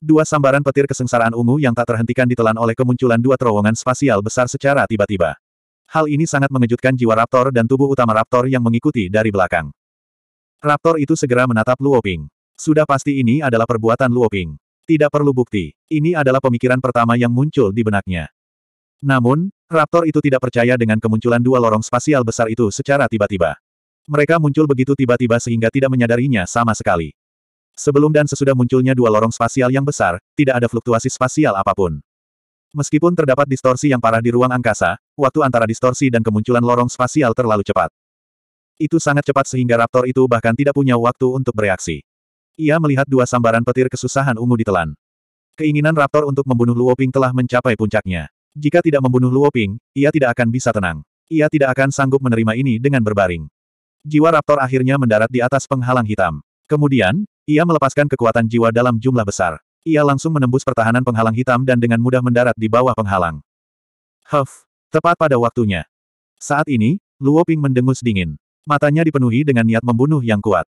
Dua sambaran petir kesengsaraan ungu yang tak terhentikan ditelan oleh kemunculan dua terowongan spasial besar secara tiba-tiba. Hal ini sangat mengejutkan jiwa Raptor dan tubuh utama Raptor yang mengikuti dari belakang. Raptor itu segera menatap Luoping. Sudah pasti ini adalah perbuatan Luoping. Tidak perlu bukti. Ini adalah pemikiran pertama yang muncul di benaknya. Namun, Raptor itu tidak percaya dengan kemunculan dua lorong spasial besar itu secara tiba-tiba. Mereka muncul begitu tiba-tiba sehingga tidak menyadarinya sama sekali. Sebelum dan sesudah munculnya dua lorong spasial yang besar, tidak ada fluktuasi spasial apapun. Meskipun terdapat distorsi yang parah di ruang angkasa, waktu antara distorsi dan kemunculan lorong spasial terlalu cepat. Itu sangat cepat sehingga raptor itu bahkan tidak punya waktu untuk bereaksi. Ia melihat dua sambaran petir kesusahan ungu ditelan. Keinginan raptor untuk membunuh Luoping telah mencapai puncaknya. Jika tidak membunuh Luoping, ia tidak akan bisa tenang. Ia tidak akan sanggup menerima ini dengan berbaring. Jiwa raptor akhirnya mendarat di atas penghalang hitam. Kemudian, ia melepaskan kekuatan jiwa dalam jumlah besar. Ia langsung menembus pertahanan penghalang hitam dan dengan mudah mendarat di bawah penghalang. Huff! Tepat pada waktunya. Saat ini, Luo Ping mendengus dingin. Matanya dipenuhi dengan niat membunuh yang kuat.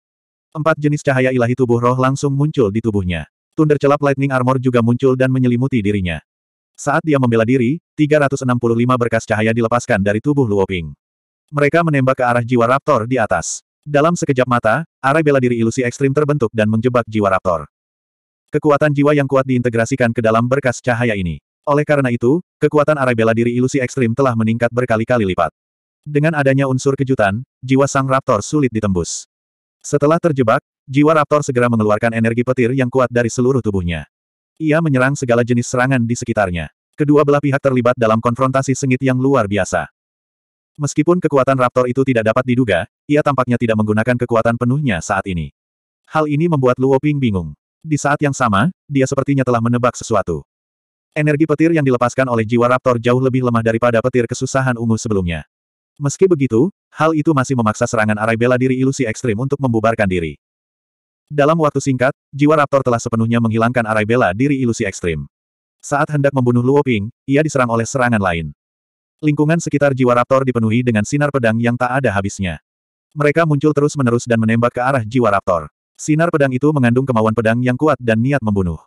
Empat jenis cahaya ilahi tubuh roh langsung muncul di tubuhnya. Thunder celap Lightning Armor juga muncul dan menyelimuti dirinya. Saat dia membela diri, 365 berkas cahaya dilepaskan dari tubuh Luo Ping. Mereka menembak ke arah jiwa Raptor di atas. Dalam sekejap mata, arai bela diri ilusi ekstrim terbentuk dan menjebak jiwa raptor. Kekuatan jiwa yang kuat diintegrasikan ke dalam berkas cahaya ini. Oleh karena itu, kekuatan arai bela diri ilusi ekstrim telah meningkat berkali-kali lipat. Dengan adanya unsur kejutan, jiwa sang raptor sulit ditembus. Setelah terjebak, jiwa raptor segera mengeluarkan energi petir yang kuat dari seluruh tubuhnya. Ia menyerang segala jenis serangan di sekitarnya. Kedua belah pihak terlibat dalam konfrontasi sengit yang luar biasa. Meskipun kekuatan Raptor itu tidak dapat diduga, ia tampaknya tidak menggunakan kekuatan penuhnya saat ini. Hal ini membuat Luo Ping bingung. Di saat yang sama, dia sepertinya telah menebak sesuatu. Energi petir yang dilepaskan oleh jiwa Raptor jauh lebih lemah daripada petir kesusahan ungu sebelumnya. Meski begitu, hal itu masih memaksa serangan arai bela diri ilusi ekstrim untuk membubarkan diri. Dalam waktu singkat, jiwa Raptor telah sepenuhnya menghilangkan arai bela diri ilusi ekstrim. Saat hendak membunuh Luo Ping, ia diserang oleh serangan lain. Lingkungan sekitar jiwa raptor dipenuhi dengan sinar pedang yang tak ada habisnya. Mereka muncul terus-menerus dan menembak ke arah jiwa raptor. Sinar pedang itu mengandung kemauan pedang yang kuat dan niat membunuh.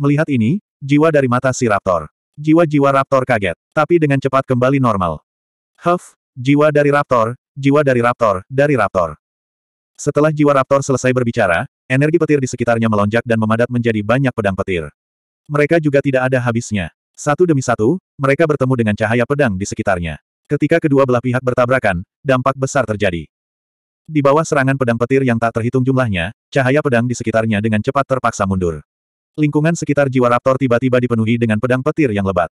Melihat ini, jiwa dari mata si raptor. Jiwa-jiwa raptor kaget, tapi dengan cepat kembali normal. Huff, jiwa dari raptor, jiwa dari raptor, dari raptor. Setelah jiwa raptor selesai berbicara, energi petir di sekitarnya melonjak dan memadat menjadi banyak pedang petir. Mereka juga tidak ada habisnya. Satu demi satu, mereka bertemu dengan cahaya pedang di sekitarnya. Ketika kedua belah pihak bertabrakan, dampak besar terjadi. Di bawah serangan pedang petir yang tak terhitung jumlahnya, cahaya pedang di sekitarnya dengan cepat terpaksa mundur. Lingkungan sekitar jiwa raptor tiba-tiba dipenuhi dengan pedang petir yang lebat.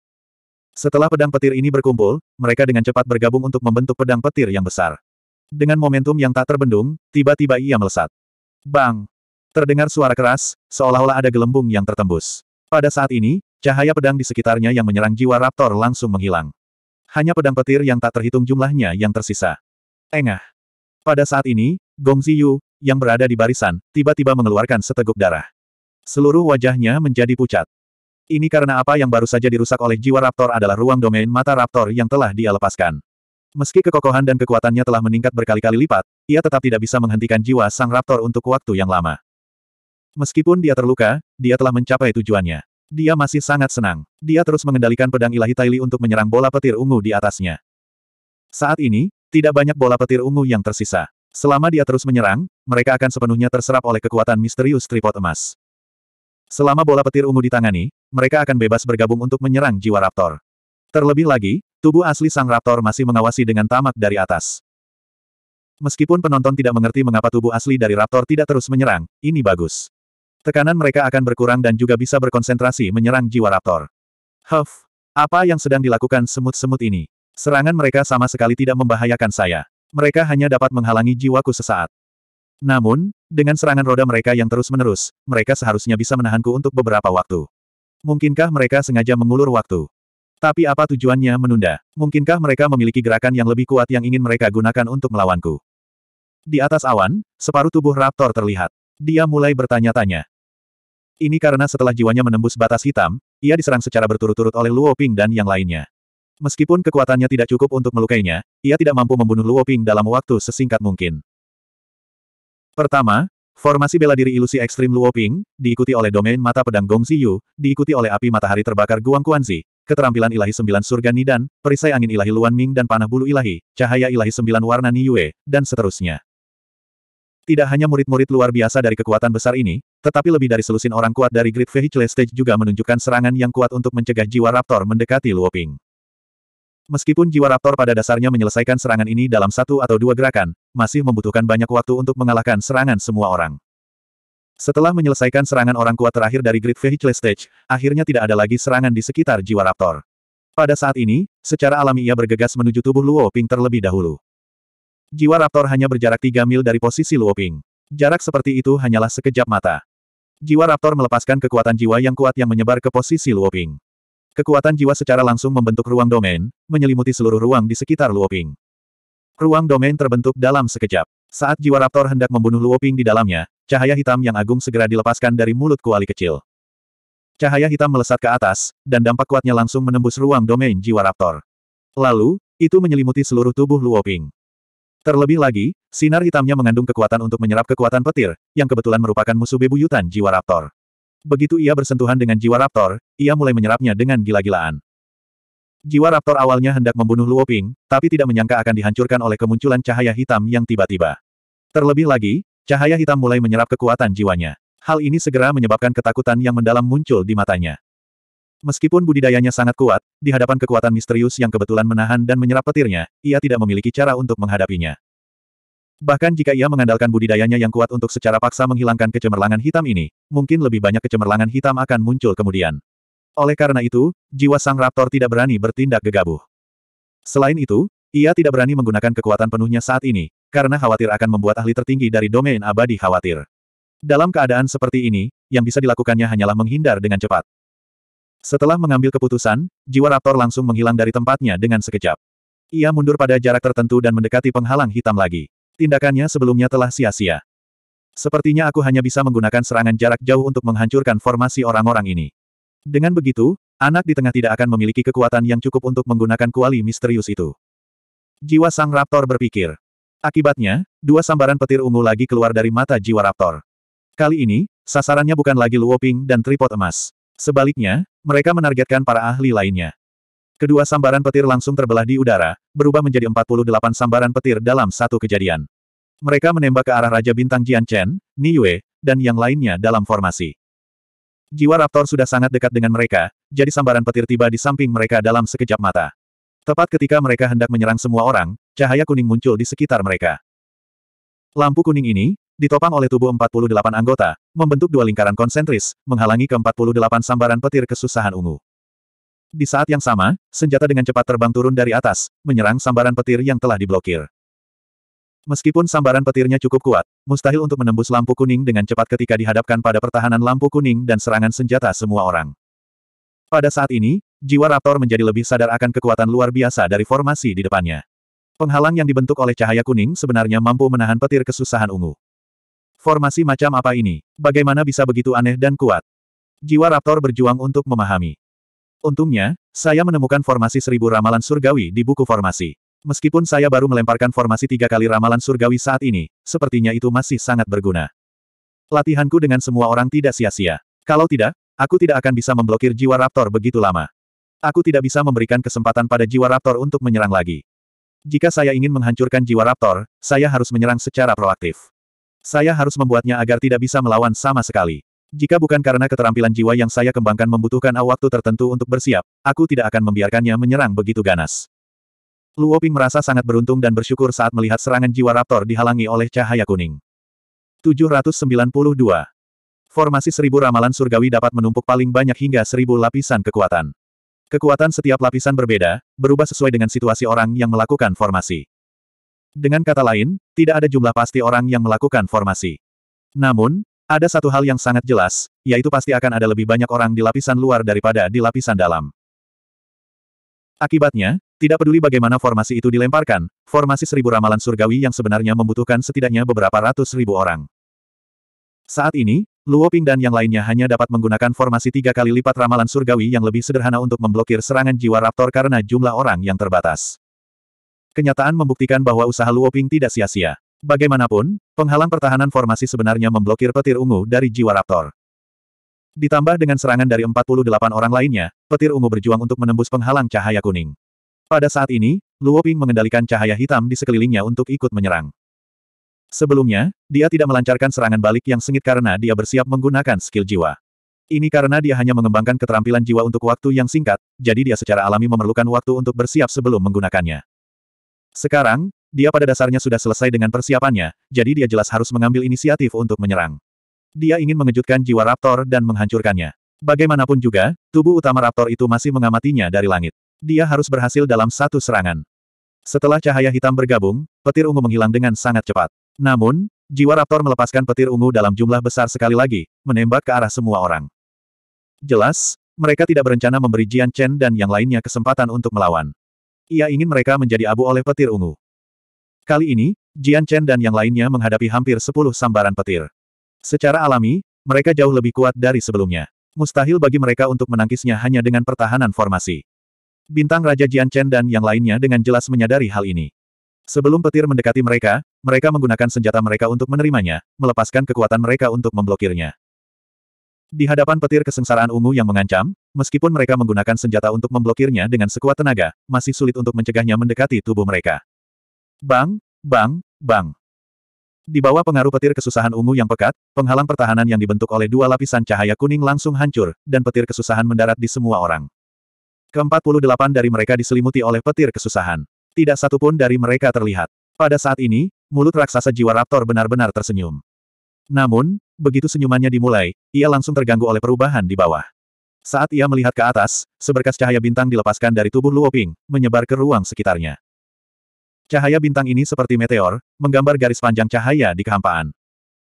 Setelah pedang petir ini berkumpul, mereka dengan cepat bergabung untuk membentuk pedang petir yang besar. Dengan momentum yang tak terbendung, tiba-tiba ia melesat. Bang! Terdengar suara keras, seolah-olah ada gelembung yang tertembus. Pada saat ini, Cahaya pedang di sekitarnya yang menyerang jiwa raptor langsung menghilang. Hanya pedang petir yang tak terhitung jumlahnya yang tersisa. Engah. Pada saat ini, Gong Ziyu, yang berada di barisan, tiba-tiba mengeluarkan seteguk darah. Seluruh wajahnya menjadi pucat. Ini karena apa yang baru saja dirusak oleh jiwa raptor adalah ruang domain mata raptor yang telah dia lepaskan. Meski kekokohan dan kekuatannya telah meningkat berkali-kali lipat, ia tetap tidak bisa menghentikan jiwa sang raptor untuk waktu yang lama. Meskipun dia terluka, dia telah mencapai tujuannya. Dia masih sangat senang. Dia terus mengendalikan pedang ilahi Taili untuk menyerang bola petir ungu di atasnya. Saat ini, tidak banyak bola petir ungu yang tersisa. Selama dia terus menyerang, mereka akan sepenuhnya terserap oleh kekuatan misterius tripod emas. Selama bola petir ungu ditangani, mereka akan bebas bergabung untuk menyerang jiwa raptor. Terlebih lagi, tubuh asli sang raptor masih mengawasi dengan tamak dari atas. Meskipun penonton tidak mengerti mengapa tubuh asli dari raptor tidak terus menyerang, ini bagus. Tekanan mereka akan berkurang dan juga bisa berkonsentrasi menyerang jiwa raptor. Huff! Apa yang sedang dilakukan semut-semut ini? Serangan mereka sama sekali tidak membahayakan saya. Mereka hanya dapat menghalangi jiwaku sesaat. Namun, dengan serangan roda mereka yang terus-menerus, mereka seharusnya bisa menahanku untuk beberapa waktu. Mungkinkah mereka sengaja mengulur waktu? Tapi apa tujuannya menunda? Mungkinkah mereka memiliki gerakan yang lebih kuat yang ingin mereka gunakan untuk melawanku? Di atas awan, separuh tubuh raptor terlihat. Dia mulai bertanya-tanya. Ini karena setelah jiwanya menembus batas hitam, ia diserang secara berturut-turut oleh Luo Ping dan yang lainnya. Meskipun kekuatannya tidak cukup untuk melukainya, ia tidak mampu membunuh Luo Ping dalam waktu sesingkat mungkin. Pertama, formasi bela diri ilusi ekstrim Luo Ping, diikuti oleh domain mata pedang Gong Ziyu, diikuti oleh api matahari terbakar Guang Kuanzi, keterampilan ilahi sembilan surga Nidan, perisai angin ilahi Luan Ming dan panah bulu ilahi, cahaya ilahi sembilan warna Niyue, dan seterusnya. Tidak hanya murid-murid luar biasa dari kekuatan besar ini, tetapi lebih dari selusin orang kuat dari Great Vehicle Stage juga menunjukkan serangan yang kuat untuk mencegah jiwa Raptor mendekati Luoping. Meskipun jiwa Raptor pada dasarnya menyelesaikan serangan ini dalam satu atau dua gerakan, masih membutuhkan banyak waktu untuk mengalahkan serangan semua orang. Setelah menyelesaikan serangan orang kuat terakhir dari Great Vehicle Stage, akhirnya tidak ada lagi serangan di sekitar jiwa Raptor. Pada saat ini, secara alami ia bergegas menuju tubuh Luo Ping terlebih dahulu. Jiwa Raptor hanya berjarak 3 mil dari posisi Luoping. Jarak seperti itu hanyalah sekejap mata. Jiwa Raptor melepaskan kekuatan jiwa yang kuat yang menyebar ke posisi Luoping. Kekuatan jiwa secara langsung membentuk ruang domain, menyelimuti seluruh ruang di sekitar Luoping. Ruang domain terbentuk dalam sekejap. Saat jiwa raptor hendak membunuh Luoping di dalamnya, cahaya hitam yang agung segera dilepaskan dari mulut kuali kecil. Cahaya hitam melesat ke atas, dan dampak kuatnya langsung menembus ruang domain jiwa raptor. Lalu, itu menyelimuti seluruh tubuh Luoping. Terlebih lagi, sinar hitamnya mengandung kekuatan untuk menyerap kekuatan petir, yang kebetulan merupakan musuh bebuyutan jiwa raptor. Begitu ia bersentuhan dengan jiwa raptor, ia mulai menyerapnya dengan gila-gilaan. Jiwa raptor awalnya hendak membunuh Luoping, tapi tidak menyangka akan dihancurkan oleh kemunculan cahaya hitam yang tiba-tiba. Terlebih lagi, cahaya hitam mulai menyerap kekuatan jiwanya. Hal ini segera menyebabkan ketakutan yang mendalam muncul di matanya. Meskipun budidayanya sangat kuat, di hadapan kekuatan misterius yang kebetulan menahan dan menyerap petirnya, ia tidak memiliki cara untuk menghadapinya. Bahkan jika ia mengandalkan budidayanya yang kuat untuk secara paksa menghilangkan kecemerlangan hitam ini, mungkin lebih banyak kecemerlangan hitam akan muncul kemudian. Oleh karena itu, jiwa sang raptor tidak berani bertindak gegabah. Selain itu, ia tidak berani menggunakan kekuatan penuhnya saat ini, karena khawatir akan membuat ahli tertinggi dari domain abadi khawatir. Dalam keadaan seperti ini, yang bisa dilakukannya hanyalah menghindar dengan cepat. Setelah mengambil keputusan, jiwa raptor langsung menghilang dari tempatnya dengan sekejap. Ia mundur pada jarak tertentu dan mendekati penghalang hitam lagi. Tindakannya sebelumnya telah sia-sia. Sepertinya aku hanya bisa menggunakan serangan jarak jauh untuk menghancurkan formasi orang-orang ini. Dengan begitu, anak di tengah tidak akan memiliki kekuatan yang cukup untuk menggunakan kuali misterius itu. Jiwa sang raptor berpikir. Akibatnya, dua sambaran petir ungu lagi keluar dari mata jiwa raptor. Kali ini, sasarannya bukan lagi Luoping dan tripod emas. Sebaliknya, mereka menargetkan para ahli lainnya. Kedua sambaran petir langsung terbelah di udara, berubah menjadi 48 sambaran petir dalam satu kejadian. Mereka menembak ke arah Raja Bintang Jian Chen, Jianchen, Yue, dan yang lainnya dalam formasi. Jiwa Raptor sudah sangat dekat dengan mereka, jadi sambaran petir tiba di samping mereka dalam sekejap mata. Tepat ketika mereka hendak menyerang semua orang, cahaya kuning muncul di sekitar mereka. Lampu kuning ini, ditopang oleh tubuh 48 anggota, membentuk dua lingkaran konsentris, menghalangi ke-48 sambaran petir kesusahan ungu. Di saat yang sama, senjata dengan cepat terbang turun dari atas, menyerang sambaran petir yang telah diblokir. Meskipun sambaran petirnya cukup kuat, mustahil untuk menembus lampu kuning dengan cepat ketika dihadapkan pada pertahanan lampu kuning dan serangan senjata semua orang. Pada saat ini, jiwa Raptor menjadi lebih sadar akan kekuatan luar biasa dari formasi di depannya. Penghalang yang dibentuk oleh cahaya kuning sebenarnya mampu menahan petir kesusahan ungu. Formasi macam apa ini? Bagaimana bisa begitu aneh dan kuat? Jiwa Raptor berjuang untuk memahami. Untungnya, saya menemukan formasi seribu ramalan surgawi di buku formasi. Meskipun saya baru melemparkan formasi tiga kali ramalan surgawi saat ini, sepertinya itu masih sangat berguna. Latihanku dengan semua orang tidak sia-sia. Kalau tidak, aku tidak akan bisa memblokir jiwa raptor begitu lama. Aku tidak bisa memberikan kesempatan pada jiwa raptor untuk menyerang lagi. Jika saya ingin menghancurkan jiwa raptor, saya harus menyerang secara proaktif. Saya harus membuatnya agar tidak bisa melawan sama sekali. Jika bukan karena keterampilan jiwa yang saya kembangkan membutuhkan waktu tertentu untuk bersiap, aku tidak akan membiarkannya menyerang begitu ganas. Luo Ping merasa sangat beruntung dan bersyukur saat melihat serangan jiwa raptor dihalangi oleh cahaya kuning. 792. Formasi seribu ramalan surgawi dapat menumpuk paling banyak hingga seribu lapisan kekuatan. Kekuatan setiap lapisan berbeda, berubah sesuai dengan situasi orang yang melakukan formasi. Dengan kata lain, tidak ada jumlah pasti orang yang melakukan formasi. Namun, ada satu hal yang sangat jelas, yaitu pasti akan ada lebih banyak orang di lapisan luar daripada di lapisan dalam. Akibatnya, tidak peduli bagaimana formasi itu dilemparkan, formasi seribu ramalan surgawi yang sebenarnya membutuhkan setidaknya beberapa ratus ribu orang. Saat ini, Luo Ping dan yang lainnya hanya dapat menggunakan formasi tiga kali lipat ramalan surgawi yang lebih sederhana untuk memblokir serangan jiwa raptor karena jumlah orang yang terbatas. Kenyataan membuktikan bahwa usaha Luoping tidak sia-sia. Bagaimanapun, penghalang pertahanan formasi sebenarnya memblokir petir ungu dari jiwa raptor. Ditambah dengan serangan dari 48 orang lainnya, petir ungu berjuang untuk menembus penghalang cahaya kuning. Pada saat ini, Luoping mengendalikan cahaya hitam di sekelilingnya untuk ikut menyerang. Sebelumnya, dia tidak melancarkan serangan balik yang sengit karena dia bersiap menggunakan skill jiwa. Ini karena dia hanya mengembangkan keterampilan jiwa untuk waktu yang singkat, jadi dia secara alami memerlukan waktu untuk bersiap sebelum menggunakannya. Sekarang, dia pada dasarnya sudah selesai dengan persiapannya, jadi dia jelas harus mengambil inisiatif untuk menyerang. Dia ingin mengejutkan jiwa Raptor dan menghancurkannya. Bagaimanapun juga, tubuh utama Raptor itu masih mengamatinya dari langit. Dia harus berhasil dalam satu serangan. Setelah cahaya hitam bergabung, petir ungu menghilang dengan sangat cepat. Namun, jiwa Raptor melepaskan petir ungu dalam jumlah besar sekali lagi, menembak ke arah semua orang. Jelas, mereka tidak berencana memberi Jian Chen dan yang lainnya kesempatan untuk melawan ia ingin mereka menjadi abu oleh petir ungu. Kali ini, Jian Chen dan yang lainnya menghadapi hampir sepuluh sambaran petir. Secara alami, mereka jauh lebih kuat dari sebelumnya. Mustahil bagi mereka untuk menangkisnya hanya dengan pertahanan formasi. Bintang Raja Jian Chen dan yang lainnya dengan jelas menyadari hal ini. Sebelum petir mendekati mereka, mereka menggunakan senjata mereka untuk menerimanya, melepaskan kekuatan mereka untuk memblokirnya. Di hadapan petir kesengsaraan ungu yang mengancam, meskipun mereka menggunakan senjata untuk memblokirnya dengan sekuat tenaga, masih sulit untuk mencegahnya mendekati tubuh mereka. Bang, bang, bang. Di bawah pengaruh petir kesusahan ungu yang pekat, penghalang pertahanan yang dibentuk oleh dua lapisan cahaya kuning langsung hancur, dan petir kesusahan mendarat di semua orang. puluh delapan dari mereka diselimuti oleh petir kesusahan. Tidak satupun dari mereka terlihat. Pada saat ini, mulut raksasa jiwa raptor benar-benar tersenyum. Namun, Begitu senyumannya dimulai, ia langsung terganggu oleh perubahan di bawah. Saat ia melihat ke atas, seberkas cahaya bintang dilepaskan dari tubuh Luoping, menyebar ke ruang sekitarnya. Cahaya bintang ini seperti meteor, menggambar garis panjang cahaya di kehampaan.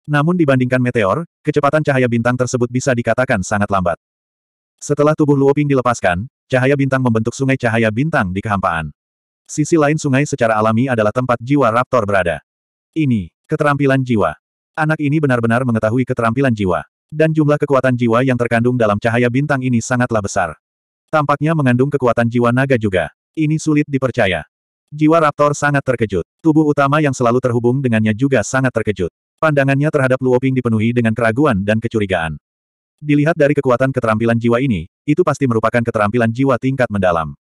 Namun dibandingkan meteor, kecepatan cahaya bintang tersebut bisa dikatakan sangat lambat. Setelah tubuh Luoping dilepaskan, cahaya bintang membentuk sungai cahaya bintang di kehampaan. Sisi lain sungai secara alami adalah tempat jiwa raptor berada. Ini, keterampilan jiwa. Anak ini benar-benar mengetahui keterampilan jiwa. Dan jumlah kekuatan jiwa yang terkandung dalam cahaya bintang ini sangatlah besar. Tampaknya mengandung kekuatan jiwa naga juga. Ini sulit dipercaya. Jiwa Raptor sangat terkejut. Tubuh utama yang selalu terhubung dengannya juga sangat terkejut. Pandangannya terhadap Luoping dipenuhi dengan keraguan dan kecurigaan. Dilihat dari kekuatan keterampilan jiwa ini, itu pasti merupakan keterampilan jiwa tingkat mendalam.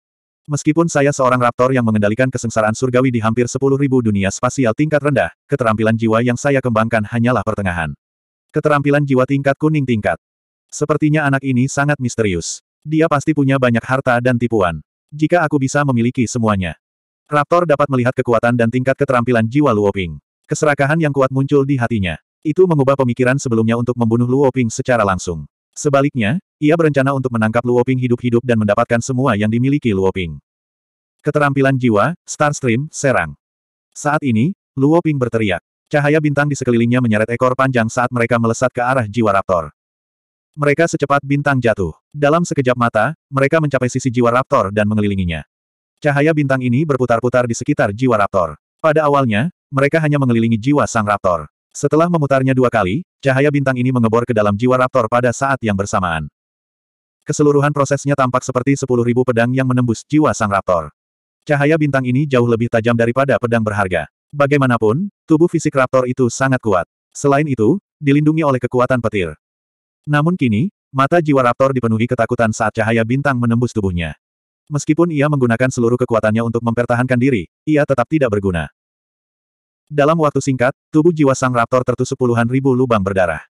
Meskipun saya seorang raptor yang mengendalikan kesengsaraan surgawi di hampir 10.000 dunia spasial tingkat rendah, keterampilan jiwa yang saya kembangkan hanyalah pertengahan. Keterampilan jiwa tingkat kuning tingkat. Sepertinya anak ini sangat misterius. Dia pasti punya banyak harta dan tipuan. Jika aku bisa memiliki semuanya. Raptor dapat melihat kekuatan dan tingkat keterampilan jiwa Luoping. Keserakahan yang kuat muncul di hatinya. Itu mengubah pemikiran sebelumnya untuk membunuh Luoping secara langsung. Sebaliknya, ia berencana untuk menangkap Luoping hidup-hidup dan mendapatkan semua yang dimiliki Luoping. Keterampilan jiwa, Starstream, serang. Saat ini, Luoping berteriak. Cahaya bintang di sekelilingnya menyeret ekor panjang saat mereka melesat ke arah jiwa raptor. Mereka secepat bintang jatuh. Dalam sekejap mata, mereka mencapai sisi jiwa raptor dan mengelilinginya. Cahaya bintang ini berputar-putar di sekitar jiwa raptor. Pada awalnya, mereka hanya mengelilingi jiwa sang raptor. Setelah memutarnya dua kali, cahaya bintang ini mengebor ke dalam jiwa raptor pada saat yang bersamaan. Keseluruhan prosesnya tampak seperti 10.000 pedang yang menembus jiwa sang raptor. Cahaya bintang ini jauh lebih tajam daripada pedang berharga. Bagaimanapun, tubuh fisik raptor itu sangat kuat. Selain itu, dilindungi oleh kekuatan petir. Namun kini, mata jiwa raptor dipenuhi ketakutan saat cahaya bintang menembus tubuhnya. Meskipun ia menggunakan seluruh kekuatannya untuk mempertahankan diri, ia tetap tidak berguna. Dalam waktu singkat, tubuh jiwa sang raptor tertusuk puluhan ribu lubang berdarah.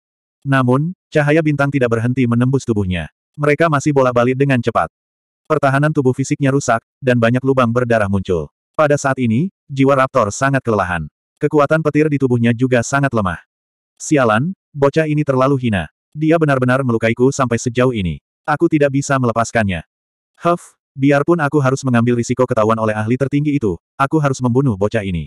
Namun, cahaya bintang tidak berhenti menembus tubuhnya. Mereka masih bola-balik dengan cepat. Pertahanan tubuh fisiknya rusak, dan banyak lubang berdarah muncul. Pada saat ini, jiwa Raptor sangat kelelahan. Kekuatan petir di tubuhnya juga sangat lemah. Sialan, bocah ini terlalu hina. Dia benar-benar melukaiku sampai sejauh ini. Aku tidak bisa melepaskannya. Huff, biarpun aku harus mengambil risiko ketahuan oleh ahli tertinggi itu, aku harus membunuh bocah ini.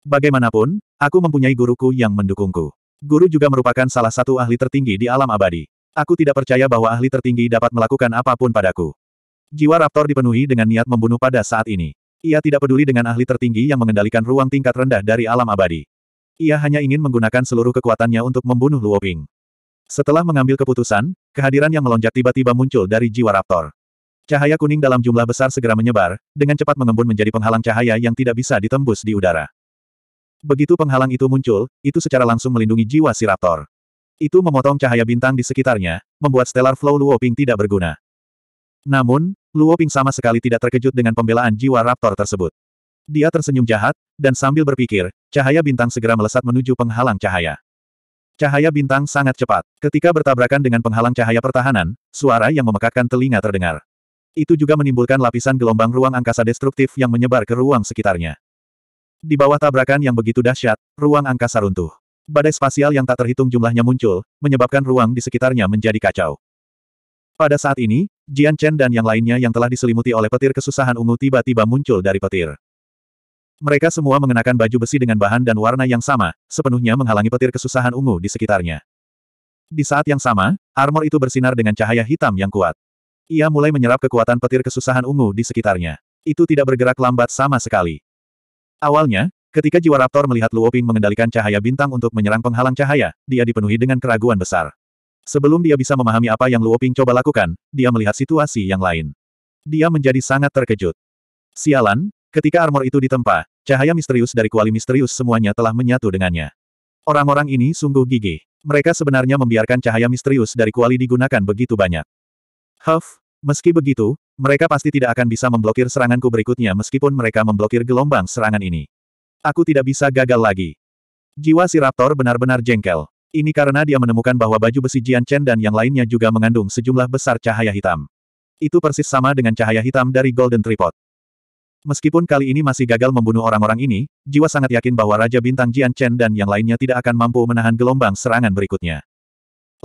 Bagaimanapun, aku mempunyai guruku yang mendukungku. Guru juga merupakan salah satu ahli tertinggi di alam abadi. Aku tidak percaya bahwa ahli tertinggi dapat melakukan apapun padaku. Jiwa Raptor dipenuhi dengan niat membunuh pada saat ini. Ia tidak peduli dengan ahli tertinggi yang mengendalikan ruang tingkat rendah dari alam abadi. Ia hanya ingin menggunakan seluruh kekuatannya untuk membunuh Luo Ping. Setelah mengambil keputusan, kehadiran yang melonjak tiba-tiba muncul dari jiwa Raptor. Cahaya kuning dalam jumlah besar segera menyebar, dengan cepat mengembun menjadi penghalang cahaya yang tidak bisa ditembus di udara. Begitu penghalang itu muncul, itu secara langsung melindungi jiwa si Raptor. Itu memotong cahaya bintang di sekitarnya, membuat Stellar Flow Luoping tidak berguna. Namun, Luoping sama sekali tidak terkejut dengan pembelaan jiwa Raptor tersebut. Dia tersenyum jahat, dan sambil berpikir, cahaya bintang segera melesat menuju penghalang cahaya. Cahaya bintang sangat cepat. Ketika bertabrakan dengan penghalang cahaya pertahanan, suara yang memekakkan telinga terdengar. Itu juga menimbulkan lapisan gelombang ruang angkasa destruktif yang menyebar ke ruang sekitarnya. Di bawah tabrakan yang begitu dahsyat, ruang angkasa runtuh. Badai spasial yang tak terhitung jumlahnya muncul, menyebabkan ruang di sekitarnya menjadi kacau. Pada saat ini, Jian Chen dan yang lainnya yang telah diselimuti oleh petir kesusahan ungu tiba-tiba muncul dari petir. Mereka semua mengenakan baju besi dengan bahan dan warna yang sama, sepenuhnya menghalangi petir kesusahan ungu di sekitarnya. Di saat yang sama, armor itu bersinar dengan cahaya hitam yang kuat. Ia mulai menyerap kekuatan petir kesusahan ungu di sekitarnya. Itu tidak bergerak lambat sama sekali. Awalnya, Ketika jiwa Raptor melihat Luoping mengendalikan cahaya bintang untuk menyerang penghalang cahaya, dia dipenuhi dengan keraguan besar. Sebelum dia bisa memahami apa yang Luoping coba lakukan, dia melihat situasi yang lain. Dia menjadi sangat terkejut. Sialan, ketika armor itu ditempa, cahaya misterius dari kuali misterius semuanya telah menyatu dengannya. Orang-orang ini sungguh gigih. Mereka sebenarnya membiarkan cahaya misterius dari kuali digunakan begitu banyak. Huff, meski begitu, mereka pasti tidak akan bisa memblokir seranganku berikutnya meskipun mereka memblokir gelombang serangan ini. Aku tidak bisa gagal lagi. Jiwa si Raptor benar-benar jengkel. Ini karena dia menemukan bahwa baju besi Jian Chen dan yang lainnya juga mengandung sejumlah besar cahaya hitam. Itu persis sama dengan cahaya hitam dari Golden Tripod. Meskipun kali ini masih gagal membunuh orang-orang ini, Jiwa sangat yakin bahwa Raja Bintang Jian Chen dan yang lainnya tidak akan mampu menahan gelombang serangan berikutnya.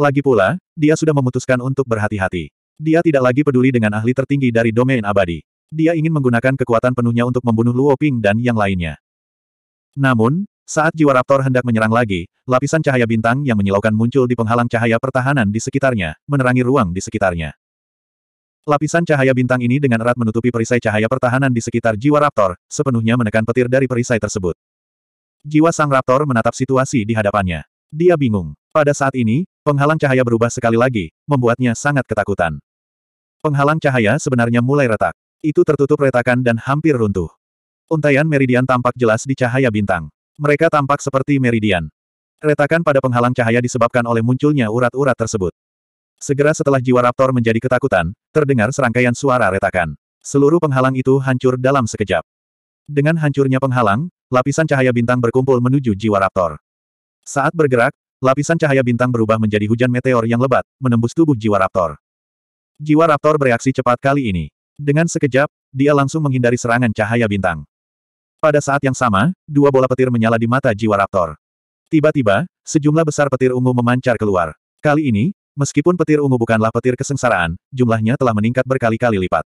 Lagi pula, dia sudah memutuskan untuk berhati-hati. Dia tidak lagi peduli dengan ahli tertinggi dari domain abadi. Dia ingin menggunakan kekuatan penuhnya untuk membunuh Luo Ping dan yang lainnya. Namun, saat jiwa raptor hendak menyerang lagi, lapisan cahaya bintang yang menyilaukan muncul di penghalang cahaya pertahanan di sekitarnya, menerangi ruang di sekitarnya. Lapisan cahaya bintang ini dengan erat menutupi perisai cahaya pertahanan di sekitar jiwa raptor, sepenuhnya menekan petir dari perisai tersebut. Jiwa sang raptor menatap situasi di hadapannya. Dia bingung. Pada saat ini, penghalang cahaya berubah sekali lagi, membuatnya sangat ketakutan. Penghalang cahaya sebenarnya mulai retak. Itu tertutup retakan dan hampir runtuh. Untaian meridian tampak jelas di cahaya bintang. Mereka tampak seperti meridian. Retakan pada penghalang cahaya disebabkan oleh munculnya urat-urat tersebut. Segera setelah jiwa raptor menjadi ketakutan, terdengar serangkaian suara retakan. Seluruh penghalang itu hancur dalam sekejap. Dengan hancurnya penghalang, lapisan cahaya bintang berkumpul menuju jiwa raptor. Saat bergerak, lapisan cahaya bintang berubah menjadi hujan meteor yang lebat, menembus tubuh jiwa raptor. Jiwa raptor bereaksi cepat kali ini. Dengan sekejap, dia langsung menghindari serangan cahaya bintang. Pada saat yang sama, dua bola petir menyala di mata jiwa raptor. Tiba-tiba, sejumlah besar petir ungu memancar keluar. Kali ini, meskipun petir ungu bukanlah petir kesengsaraan, jumlahnya telah meningkat berkali-kali lipat.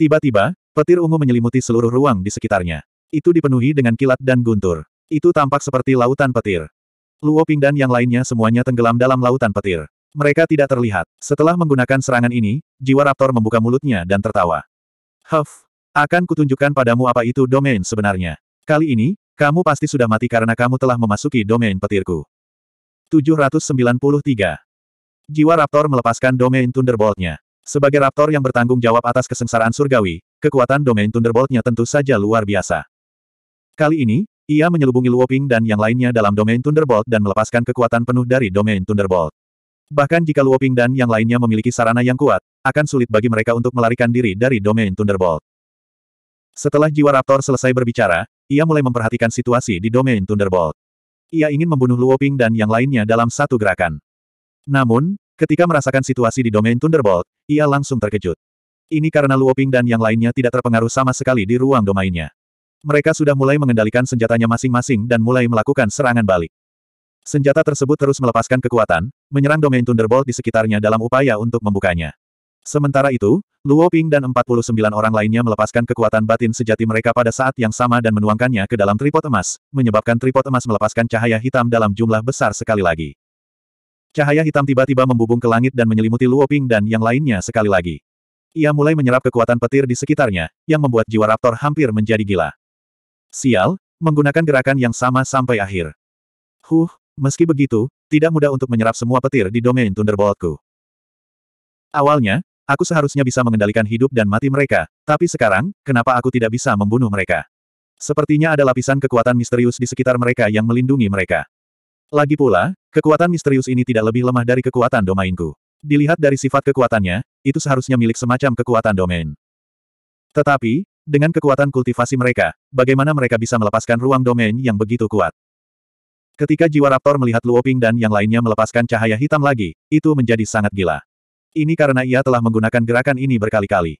Tiba-tiba, petir ungu menyelimuti seluruh ruang di sekitarnya. Itu dipenuhi dengan kilat dan guntur. Itu tampak seperti lautan petir. Luo Ping dan yang lainnya semuanya tenggelam dalam lautan petir. Mereka tidak terlihat. Setelah menggunakan serangan ini, jiwa raptor membuka mulutnya dan tertawa. Huff, akan kutunjukkan padamu apa itu domain sebenarnya. Kali ini, kamu pasti sudah mati karena kamu telah memasuki domain petirku. 793. Jiwa Raptor melepaskan domain Thunderbolt-nya. Sebagai Raptor yang bertanggung jawab atas kesengsaraan surgawi, kekuatan domain Thunderbolt-nya tentu saja luar biasa. Kali ini, ia menyelubungi Luoping dan yang lainnya dalam domain Thunderbolt dan melepaskan kekuatan penuh dari domain Thunderbolt. Bahkan jika Luoping dan yang lainnya memiliki sarana yang kuat, akan sulit bagi mereka untuk melarikan diri dari domain Thunderbolt. Setelah jiwa Raptor selesai berbicara, ia mulai memperhatikan situasi di domain Thunderbolt. Ia ingin membunuh Luoping dan yang lainnya dalam satu gerakan. Namun, ketika merasakan situasi di domain Thunderbolt, ia langsung terkejut. Ini karena Luoping dan yang lainnya tidak terpengaruh sama sekali di ruang domainnya. Mereka sudah mulai mengendalikan senjatanya masing-masing dan mulai melakukan serangan balik. Senjata tersebut terus melepaskan kekuatan, menyerang domain Thunderbolt di sekitarnya dalam upaya untuk membukanya. Sementara itu, Luo Ping dan 49 orang lainnya melepaskan kekuatan batin sejati mereka pada saat yang sama dan menuangkannya ke dalam tripod emas, menyebabkan tripod emas melepaskan cahaya hitam dalam jumlah besar sekali lagi. Cahaya hitam tiba-tiba membubung ke langit dan menyelimuti Luo Ping dan yang lainnya sekali lagi. Ia mulai menyerap kekuatan petir di sekitarnya, yang membuat jiwa raptor hampir menjadi gila. Sial, menggunakan gerakan yang sama sampai akhir. Huh, meski begitu, tidak mudah untuk menyerap semua petir di domain Thunderboltku. Awalnya, Aku seharusnya bisa mengendalikan hidup dan mati mereka, tapi sekarang, kenapa aku tidak bisa membunuh mereka? Sepertinya ada lapisan kekuatan misterius di sekitar mereka yang melindungi mereka. Lagi pula, kekuatan misterius ini tidak lebih lemah dari kekuatan domainku. Dilihat dari sifat kekuatannya, itu seharusnya milik semacam kekuatan domain. Tetapi, dengan kekuatan kultivasi mereka, bagaimana mereka bisa melepaskan ruang domain yang begitu kuat? Ketika jiwa raptor melihat Luoping dan yang lainnya melepaskan cahaya hitam lagi, itu menjadi sangat gila. Ini karena ia telah menggunakan gerakan ini berkali-kali.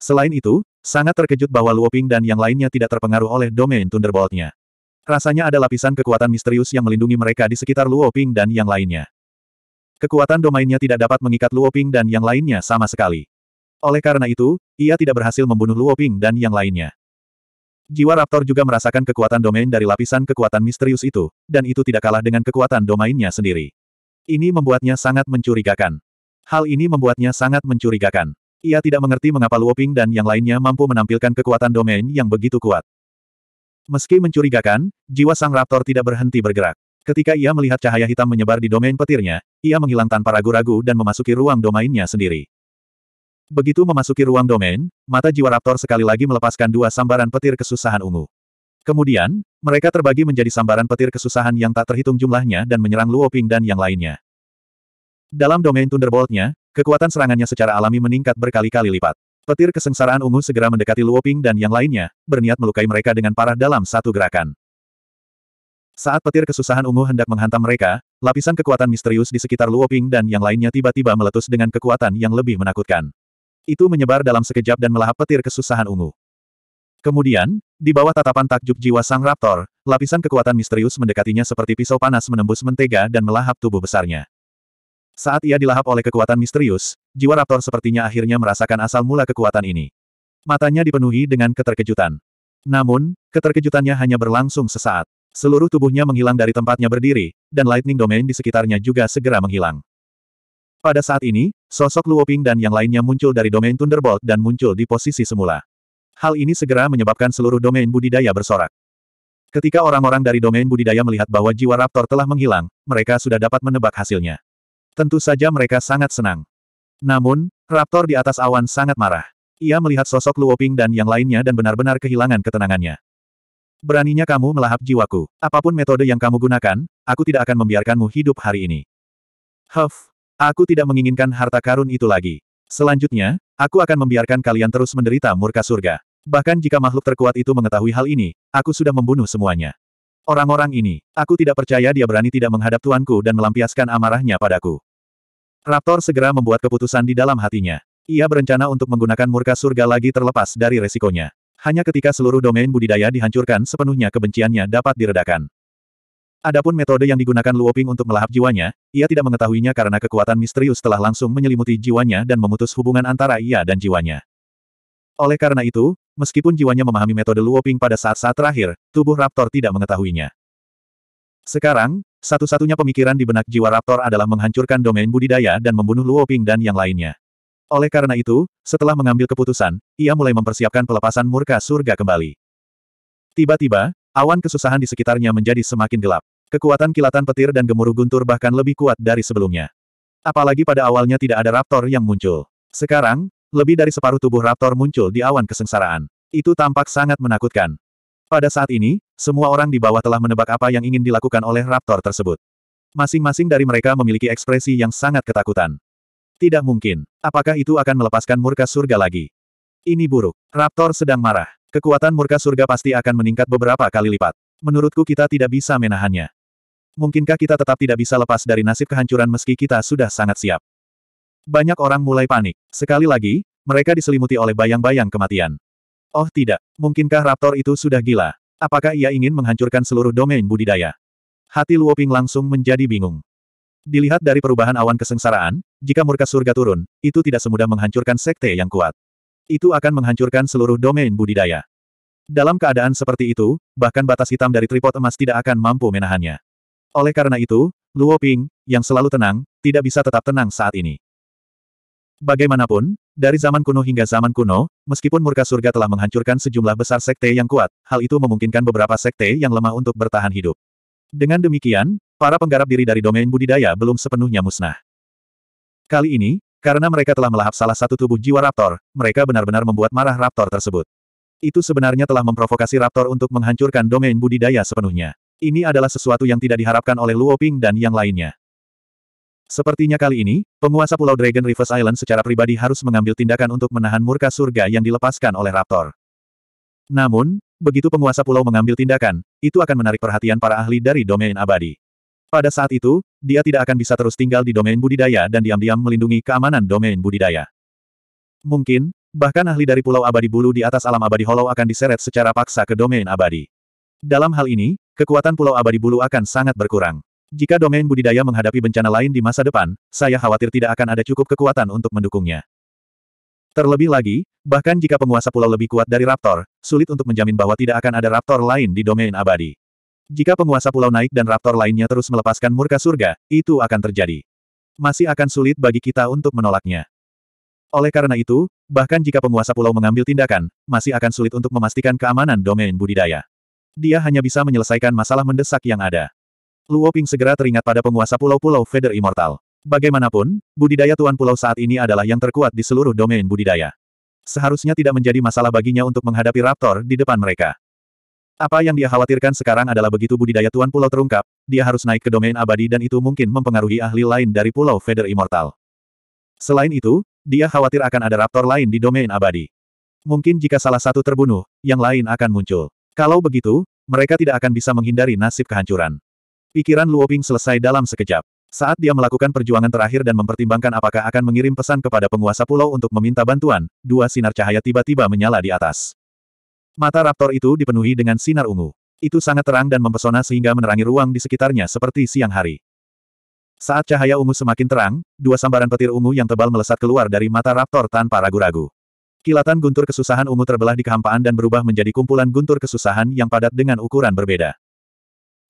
Selain itu, sangat terkejut bahwa Luoping dan yang lainnya tidak terpengaruh oleh domain Thunderbolt-nya. Rasanya ada lapisan kekuatan misterius yang melindungi mereka di sekitar Luoping dan yang lainnya. Kekuatan domainnya tidak dapat mengikat Luoping dan yang lainnya sama sekali. Oleh karena itu, ia tidak berhasil membunuh Luoping dan yang lainnya. Jiwa Raptor juga merasakan kekuatan domain dari lapisan kekuatan misterius itu, dan itu tidak kalah dengan kekuatan domainnya sendiri. Ini membuatnya sangat mencurigakan. Hal ini membuatnya sangat mencurigakan. Ia tidak mengerti mengapa Luoping dan yang lainnya mampu menampilkan kekuatan domain yang begitu kuat. Meski mencurigakan, jiwa sang raptor tidak berhenti bergerak. Ketika ia melihat cahaya hitam menyebar di domain petirnya, ia menghilang tanpa ragu-ragu dan memasuki ruang domainnya sendiri. Begitu memasuki ruang domain, mata jiwa raptor sekali lagi melepaskan dua sambaran petir kesusahan ungu. Kemudian, mereka terbagi menjadi sambaran petir kesusahan yang tak terhitung jumlahnya dan menyerang Luoping dan yang lainnya. Dalam domain Thunderbolt-nya, kekuatan serangannya secara alami meningkat berkali-kali lipat. Petir kesengsaraan ungu segera mendekati Luoping dan yang lainnya, berniat melukai mereka dengan parah dalam satu gerakan. Saat petir kesusahan ungu hendak menghantam mereka, lapisan kekuatan misterius di sekitar Luoping dan yang lainnya tiba-tiba meletus dengan kekuatan yang lebih menakutkan. Itu menyebar dalam sekejap dan melahap petir kesusahan ungu. Kemudian, di bawah tatapan takjub jiwa sang raptor, lapisan kekuatan misterius mendekatinya seperti pisau panas menembus mentega dan melahap tubuh besarnya. Saat ia dilahap oleh kekuatan misterius, jiwa Raptor sepertinya akhirnya merasakan asal mula kekuatan ini. Matanya dipenuhi dengan keterkejutan. Namun, keterkejutannya hanya berlangsung sesaat. Seluruh tubuhnya menghilang dari tempatnya berdiri, dan Lightning Domain di sekitarnya juga segera menghilang. Pada saat ini, sosok Luoping dan yang lainnya muncul dari domain Thunderbolt dan muncul di posisi semula. Hal ini segera menyebabkan seluruh domain budidaya bersorak. Ketika orang-orang dari domain budidaya melihat bahwa jiwa raptor telah menghilang, mereka sudah dapat menebak hasilnya. Tentu saja mereka sangat senang. Namun, Raptor di atas awan sangat marah. Ia melihat sosok Luoping dan yang lainnya dan benar-benar kehilangan ketenangannya. Beraninya kamu melahap jiwaku. Apapun metode yang kamu gunakan, aku tidak akan membiarkanmu hidup hari ini. Huff, aku tidak menginginkan harta karun itu lagi. Selanjutnya, aku akan membiarkan kalian terus menderita murka surga. Bahkan jika makhluk terkuat itu mengetahui hal ini, aku sudah membunuh semuanya. Orang-orang ini, aku tidak percaya dia berani tidak menghadap tuanku dan melampiaskan amarahnya padaku. Raptor segera membuat keputusan di dalam hatinya. Ia berencana untuk menggunakan murka surga lagi terlepas dari resikonya. Hanya ketika seluruh domain budidaya dihancurkan sepenuhnya kebenciannya dapat diredakan. Adapun metode yang digunakan Luoping untuk melahap jiwanya, ia tidak mengetahuinya karena kekuatan misterius telah langsung menyelimuti jiwanya dan memutus hubungan antara ia dan jiwanya. Oleh karena itu, Meskipun jiwanya memahami metode Luoping pada saat-saat terakhir, tubuh Raptor tidak mengetahuinya. Sekarang, satu-satunya pemikiran di benak jiwa Raptor adalah menghancurkan domain budidaya dan membunuh Luoping dan yang lainnya. Oleh karena itu, setelah mengambil keputusan, ia mulai mempersiapkan pelepasan murka surga kembali. Tiba-tiba, awan kesusahan di sekitarnya menjadi semakin gelap. Kekuatan kilatan petir dan gemuruh guntur bahkan lebih kuat dari sebelumnya. Apalagi pada awalnya tidak ada raptor yang muncul. Sekarang, lebih dari separuh tubuh raptor muncul di awan kesengsaraan. Itu tampak sangat menakutkan. Pada saat ini, semua orang di bawah telah menebak apa yang ingin dilakukan oleh raptor tersebut. Masing-masing dari mereka memiliki ekspresi yang sangat ketakutan. Tidak mungkin. Apakah itu akan melepaskan murka surga lagi? Ini buruk. Raptor sedang marah. Kekuatan murka surga pasti akan meningkat beberapa kali lipat. Menurutku kita tidak bisa menahannya. Mungkinkah kita tetap tidak bisa lepas dari nasib kehancuran meski kita sudah sangat siap? Banyak orang mulai panik. Sekali lagi, mereka diselimuti oleh bayang-bayang kematian. Oh tidak, mungkinkah raptor itu sudah gila? Apakah ia ingin menghancurkan seluruh domain budidaya? Hati Luoping langsung menjadi bingung. Dilihat dari perubahan awan kesengsaraan, jika murka surga turun, itu tidak semudah menghancurkan sekte yang kuat. Itu akan menghancurkan seluruh domain budidaya. Dalam keadaan seperti itu, bahkan batas hitam dari tripod emas tidak akan mampu menahannya. Oleh karena itu, Luo Ping, yang selalu tenang, tidak bisa tetap tenang saat ini. Bagaimanapun, dari zaman kuno hingga zaman kuno, meskipun murka surga telah menghancurkan sejumlah besar sekte yang kuat, hal itu memungkinkan beberapa sekte yang lemah untuk bertahan hidup. Dengan demikian, para penggarap diri dari domain budidaya belum sepenuhnya musnah. Kali ini, karena mereka telah melahap salah satu tubuh jiwa raptor, mereka benar-benar membuat marah raptor tersebut. Itu sebenarnya telah memprovokasi raptor untuk menghancurkan domain budidaya sepenuhnya. Ini adalah sesuatu yang tidak diharapkan oleh Luo Ping dan yang lainnya. Sepertinya kali ini, penguasa Pulau Dragon Rivers Island secara pribadi harus mengambil tindakan untuk menahan murka surga yang dilepaskan oleh Raptor. Namun, begitu penguasa pulau mengambil tindakan, itu akan menarik perhatian para ahli dari domain abadi. Pada saat itu, dia tidak akan bisa terus tinggal di domain budidaya dan diam-diam melindungi keamanan domain budidaya. Mungkin, bahkan ahli dari Pulau Abadi Bulu di atas alam abadi hollow akan diseret secara paksa ke domain abadi. Dalam hal ini, kekuatan Pulau Abadi Bulu akan sangat berkurang. Jika domain budidaya menghadapi bencana lain di masa depan, saya khawatir tidak akan ada cukup kekuatan untuk mendukungnya. Terlebih lagi, bahkan jika penguasa pulau lebih kuat dari raptor, sulit untuk menjamin bahwa tidak akan ada raptor lain di domain abadi. Jika penguasa pulau naik dan raptor lainnya terus melepaskan murka surga, itu akan terjadi. Masih akan sulit bagi kita untuk menolaknya. Oleh karena itu, bahkan jika penguasa pulau mengambil tindakan, masih akan sulit untuk memastikan keamanan domain budidaya. Dia hanya bisa menyelesaikan masalah mendesak yang ada. Luo Ping segera teringat pada penguasa pulau-pulau Feather Immortal. Bagaimanapun, budidaya Tuan Pulau saat ini adalah yang terkuat di seluruh domain budidaya. Seharusnya tidak menjadi masalah baginya untuk menghadapi Raptor di depan mereka. Apa yang dia khawatirkan sekarang adalah begitu budidaya Tuan Pulau terungkap, dia harus naik ke domain abadi dan itu mungkin mempengaruhi ahli lain dari Pulau Feather Immortal. Selain itu, dia khawatir akan ada Raptor lain di domain abadi. Mungkin jika salah satu terbunuh, yang lain akan muncul. Kalau begitu, mereka tidak akan bisa menghindari nasib kehancuran. Pikiran Luoping selesai dalam sekejap. Saat dia melakukan perjuangan terakhir dan mempertimbangkan apakah akan mengirim pesan kepada penguasa pulau untuk meminta bantuan, dua sinar cahaya tiba-tiba menyala di atas. Mata raptor itu dipenuhi dengan sinar ungu. Itu sangat terang dan mempesona sehingga menerangi ruang di sekitarnya seperti siang hari. Saat cahaya ungu semakin terang, dua sambaran petir ungu yang tebal melesat keluar dari mata raptor tanpa ragu-ragu. Kilatan guntur kesusahan ungu terbelah di kehampaan dan berubah menjadi kumpulan guntur kesusahan yang padat dengan ukuran berbeda.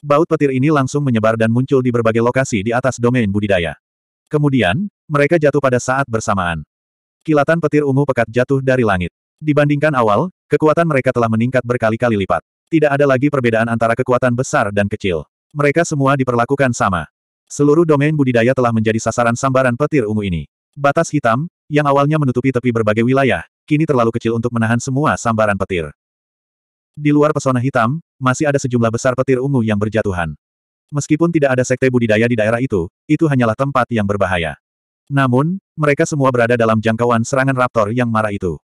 Baut petir ini langsung menyebar dan muncul di berbagai lokasi di atas domain budidaya. Kemudian, mereka jatuh pada saat bersamaan. Kilatan petir ungu pekat jatuh dari langit. Dibandingkan awal, kekuatan mereka telah meningkat berkali-kali lipat. Tidak ada lagi perbedaan antara kekuatan besar dan kecil. Mereka semua diperlakukan sama. Seluruh domain budidaya telah menjadi sasaran sambaran petir ungu ini. Batas hitam, yang awalnya menutupi tepi berbagai wilayah, kini terlalu kecil untuk menahan semua sambaran petir. Di luar pesona hitam, masih ada sejumlah besar petir ungu yang berjatuhan. Meskipun tidak ada sekte budidaya di daerah itu, itu hanyalah tempat yang berbahaya. Namun, mereka semua berada dalam jangkauan serangan raptor yang marah itu.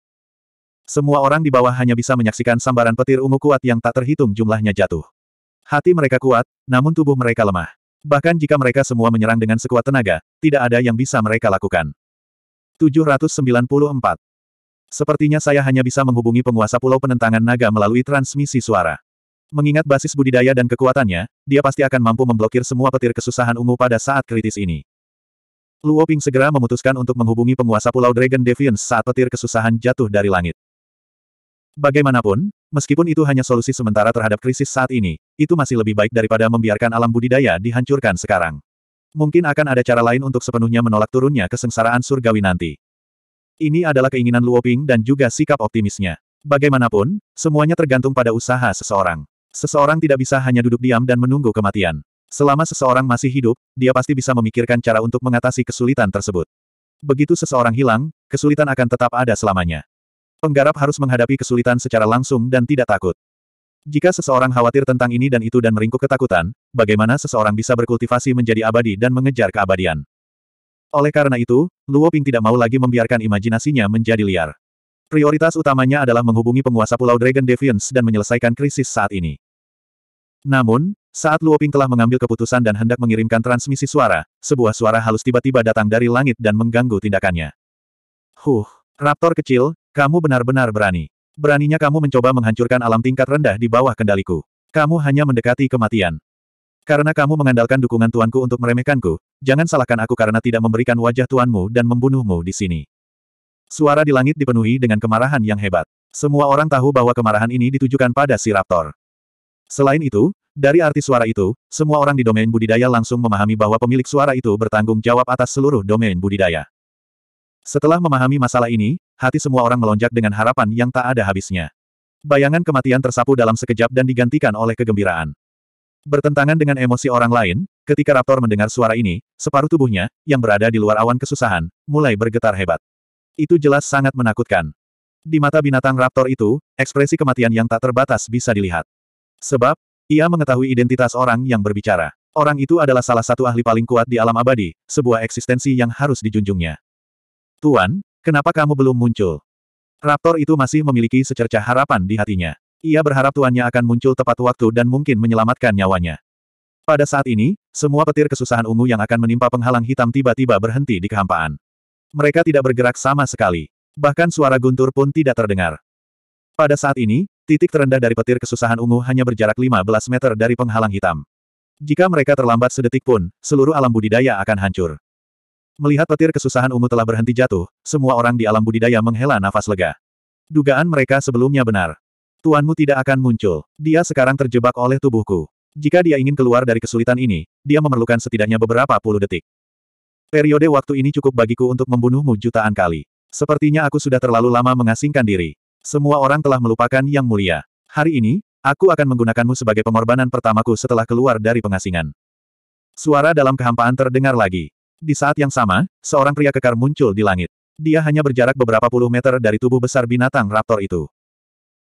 Semua orang di bawah hanya bisa menyaksikan sambaran petir ungu kuat yang tak terhitung jumlahnya jatuh. Hati mereka kuat, namun tubuh mereka lemah. Bahkan jika mereka semua menyerang dengan sekuat tenaga, tidak ada yang bisa mereka lakukan. 794. Sepertinya saya hanya bisa menghubungi penguasa pulau penentangan naga melalui transmisi suara. Mengingat basis budidaya dan kekuatannya, dia pasti akan mampu memblokir semua petir kesusahan ungu pada saat kritis ini. Luo Ping segera memutuskan untuk menghubungi penguasa pulau Dragon Deviance saat petir kesusahan jatuh dari langit. Bagaimanapun, meskipun itu hanya solusi sementara terhadap krisis saat ini, itu masih lebih baik daripada membiarkan alam budidaya dihancurkan sekarang. Mungkin akan ada cara lain untuk sepenuhnya menolak turunnya kesengsaraan surgawi nanti. Ini adalah keinginan Luoping dan juga sikap optimisnya. Bagaimanapun, semuanya tergantung pada usaha seseorang. Seseorang tidak bisa hanya duduk diam dan menunggu kematian. Selama seseorang masih hidup, dia pasti bisa memikirkan cara untuk mengatasi kesulitan tersebut. Begitu seseorang hilang, kesulitan akan tetap ada selamanya. Penggarap harus menghadapi kesulitan secara langsung dan tidak takut. Jika seseorang khawatir tentang ini dan itu dan meringkuk ketakutan, bagaimana seseorang bisa berkultivasi menjadi abadi dan mengejar keabadian? Oleh karena itu, Luo Ping tidak mau lagi membiarkan imajinasinya menjadi liar. Prioritas utamanya adalah menghubungi penguasa Pulau Dragon Deviants dan menyelesaikan krisis saat ini. Namun, saat Luo Ping telah mengambil keputusan dan hendak mengirimkan transmisi suara, sebuah suara halus tiba-tiba datang dari langit dan mengganggu tindakannya. Huh, Raptor kecil, kamu benar-benar berani. Beraninya kamu mencoba menghancurkan alam tingkat rendah di bawah kendaliku. Kamu hanya mendekati kematian. Karena kamu mengandalkan dukungan tuanku untuk meremehkanku, jangan salahkan aku karena tidak memberikan wajah tuanmu dan membunuhmu di sini. Suara di langit dipenuhi dengan kemarahan yang hebat. Semua orang tahu bahwa kemarahan ini ditujukan pada si Raptor. Selain itu, dari arti suara itu, semua orang di domain budidaya langsung memahami bahwa pemilik suara itu bertanggung jawab atas seluruh domain budidaya. Setelah memahami masalah ini, hati semua orang melonjak dengan harapan yang tak ada habisnya. Bayangan kematian tersapu dalam sekejap dan digantikan oleh kegembiraan. Bertentangan dengan emosi orang lain, Ketika Raptor mendengar suara ini, separuh tubuhnya, yang berada di luar awan kesusahan, mulai bergetar hebat. Itu jelas sangat menakutkan. Di mata binatang Raptor itu, ekspresi kematian yang tak terbatas bisa dilihat. Sebab, ia mengetahui identitas orang yang berbicara. Orang itu adalah salah satu ahli paling kuat di alam abadi, sebuah eksistensi yang harus dijunjungnya. Tuan, kenapa kamu belum muncul? Raptor itu masih memiliki secerca harapan di hatinya. Ia berharap tuannya akan muncul tepat waktu dan mungkin menyelamatkan nyawanya. Pada saat ini, semua petir kesusahan ungu yang akan menimpa penghalang hitam tiba-tiba berhenti di kehampaan. Mereka tidak bergerak sama sekali. Bahkan suara guntur pun tidak terdengar. Pada saat ini, titik terendah dari petir kesusahan ungu hanya berjarak 15 meter dari penghalang hitam. Jika mereka terlambat sedetik pun, seluruh alam budidaya akan hancur. Melihat petir kesusahan ungu telah berhenti jatuh, semua orang di alam budidaya menghela nafas lega. Dugaan mereka sebelumnya benar. Tuanmu tidak akan muncul. Dia sekarang terjebak oleh tubuhku. Jika dia ingin keluar dari kesulitan ini, dia memerlukan setidaknya beberapa puluh detik. Periode waktu ini cukup bagiku untuk membunuhmu jutaan kali. Sepertinya aku sudah terlalu lama mengasingkan diri. Semua orang telah melupakan yang mulia. Hari ini, aku akan menggunakanmu sebagai pengorbanan pertamaku setelah keluar dari pengasingan. Suara dalam kehampaan terdengar lagi. Di saat yang sama, seorang pria kekar muncul di langit. Dia hanya berjarak beberapa puluh meter dari tubuh besar binatang raptor itu.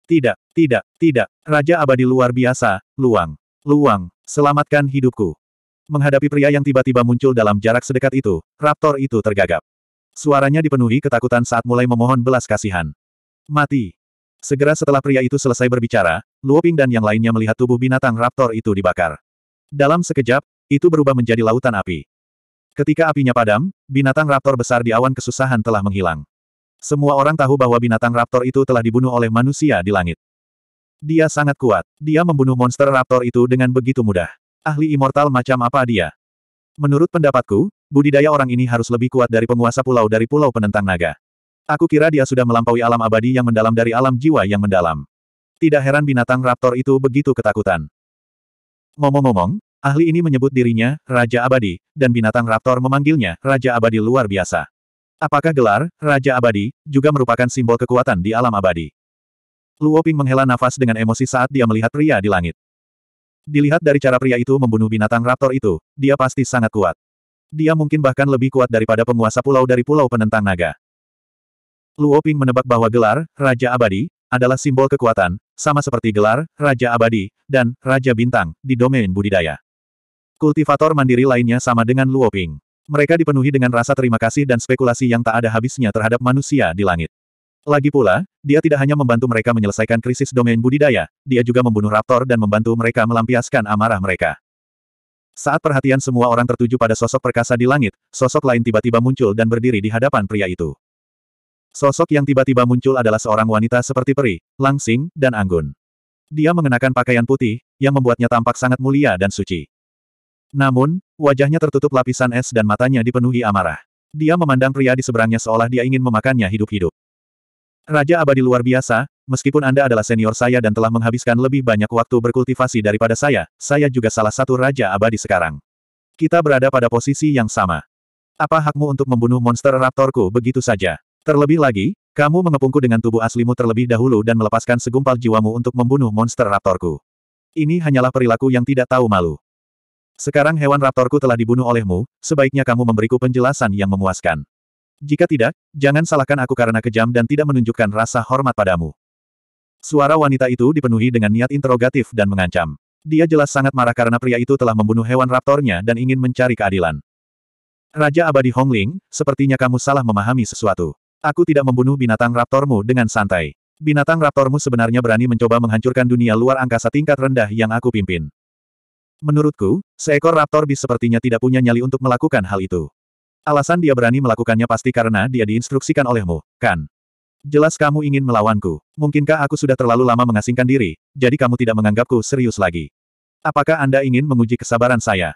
Tidak, tidak, tidak, Raja Abadi luar biasa, luang. Luang, selamatkan hidupku. Menghadapi pria yang tiba-tiba muncul dalam jarak sedekat itu, raptor itu tergagap. Suaranya dipenuhi ketakutan saat mulai memohon belas kasihan. Mati. Segera setelah pria itu selesai berbicara, Luoping dan yang lainnya melihat tubuh binatang raptor itu dibakar. Dalam sekejap, itu berubah menjadi lautan api. Ketika apinya padam, binatang raptor besar di awan kesusahan telah menghilang. Semua orang tahu bahwa binatang raptor itu telah dibunuh oleh manusia di langit. Dia sangat kuat. Dia membunuh monster raptor itu dengan begitu mudah. Ahli immortal macam apa dia? Menurut pendapatku, budidaya orang ini harus lebih kuat dari penguasa pulau dari pulau penentang naga. Aku kira dia sudah melampaui alam abadi yang mendalam dari alam jiwa yang mendalam. Tidak heran binatang raptor itu begitu ketakutan. Ngomong-ngomong, ahli ini menyebut dirinya Raja Abadi, dan binatang raptor memanggilnya Raja Abadi luar biasa. Apakah gelar Raja Abadi juga merupakan simbol kekuatan di alam abadi? Luo Ping menghela nafas dengan emosi saat dia melihat pria di langit. Dilihat dari cara pria itu membunuh binatang raptor itu, dia pasti sangat kuat. Dia mungkin bahkan lebih kuat daripada penguasa pulau dari pulau penentang naga. Luo Ping menebak bahwa gelar, Raja Abadi, adalah simbol kekuatan, sama seperti gelar, Raja Abadi, dan Raja Bintang, di domain budidaya. Kultivator mandiri lainnya sama dengan Luo Ping. Mereka dipenuhi dengan rasa terima kasih dan spekulasi yang tak ada habisnya terhadap manusia di langit. Lagi pula, dia tidak hanya membantu mereka menyelesaikan krisis domain budidaya, dia juga membunuh raptor dan membantu mereka melampiaskan amarah mereka. Saat perhatian semua orang tertuju pada sosok perkasa di langit, sosok lain tiba-tiba muncul dan berdiri di hadapan pria itu. Sosok yang tiba-tiba muncul adalah seorang wanita seperti peri, langsing, dan anggun. Dia mengenakan pakaian putih, yang membuatnya tampak sangat mulia dan suci. Namun, wajahnya tertutup lapisan es dan matanya dipenuhi amarah. Dia memandang pria di seberangnya seolah dia ingin memakannya hidup-hidup. Raja abadi luar biasa, meskipun Anda adalah senior saya dan telah menghabiskan lebih banyak waktu berkultivasi daripada saya, saya juga salah satu raja abadi sekarang. Kita berada pada posisi yang sama. Apa hakmu untuk membunuh monster raptorku begitu saja? Terlebih lagi, kamu mengepungku dengan tubuh aslimu terlebih dahulu dan melepaskan segumpal jiwamu untuk membunuh monster raptorku. Ini hanyalah perilaku yang tidak tahu malu. Sekarang hewan raptorku telah dibunuh olehmu, sebaiknya kamu memberiku penjelasan yang memuaskan. Jika tidak, jangan salahkan aku karena kejam dan tidak menunjukkan rasa hormat padamu. Suara wanita itu dipenuhi dengan niat interogatif dan mengancam. Dia jelas sangat marah karena pria itu telah membunuh hewan raptornya dan ingin mencari keadilan. Raja abadi Hongling, sepertinya kamu salah memahami sesuatu. Aku tidak membunuh binatang raptormu dengan santai. Binatang raptormu sebenarnya berani mencoba menghancurkan dunia luar angkasa tingkat rendah yang aku pimpin. Menurutku, seekor raptor bis sepertinya tidak punya nyali untuk melakukan hal itu. Alasan dia berani melakukannya pasti karena dia diinstruksikan olehmu, kan? Jelas kamu ingin melawanku. Mungkinkah aku sudah terlalu lama mengasingkan diri, jadi kamu tidak menganggapku serius lagi? Apakah Anda ingin menguji kesabaran saya?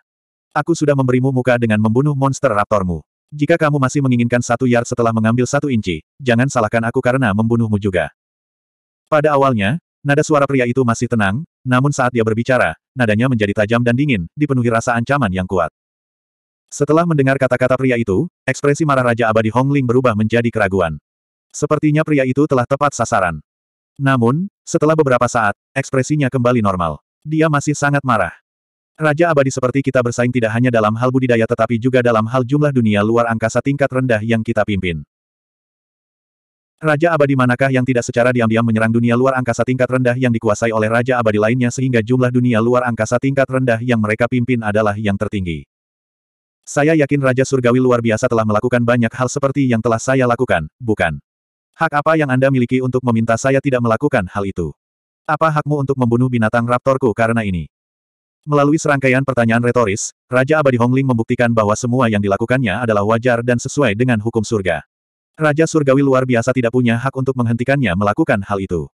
Aku sudah memberimu muka dengan membunuh monster raptormu. Jika kamu masih menginginkan satu yard setelah mengambil satu inci, jangan salahkan aku karena membunuhmu juga. Pada awalnya, nada suara pria itu masih tenang, namun saat dia berbicara, nadanya menjadi tajam dan dingin, dipenuhi rasa ancaman yang kuat. Setelah mendengar kata-kata pria itu, ekspresi marah Raja Abadi Hong Ling berubah menjadi keraguan. Sepertinya pria itu telah tepat sasaran. Namun, setelah beberapa saat, ekspresinya kembali normal. Dia masih sangat marah. Raja Abadi seperti kita bersaing tidak hanya dalam hal budidaya tetapi juga dalam hal jumlah dunia luar angkasa tingkat rendah yang kita pimpin. Raja Abadi manakah yang tidak secara diam-diam menyerang dunia luar angkasa tingkat rendah yang dikuasai oleh Raja Abadi lainnya sehingga jumlah dunia luar angkasa tingkat rendah yang mereka pimpin adalah yang tertinggi. Saya yakin Raja Surgawi luar biasa telah melakukan banyak hal seperti yang telah saya lakukan, bukan? Hak apa yang Anda miliki untuk meminta saya tidak melakukan hal itu? Apa hakmu untuk membunuh binatang raptorku karena ini? Melalui serangkaian pertanyaan retoris, Raja Abadi Hongling membuktikan bahwa semua yang dilakukannya adalah wajar dan sesuai dengan hukum surga. Raja Surgawi luar biasa tidak punya hak untuk menghentikannya melakukan hal itu.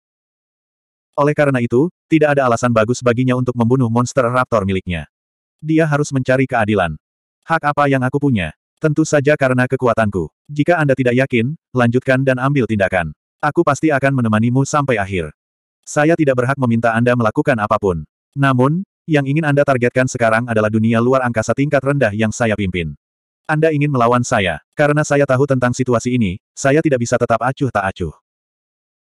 Oleh karena itu, tidak ada alasan bagus baginya untuk membunuh monster raptor miliknya. Dia harus mencari keadilan. Hak apa yang aku punya? Tentu saja karena kekuatanku. Jika Anda tidak yakin, lanjutkan dan ambil tindakan. Aku pasti akan menemanimu sampai akhir. Saya tidak berhak meminta Anda melakukan apapun. Namun, yang ingin Anda targetkan sekarang adalah dunia luar angkasa tingkat rendah yang saya pimpin. Anda ingin melawan saya. Karena saya tahu tentang situasi ini, saya tidak bisa tetap acuh tak acuh.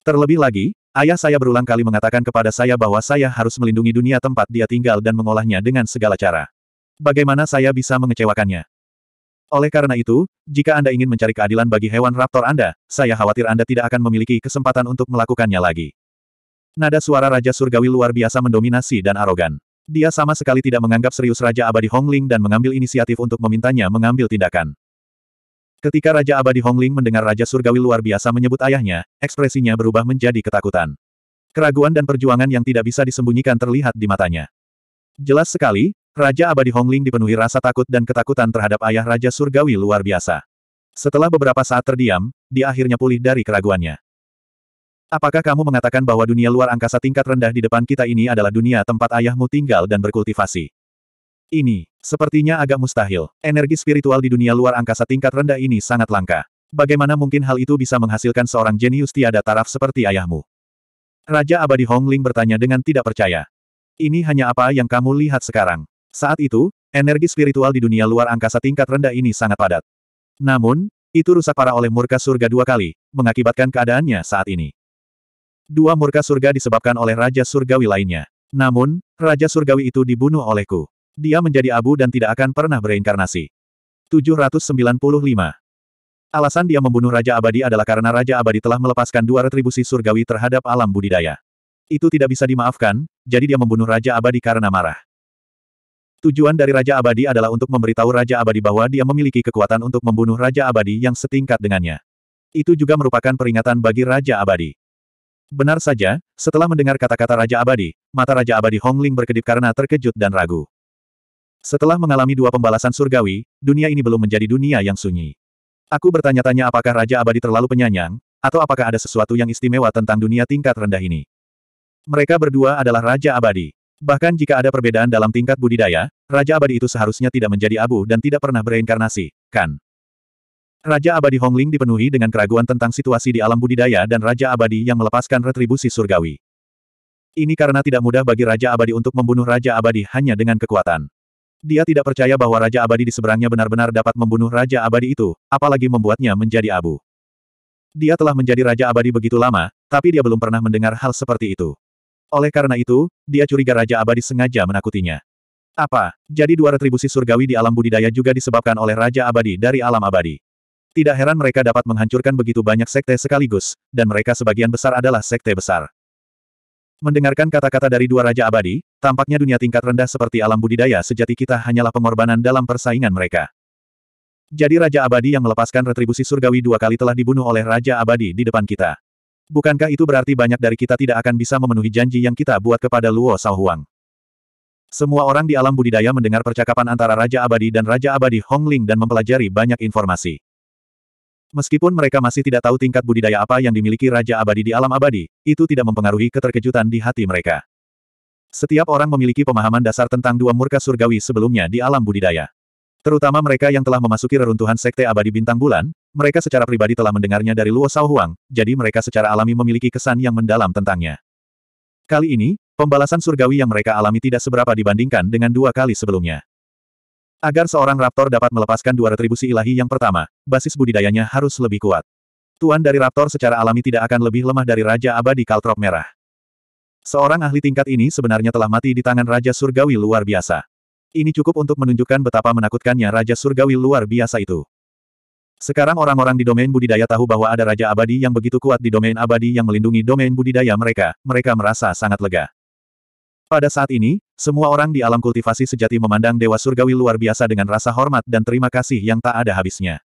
Terlebih lagi, ayah saya berulang kali mengatakan kepada saya bahwa saya harus melindungi dunia tempat dia tinggal dan mengolahnya dengan segala cara. Bagaimana saya bisa mengecewakannya? Oleh karena itu, jika Anda ingin mencari keadilan bagi hewan raptor Anda, saya khawatir Anda tidak akan memiliki kesempatan untuk melakukannya lagi. Nada suara Raja Surgawi luar biasa mendominasi dan arogan. Dia sama sekali tidak menganggap serius Raja Abadi Hongling dan mengambil inisiatif untuk memintanya mengambil tindakan. Ketika Raja Abadi Hongling mendengar Raja Surgawi luar biasa menyebut ayahnya, ekspresinya berubah menjadi ketakutan. Keraguan dan perjuangan yang tidak bisa disembunyikan terlihat di matanya. Jelas sekali, Raja Abadi Hongling dipenuhi rasa takut dan ketakutan terhadap ayah Raja Surgawi luar biasa. Setelah beberapa saat terdiam, dia akhirnya pulih dari keraguannya. Apakah kamu mengatakan bahwa dunia luar angkasa tingkat rendah di depan kita ini adalah dunia tempat ayahmu tinggal dan berkultivasi? Ini, sepertinya agak mustahil. Energi spiritual di dunia luar angkasa tingkat rendah ini sangat langka. Bagaimana mungkin hal itu bisa menghasilkan seorang jenius tiada taraf seperti ayahmu? Raja Abadi Hongling bertanya dengan tidak percaya. Ini hanya apa yang kamu lihat sekarang. Saat itu, energi spiritual di dunia luar angkasa tingkat rendah ini sangat padat. Namun, itu rusak parah oleh murka surga dua kali, mengakibatkan keadaannya saat ini. Dua murka surga disebabkan oleh Raja Surgawi lainnya. Namun, Raja Surgawi itu dibunuh olehku. Dia menjadi abu dan tidak akan pernah bereinkarnasi. 795. Alasan dia membunuh Raja Abadi adalah karena Raja Abadi telah melepaskan dua retribusi surgawi terhadap alam budidaya. Itu tidak bisa dimaafkan, jadi dia membunuh Raja Abadi karena marah. Tujuan dari Raja Abadi adalah untuk memberitahu Raja Abadi bahwa dia memiliki kekuatan untuk membunuh Raja Abadi yang setingkat dengannya. Itu juga merupakan peringatan bagi Raja Abadi. Benar saja, setelah mendengar kata-kata Raja Abadi, mata Raja Abadi Hongling berkedip karena terkejut dan ragu. Setelah mengalami dua pembalasan surgawi, dunia ini belum menjadi dunia yang sunyi. Aku bertanya-tanya apakah Raja Abadi terlalu penyayang, atau apakah ada sesuatu yang istimewa tentang dunia tingkat rendah ini. Mereka berdua adalah Raja Abadi. Bahkan jika ada perbedaan dalam tingkat budidaya, Raja Abadi itu seharusnya tidak menjadi abu dan tidak pernah bereinkarnasi, kan? Raja Abadi Hongling dipenuhi dengan keraguan tentang situasi di alam budidaya dan Raja Abadi yang melepaskan retribusi surgawi. Ini karena tidak mudah bagi Raja Abadi untuk membunuh Raja Abadi hanya dengan kekuatan. Dia tidak percaya bahwa Raja Abadi di seberangnya benar-benar dapat membunuh Raja Abadi itu, apalagi membuatnya menjadi abu. Dia telah menjadi Raja Abadi begitu lama, tapi dia belum pernah mendengar hal seperti itu. Oleh karena itu, dia curiga Raja Abadi sengaja menakutinya. Apa? Jadi dua retribusi surgawi di alam budidaya juga disebabkan oleh Raja Abadi dari alam abadi. Tidak heran mereka dapat menghancurkan begitu banyak sekte sekaligus, dan mereka sebagian besar adalah sekte besar. Mendengarkan kata-kata dari dua raja abadi, tampaknya dunia tingkat rendah seperti alam budidaya sejati kita hanyalah pengorbanan dalam persaingan mereka. Jadi raja abadi yang melepaskan retribusi surgawi dua kali telah dibunuh oleh raja abadi di depan kita. Bukankah itu berarti banyak dari kita tidak akan bisa memenuhi janji yang kita buat kepada Luo Shaohuang? Semua orang di alam budidaya mendengar percakapan antara Raja Abadi dan Raja Abadi Hong Ling dan mempelajari banyak informasi. Meskipun mereka masih tidak tahu tingkat budidaya apa yang dimiliki Raja Abadi di alam abadi, itu tidak mempengaruhi keterkejutan di hati mereka. Setiap orang memiliki pemahaman dasar tentang dua murka surgawi sebelumnya di alam budidaya. Terutama mereka yang telah memasuki reruntuhan Sekte Abadi Bintang Bulan, mereka secara pribadi telah mendengarnya dari Luo Sao Huang, jadi mereka secara alami memiliki kesan yang mendalam tentangnya. Kali ini, pembalasan surgawi yang mereka alami tidak seberapa dibandingkan dengan dua kali sebelumnya. Agar seorang raptor dapat melepaskan dua retribusi ilahi yang pertama, basis budidayanya harus lebih kuat. Tuan dari raptor secara alami tidak akan lebih lemah dari Raja Abadi Kaltrop Merah. Seorang ahli tingkat ini sebenarnya telah mati di tangan Raja Surgawi luar biasa. Ini cukup untuk menunjukkan betapa menakutkannya Raja Surgawi luar biasa itu. Sekarang orang-orang di domain budidaya tahu bahwa ada Raja Abadi yang begitu kuat di domain abadi yang melindungi domain budidaya mereka, mereka merasa sangat lega. Pada saat ini, semua orang di alam kultivasi sejati memandang Dewa Surgawi luar biasa dengan rasa hormat dan terima kasih yang tak ada habisnya.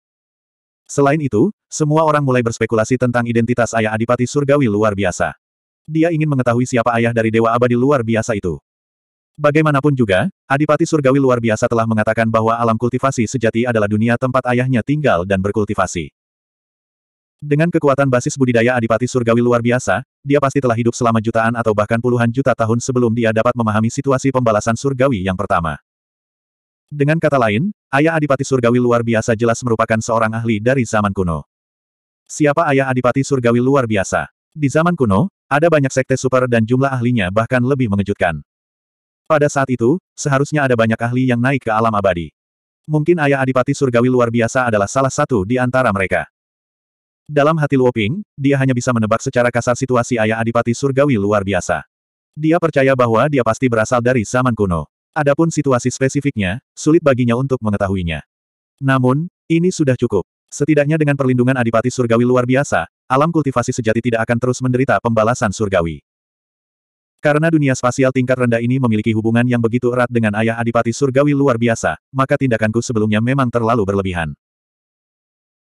Selain itu, semua orang mulai berspekulasi tentang identitas ayah Adipati Surgawi luar biasa. Dia ingin mengetahui siapa ayah dari Dewa Abadi luar biasa itu. Bagaimanapun juga, Adipati Surgawi luar biasa telah mengatakan bahwa alam kultivasi sejati adalah dunia tempat ayahnya tinggal dan berkultivasi. Dengan kekuatan basis budidaya Adipati Surgawi luar biasa, dia pasti telah hidup selama jutaan atau bahkan puluhan juta tahun sebelum dia dapat memahami situasi pembalasan Surgawi yang pertama. Dengan kata lain, ayah Adipati Surgawi luar biasa jelas merupakan seorang ahli dari zaman kuno. Siapa ayah Adipati Surgawi luar biasa? Di zaman kuno, ada banyak sekte super dan jumlah ahlinya bahkan lebih mengejutkan. Pada saat itu, seharusnya ada banyak ahli yang naik ke alam abadi. Mungkin ayah adipati surgawi luar biasa adalah salah satu di antara mereka. Dalam hati Luoping, dia hanya bisa menebak secara kasar situasi ayah adipati surgawi luar biasa. Dia percaya bahwa dia pasti berasal dari zaman kuno. Adapun situasi spesifiknya, sulit baginya untuk mengetahuinya. Namun, ini sudah cukup. Setidaknya dengan perlindungan adipati surgawi luar biasa, alam kultivasi sejati tidak akan terus menderita pembalasan surgawi. Karena dunia spasial tingkat rendah ini memiliki hubungan yang begitu erat dengan ayah adipati surgawi luar biasa, maka tindakanku sebelumnya memang terlalu berlebihan.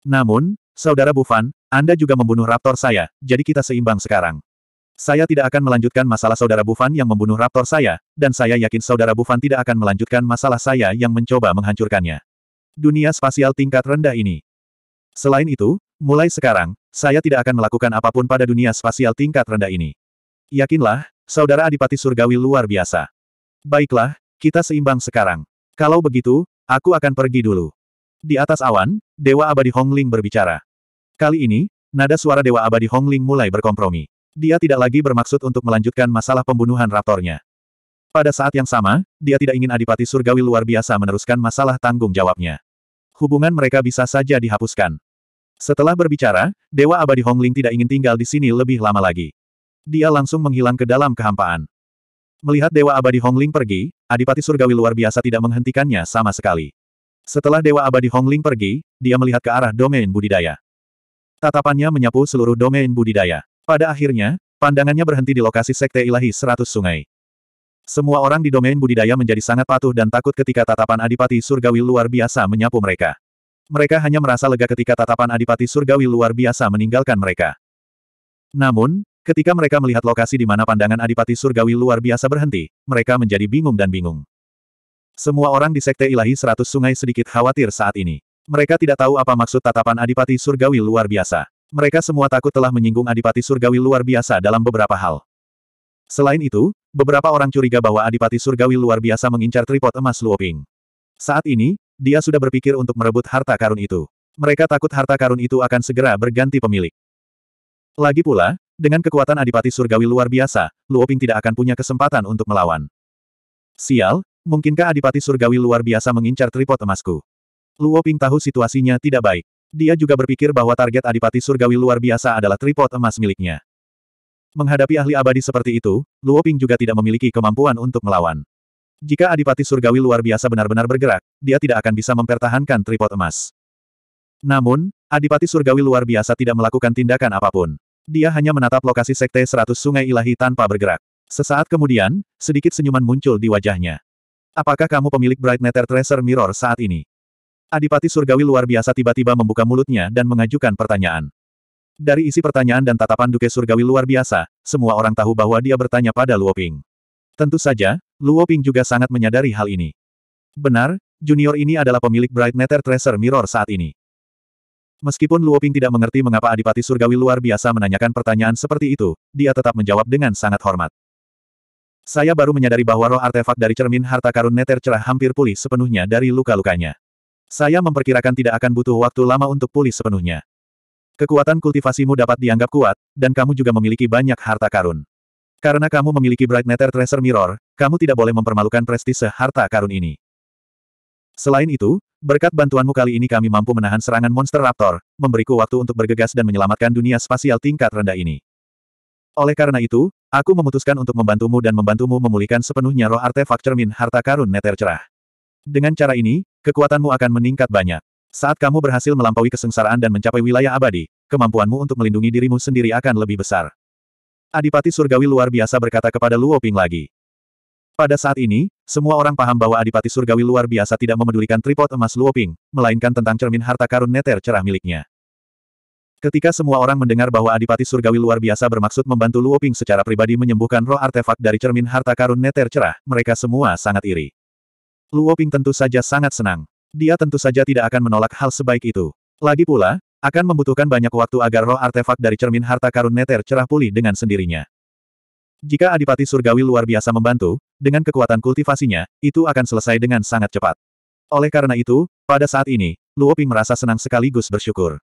Namun, Saudara Bufan, Anda juga membunuh raptor saya, jadi kita seimbang sekarang. Saya tidak akan melanjutkan masalah saudara Bufan yang membunuh raptor saya, dan saya yakin saudara Bufan tidak akan melanjutkan masalah saya yang mencoba menghancurkannya. Dunia spasial tingkat rendah ini. Selain itu, mulai sekarang, saya tidak akan melakukan apapun pada dunia spasial tingkat rendah ini. Yakinlah, saudara Adipati Surgawi luar biasa. Baiklah, kita seimbang sekarang. Kalau begitu, aku akan pergi dulu. Di atas awan, Dewa Abadi Hongling berbicara. Kali ini, nada suara Dewa Abadi Hongling mulai berkompromi. Dia tidak lagi bermaksud untuk melanjutkan masalah pembunuhan raptornya. Pada saat yang sama, dia tidak ingin Adipati Surgawi luar biasa meneruskan masalah tanggung jawabnya. Hubungan mereka bisa saja dihapuskan. Setelah berbicara, Dewa Abadi Hongling tidak ingin tinggal di sini lebih lama lagi. Dia langsung menghilang ke dalam kehampaan. Melihat Dewa Abadi Hongling pergi, Adipati Surgawi luar biasa tidak menghentikannya sama sekali. Setelah Dewa Abadi Hongling pergi, dia melihat ke arah domain budidaya. Tatapannya menyapu seluruh domain budidaya. Pada akhirnya, pandangannya berhenti di lokasi Sekte Ilahi Seratus Sungai. Semua orang di domain budidaya menjadi sangat patuh dan takut ketika tatapan Adipati Surgawi luar biasa menyapu mereka. Mereka hanya merasa lega ketika tatapan Adipati Surgawi luar biasa meninggalkan mereka. Namun, Ketika mereka melihat lokasi di mana pandangan Adipati Surgawi luar biasa berhenti, mereka menjadi bingung dan bingung. Semua orang di Sekte Ilahi Seratus Sungai sedikit khawatir saat ini. Mereka tidak tahu apa maksud tatapan Adipati Surgawi luar biasa. Mereka semua takut telah menyinggung Adipati Surgawi luar biasa dalam beberapa hal. Selain itu, beberapa orang curiga bahwa Adipati Surgawi luar biasa mengincar tripod emas Luoping. Saat ini, dia sudah berpikir untuk merebut harta karun itu. Mereka takut harta karun itu akan segera berganti pemilik. Lagi pula, dengan kekuatan adipati surgawi luar biasa, Luoping tidak akan punya kesempatan untuk melawan. Sial, mungkinkah adipati surgawi luar biasa mengincar tripod emasku? Luoping tahu situasinya tidak baik. Dia juga berpikir bahwa target adipati surgawi luar biasa adalah tripod emas miliknya. Menghadapi ahli abadi seperti itu, Luoping juga tidak memiliki kemampuan untuk melawan. Jika adipati surgawi luar biasa benar-benar bergerak, dia tidak akan bisa mempertahankan tripod emas. Namun, adipati surgawi luar biasa tidak melakukan tindakan apapun. Dia hanya menatap lokasi sekte seratus sungai ilahi tanpa bergerak. Sesaat kemudian, sedikit senyuman muncul di wajahnya. Apakah kamu pemilik Bright Nether Tracer Mirror saat ini? Adipati Surgawi luar biasa tiba-tiba membuka mulutnya dan mengajukan pertanyaan. Dari isi pertanyaan dan tatapan Duke Surgawi luar biasa, semua orang tahu bahwa dia bertanya pada Luoping. Tentu saja, Luoping juga sangat menyadari hal ini. Benar, junior ini adalah pemilik Bright Nether Tracer Mirror saat ini. Meskipun Luoping tidak mengerti mengapa Adipati Surgawi luar biasa menanyakan pertanyaan seperti itu, dia tetap menjawab dengan sangat hormat. Saya baru menyadari bahwa roh artefak dari cermin harta karun neter cerah hampir pulih sepenuhnya dari luka-lukanya. Saya memperkirakan tidak akan butuh waktu lama untuk pulih sepenuhnya. Kekuatan kultivasimu dapat dianggap kuat, dan kamu juga memiliki banyak harta karun. Karena kamu memiliki Bright Nether Treasure Mirror, kamu tidak boleh mempermalukan prestise harta karun ini. Selain itu, berkat bantuanmu kali ini kami mampu menahan serangan monster raptor, memberiku waktu untuk bergegas dan menyelamatkan dunia spasial tingkat rendah ini. Oleh karena itu, aku memutuskan untuk membantumu dan membantumu memulihkan sepenuhnya roh artefak cermin harta karun neter cerah. Dengan cara ini, kekuatanmu akan meningkat banyak. Saat kamu berhasil melampaui kesengsaraan dan mencapai wilayah abadi, kemampuanmu untuk melindungi dirimu sendiri akan lebih besar. Adipati Surgawi luar biasa berkata kepada Luo Ping lagi. Pada saat ini, semua orang paham bahwa Adipati Surgawi luar biasa tidak memedulikan tripod emas Luoping, melainkan tentang cermin harta karun neter cerah miliknya. Ketika semua orang mendengar bahwa Adipati Surgawi luar biasa bermaksud membantu Luoping secara pribadi menyembuhkan roh artefak dari cermin harta karun neter cerah, mereka semua sangat iri. Luoping tentu saja sangat senang. Dia tentu saja tidak akan menolak hal sebaik itu. Lagi pula, akan membutuhkan banyak waktu agar roh artefak dari cermin harta karun neter cerah pulih dengan sendirinya. Jika Adipati Surgawi luar biasa membantu, dengan kekuatan kultivasinya, itu akan selesai dengan sangat cepat. Oleh karena itu, pada saat ini, Luo Ping merasa senang sekaligus bersyukur.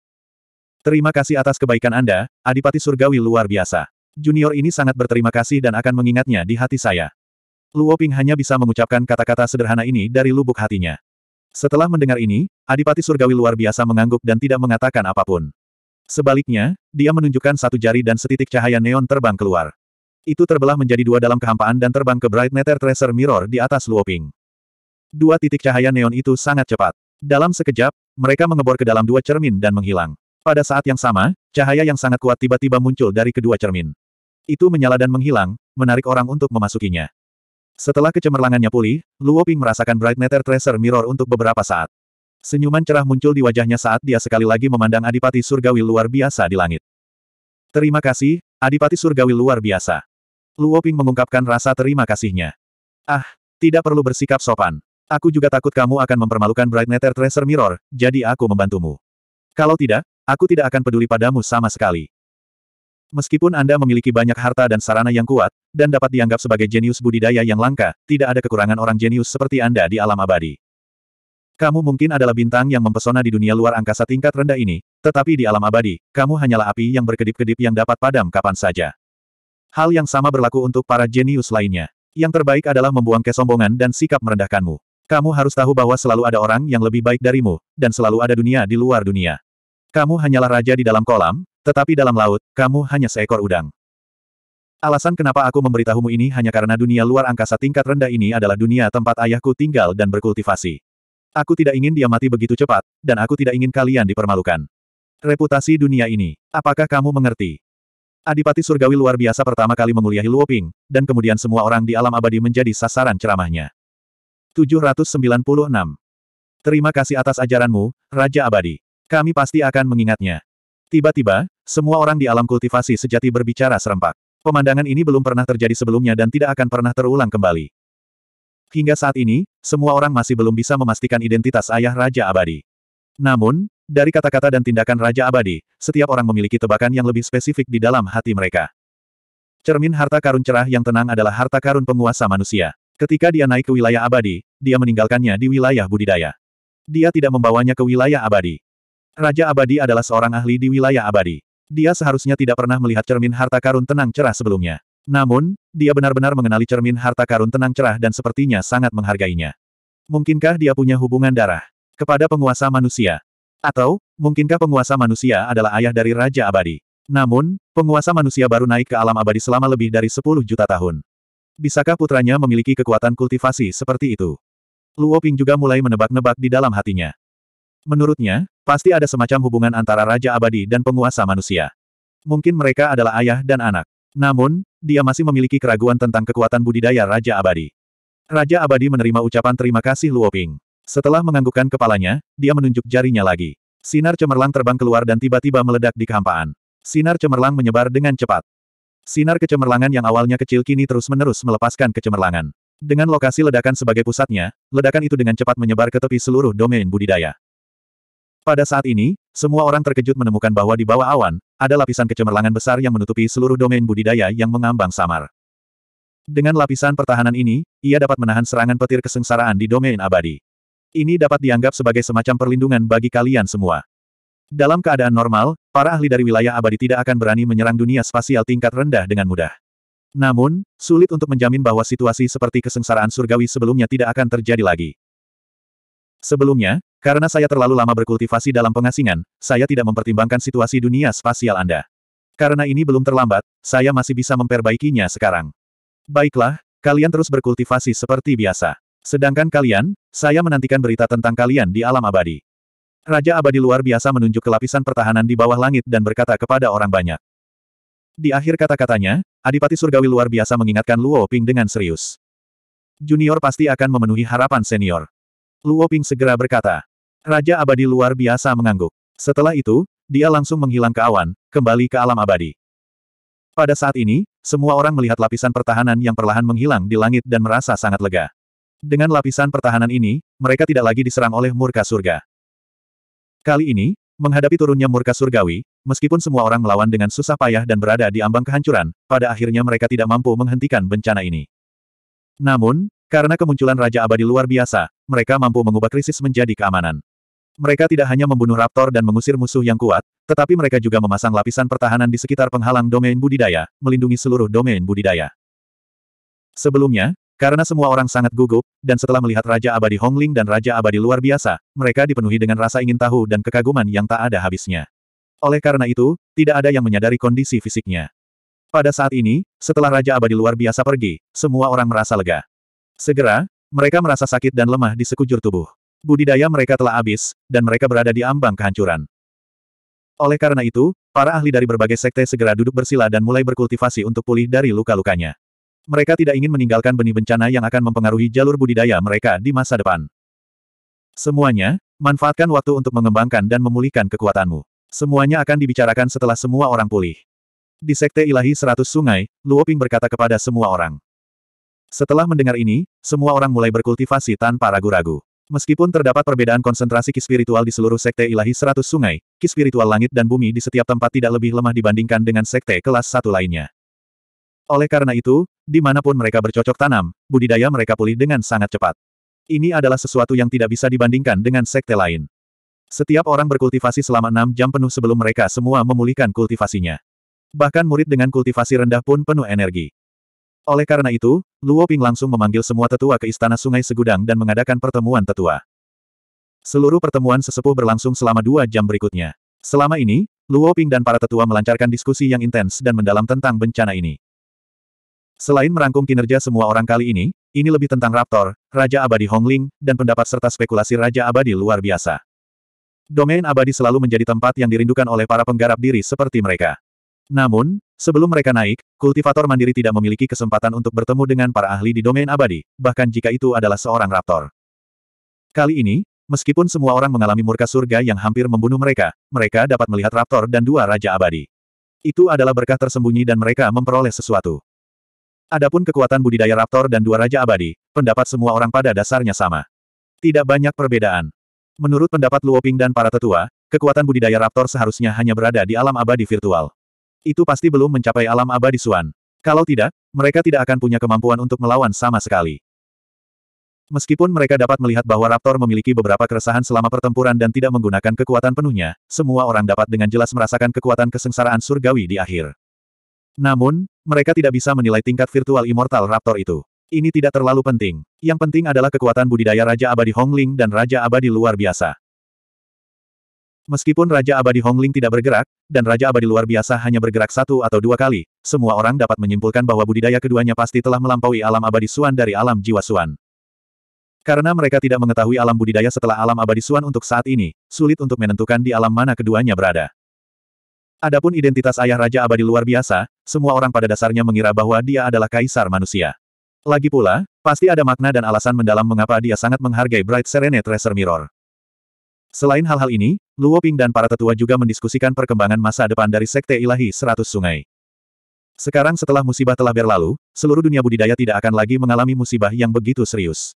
Terima kasih atas kebaikan Anda, Adipati Surgawi luar biasa. Junior ini sangat berterima kasih dan akan mengingatnya di hati saya. Luo Ping hanya bisa mengucapkan kata-kata sederhana ini dari lubuk hatinya. Setelah mendengar ini, Adipati Surgawi luar biasa mengangguk dan tidak mengatakan apapun. Sebaliknya, dia menunjukkan satu jari dan setitik cahaya neon terbang keluar. Itu terbelah menjadi dua dalam kehampaan dan terbang ke Bright Nether Tracer Mirror di atas Luoping. Dua titik cahaya neon itu sangat cepat. Dalam sekejap, mereka mengebor ke dalam dua cermin dan menghilang. Pada saat yang sama, cahaya yang sangat kuat tiba-tiba muncul dari kedua cermin. Itu menyala dan menghilang, menarik orang untuk memasukinya. Setelah kecemerlangannya pulih, Luoping merasakan Bright Nether Tracer Mirror untuk beberapa saat. Senyuman cerah muncul di wajahnya saat dia sekali lagi memandang Adipati Surgawi luar biasa di langit. Terima kasih, Adipati Surgawi luar biasa. Luo Ping mengungkapkan rasa terima kasihnya. Ah, tidak perlu bersikap sopan. Aku juga takut kamu akan mempermalukan Bright Nether Tracer Mirror, jadi aku membantumu. Kalau tidak, aku tidak akan peduli padamu sama sekali. Meskipun Anda memiliki banyak harta dan sarana yang kuat, dan dapat dianggap sebagai jenius budidaya yang langka, tidak ada kekurangan orang jenius seperti Anda di alam abadi. Kamu mungkin adalah bintang yang mempesona di dunia luar angkasa tingkat rendah ini, tetapi di alam abadi, kamu hanyalah api yang berkedip-kedip yang dapat padam kapan saja. Hal yang sama berlaku untuk para jenius lainnya. Yang terbaik adalah membuang kesombongan dan sikap merendahkanmu. Kamu harus tahu bahwa selalu ada orang yang lebih baik darimu, dan selalu ada dunia di luar dunia. Kamu hanyalah raja di dalam kolam, tetapi dalam laut, kamu hanya seekor udang. Alasan kenapa aku memberitahumu ini hanya karena dunia luar angkasa tingkat rendah ini adalah dunia tempat ayahku tinggal dan berkultivasi. Aku tidak ingin dia mati begitu cepat, dan aku tidak ingin kalian dipermalukan. Reputasi dunia ini, apakah kamu mengerti? Adipati Surgawi luar biasa pertama kali menguliahi Luoping, dan kemudian semua orang di alam abadi menjadi sasaran ceramahnya. 796. Terima kasih atas ajaranmu, Raja Abadi. Kami pasti akan mengingatnya. Tiba-tiba, semua orang di alam kultivasi sejati berbicara serempak. Pemandangan ini belum pernah terjadi sebelumnya dan tidak akan pernah terulang kembali. Hingga saat ini, semua orang masih belum bisa memastikan identitas ayah Raja Abadi. Namun, dari kata-kata dan tindakan Raja Abadi, setiap orang memiliki tebakan yang lebih spesifik di dalam hati mereka. Cermin harta karun cerah yang tenang adalah harta karun penguasa manusia. Ketika dia naik ke wilayah abadi, dia meninggalkannya di wilayah budidaya. Dia tidak membawanya ke wilayah abadi. Raja Abadi adalah seorang ahli di wilayah abadi. Dia seharusnya tidak pernah melihat cermin harta karun tenang cerah sebelumnya. Namun, dia benar-benar mengenali cermin harta karun tenang cerah dan sepertinya sangat menghargainya. Mungkinkah dia punya hubungan darah? Kepada penguasa manusia, atau, mungkinkah penguasa manusia adalah ayah dari Raja Abadi? Namun, penguasa manusia baru naik ke alam abadi selama lebih dari 10 juta tahun. Bisakah putranya memiliki kekuatan kultivasi seperti itu? Luo Ping juga mulai menebak-nebak di dalam hatinya. Menurutnya, pasti ada semacam hubungan antara Raja Abadi dan penguasa manusia. Mungkin mereka adalah ayah dan anak. Namun, dia masih memiliki keraguan tentang kekuatan budidaya Raja Abadi. Raja Abadi menerima ucapan terima kasih Luo Ping. Setelah menganggukkan kepalanya, dia menunjuk jarinya lagi. Sinar cemerlang terbang keluar dan tiba-tiba meledak di kehampaan. Sinar cemerlang menyebar dengan cepat. Sinar kecemerlangan yang awalnya kecil kini terus-menerus melepaskan kecemerlangan. Dengan lokasi ledakan sebagai pusatnya, ledakan itu dengan cepat menyebar ke tepi seluruh domain budidaya. Pada saat ini, semua orang terkejut menemukan bahwa di bawah awan, ada lapisan kecemerlangan besar yang menutupi seluruh domain budidaya yang mengambang samar. Dengan lapisan pertahanan ini, ia dapat menahan serangan petir kesengsaraan di domain abadi. Ini dapat dianggap sebagai semacam perlindungan bagi kalian semua. Dalam keadaan normal, para ahli dari wilayah abadi tidak akan berani menyerang dunia spasial tingkat rendah dengan mudah. Namun, sulit untuk menjamin bahwa situasi seperti kesengsaraan surgawi sebelumnya tidak akan terjadi lagi. Sebelumnya, karena saya terlalu lama berkultivasi dalam pengasingan, saya tidak mempertimbangkan situasi dunia spasial Anda. Karena ini belum terlambat, saya masih bisa memperbaikinya sekarang. Baiklah, kalian terus berkultivasi seperti biasa. Sedangkan kalian, saya menantikan berita tentang kalian di alam abadi. Raja abadi luar biasa menunjuk ke lapisan pertahanan di bawah langit dan berkata kepada orang banyak. Di akhir kata-katanya, Adipati Surgawi luar biasa mengingatkan Luo Ping dengan serius. Junior pasti akan memenuhi harapan senior. Luo Ping segera berkata. Raja abadi luar biasa mengangguk. Setelah itu, dia langsung menghilang ke awan, kembali ke alam abadi. Pada saat ini, semua orang melihat lapisan pertahanan yang perlahan menghilang di langit dan merasa sangat lega. Dengan lapisan pertahanan ini, mereka tidak lagi diserang oleh murka surga. Kali ini, menghadapi turunnya murka surgawi, meskipun semua orang melawan dengan susah payah dan berada di ambang kehancuran, pada akhirnya mereka tidak mampu menghentikan bencana ini. Namun, karena kemunculan Raja Abadi luar biasa, mereka mampu mengubah krisis menjadi keamanan. Mereka tidak hanya membunuh raptor dan mengusir musuh yang kuat, tetapi mereka juga memasang lapisan pertahanan di sekitar penghalang domain budidaya, melindungi seluruh domain budidaya. Sebelumnya, karena semua orang sangat gugup, dan setelah melihat Raja Abadi Hongling dan Raja Abadi luar biasa, mereka dipenuhi dengan rasa ingin tahu dan kekaguman yang tak ada habisnya. Oleh karena itu, tidak ada yang menyadari kondisi fisiknya. Pada saat ini, setelah Raja Abadi luar biasa pergi, semua orang merasa lega. Segera, mereka merasa sakit dan lemah di sekujur tubuh. Budidaya mereka telah habis, dan mereka berada di ambang kehancuran. Oleh karena itu, para ahli dari berbagai sekte segera duduk bersila dan mulai berkultivasi untuk pulih dari luka-lukanya. Mereka tidak ingin meninggalkan benih bencana yang akan mempengaruhi jalur budidaya mereka di masa depan. Semuanya, manfaatkan waktu untuk mengembangkan dan memulihkan kekuatanmu. Semuanya akan dibicarakan setelah semua orang pulih. Di Sekte Ilahi Seratus Sungai, Luoping berkata kepada semua orang. Setelah mendengar ini, semua orang mulai berkultivasi tanpa ragu-ragu. Meskipun terdapat perbedaan konsentrasi ki spiritual di seluruh Sekte Ilahi Seratus Sungai, ki spiritual langit dan bumi di setiap tempat tidak lebih lemah dibandingkan dengan Sekte kelas satu lainnya. Oleh karena itu, dimanapun mereka bercocok tanam, budidaya mereka pulih dengan sangat cepat. Ini adalah sesuatu yang tidak bisa dibandingkan dengan sekte lain. Setiap orang berkultivasi selama enam jam penuh sebelum mereka semua memulihkan kultivasinya. Bahkan murid dengan kultivasi rendah pun penuh energi. Oleh karena itu, Luo Ping langsung memanggil semua tetua ke Istana Sungai Segudang dan mengadakan pertemuan tetua. Seluruh pertemuan sesepuh berlangsung selama dua jam berikutnya. Selama ini, Luo Ping dan para tetua melancarkan diskusi yang intens dan mendalam tentang bencana ini. Selain merangkum kinerja semua orang kali ini, ini lebih tentang Raptor, Raja Abadi Hongling, dan pendapat serta spekulasi Raja Abadi luar biasa. Domain abadi selalu menjadi tempat yang dirindukan oleh para penggarap diri seperti mereka. Namun, sebelum mereka naik, kultivator mandiri tidak memiliki kesempatan untuk bertemu dengan para ahli di domain abadi, bahkan jika itu adalah seorang raptor. Kali ini, meskipun semua orang mengalami murka surga yang hampir membunuh mereka, mereka dapat melihat raptor dan dua raja abadi. Itu adalah berkah tersembunyi dan mereka memperoleh sesuatu. Adapun kekuatan budidaya raptor dan dua raja abadi, pendapat semua orang pada dasarnya sama. Tidak banyak perbedaan. Menurut pendapat Luoping dan para tetua, kekuatan budidaya raptor seharusnya hanya berada di alam abadi virtual. Itu pasti belum mencapai alam abadi Suan. Kalau tidak, mereka tidak akan punya kemampuan untuk melawan sama sekali. Meskipun mereka dapat melihat bahwa Raptor memiliki beberapa keresahan selama pertempuran dan tidak menggunakan kekuatan penuhnya, semua orang dapat dengan jelas merasakan kekuatan kesengsaraan surgawi di akhir. Namun, mereka tidak bisa menilai tingkat virtual Immortal Raptor itu. Ini tidak terlalu penting. Yang penting adalah kekuatan budidaya Raja Abadi Hongling dan Raja Abadi luar biasa. Meskipun Raja Abadi Hongling tidak bergerak, dan Raja Abadi luar biasa hanya bergerak satu atau dua kali, semua orang dapat menyimpulkan bahwa budidaya keduanya pasti telah melampaui alam abadi Suan dari alam jiwa Suan. Karena mereka tidak mengetahui alam budidaya setelah alam abadi Suan untuk saat ini, sulit untuk menentukan di alam mana keduanya berada. Adapun identitas ayah Raja Abadi luar biasa, semua orang pada dasarnya mengira bahwa dia adalah kaisar manusia. Lagi pula, pasti ada makna dan alasan mendalam mengapa dia sangat menghargai Bright Serene Tracer Mirror. Selain hal-hal ini, Luo Ping dan para tetua juga mendiskusikan perkembangan masa depan dari Sekte Ilahi Seratus Sungai. Sekarang setelah musibah telah berlalu, seluruh dunia budidaya tidak akan lagi mengalami musibah yang begitu serius.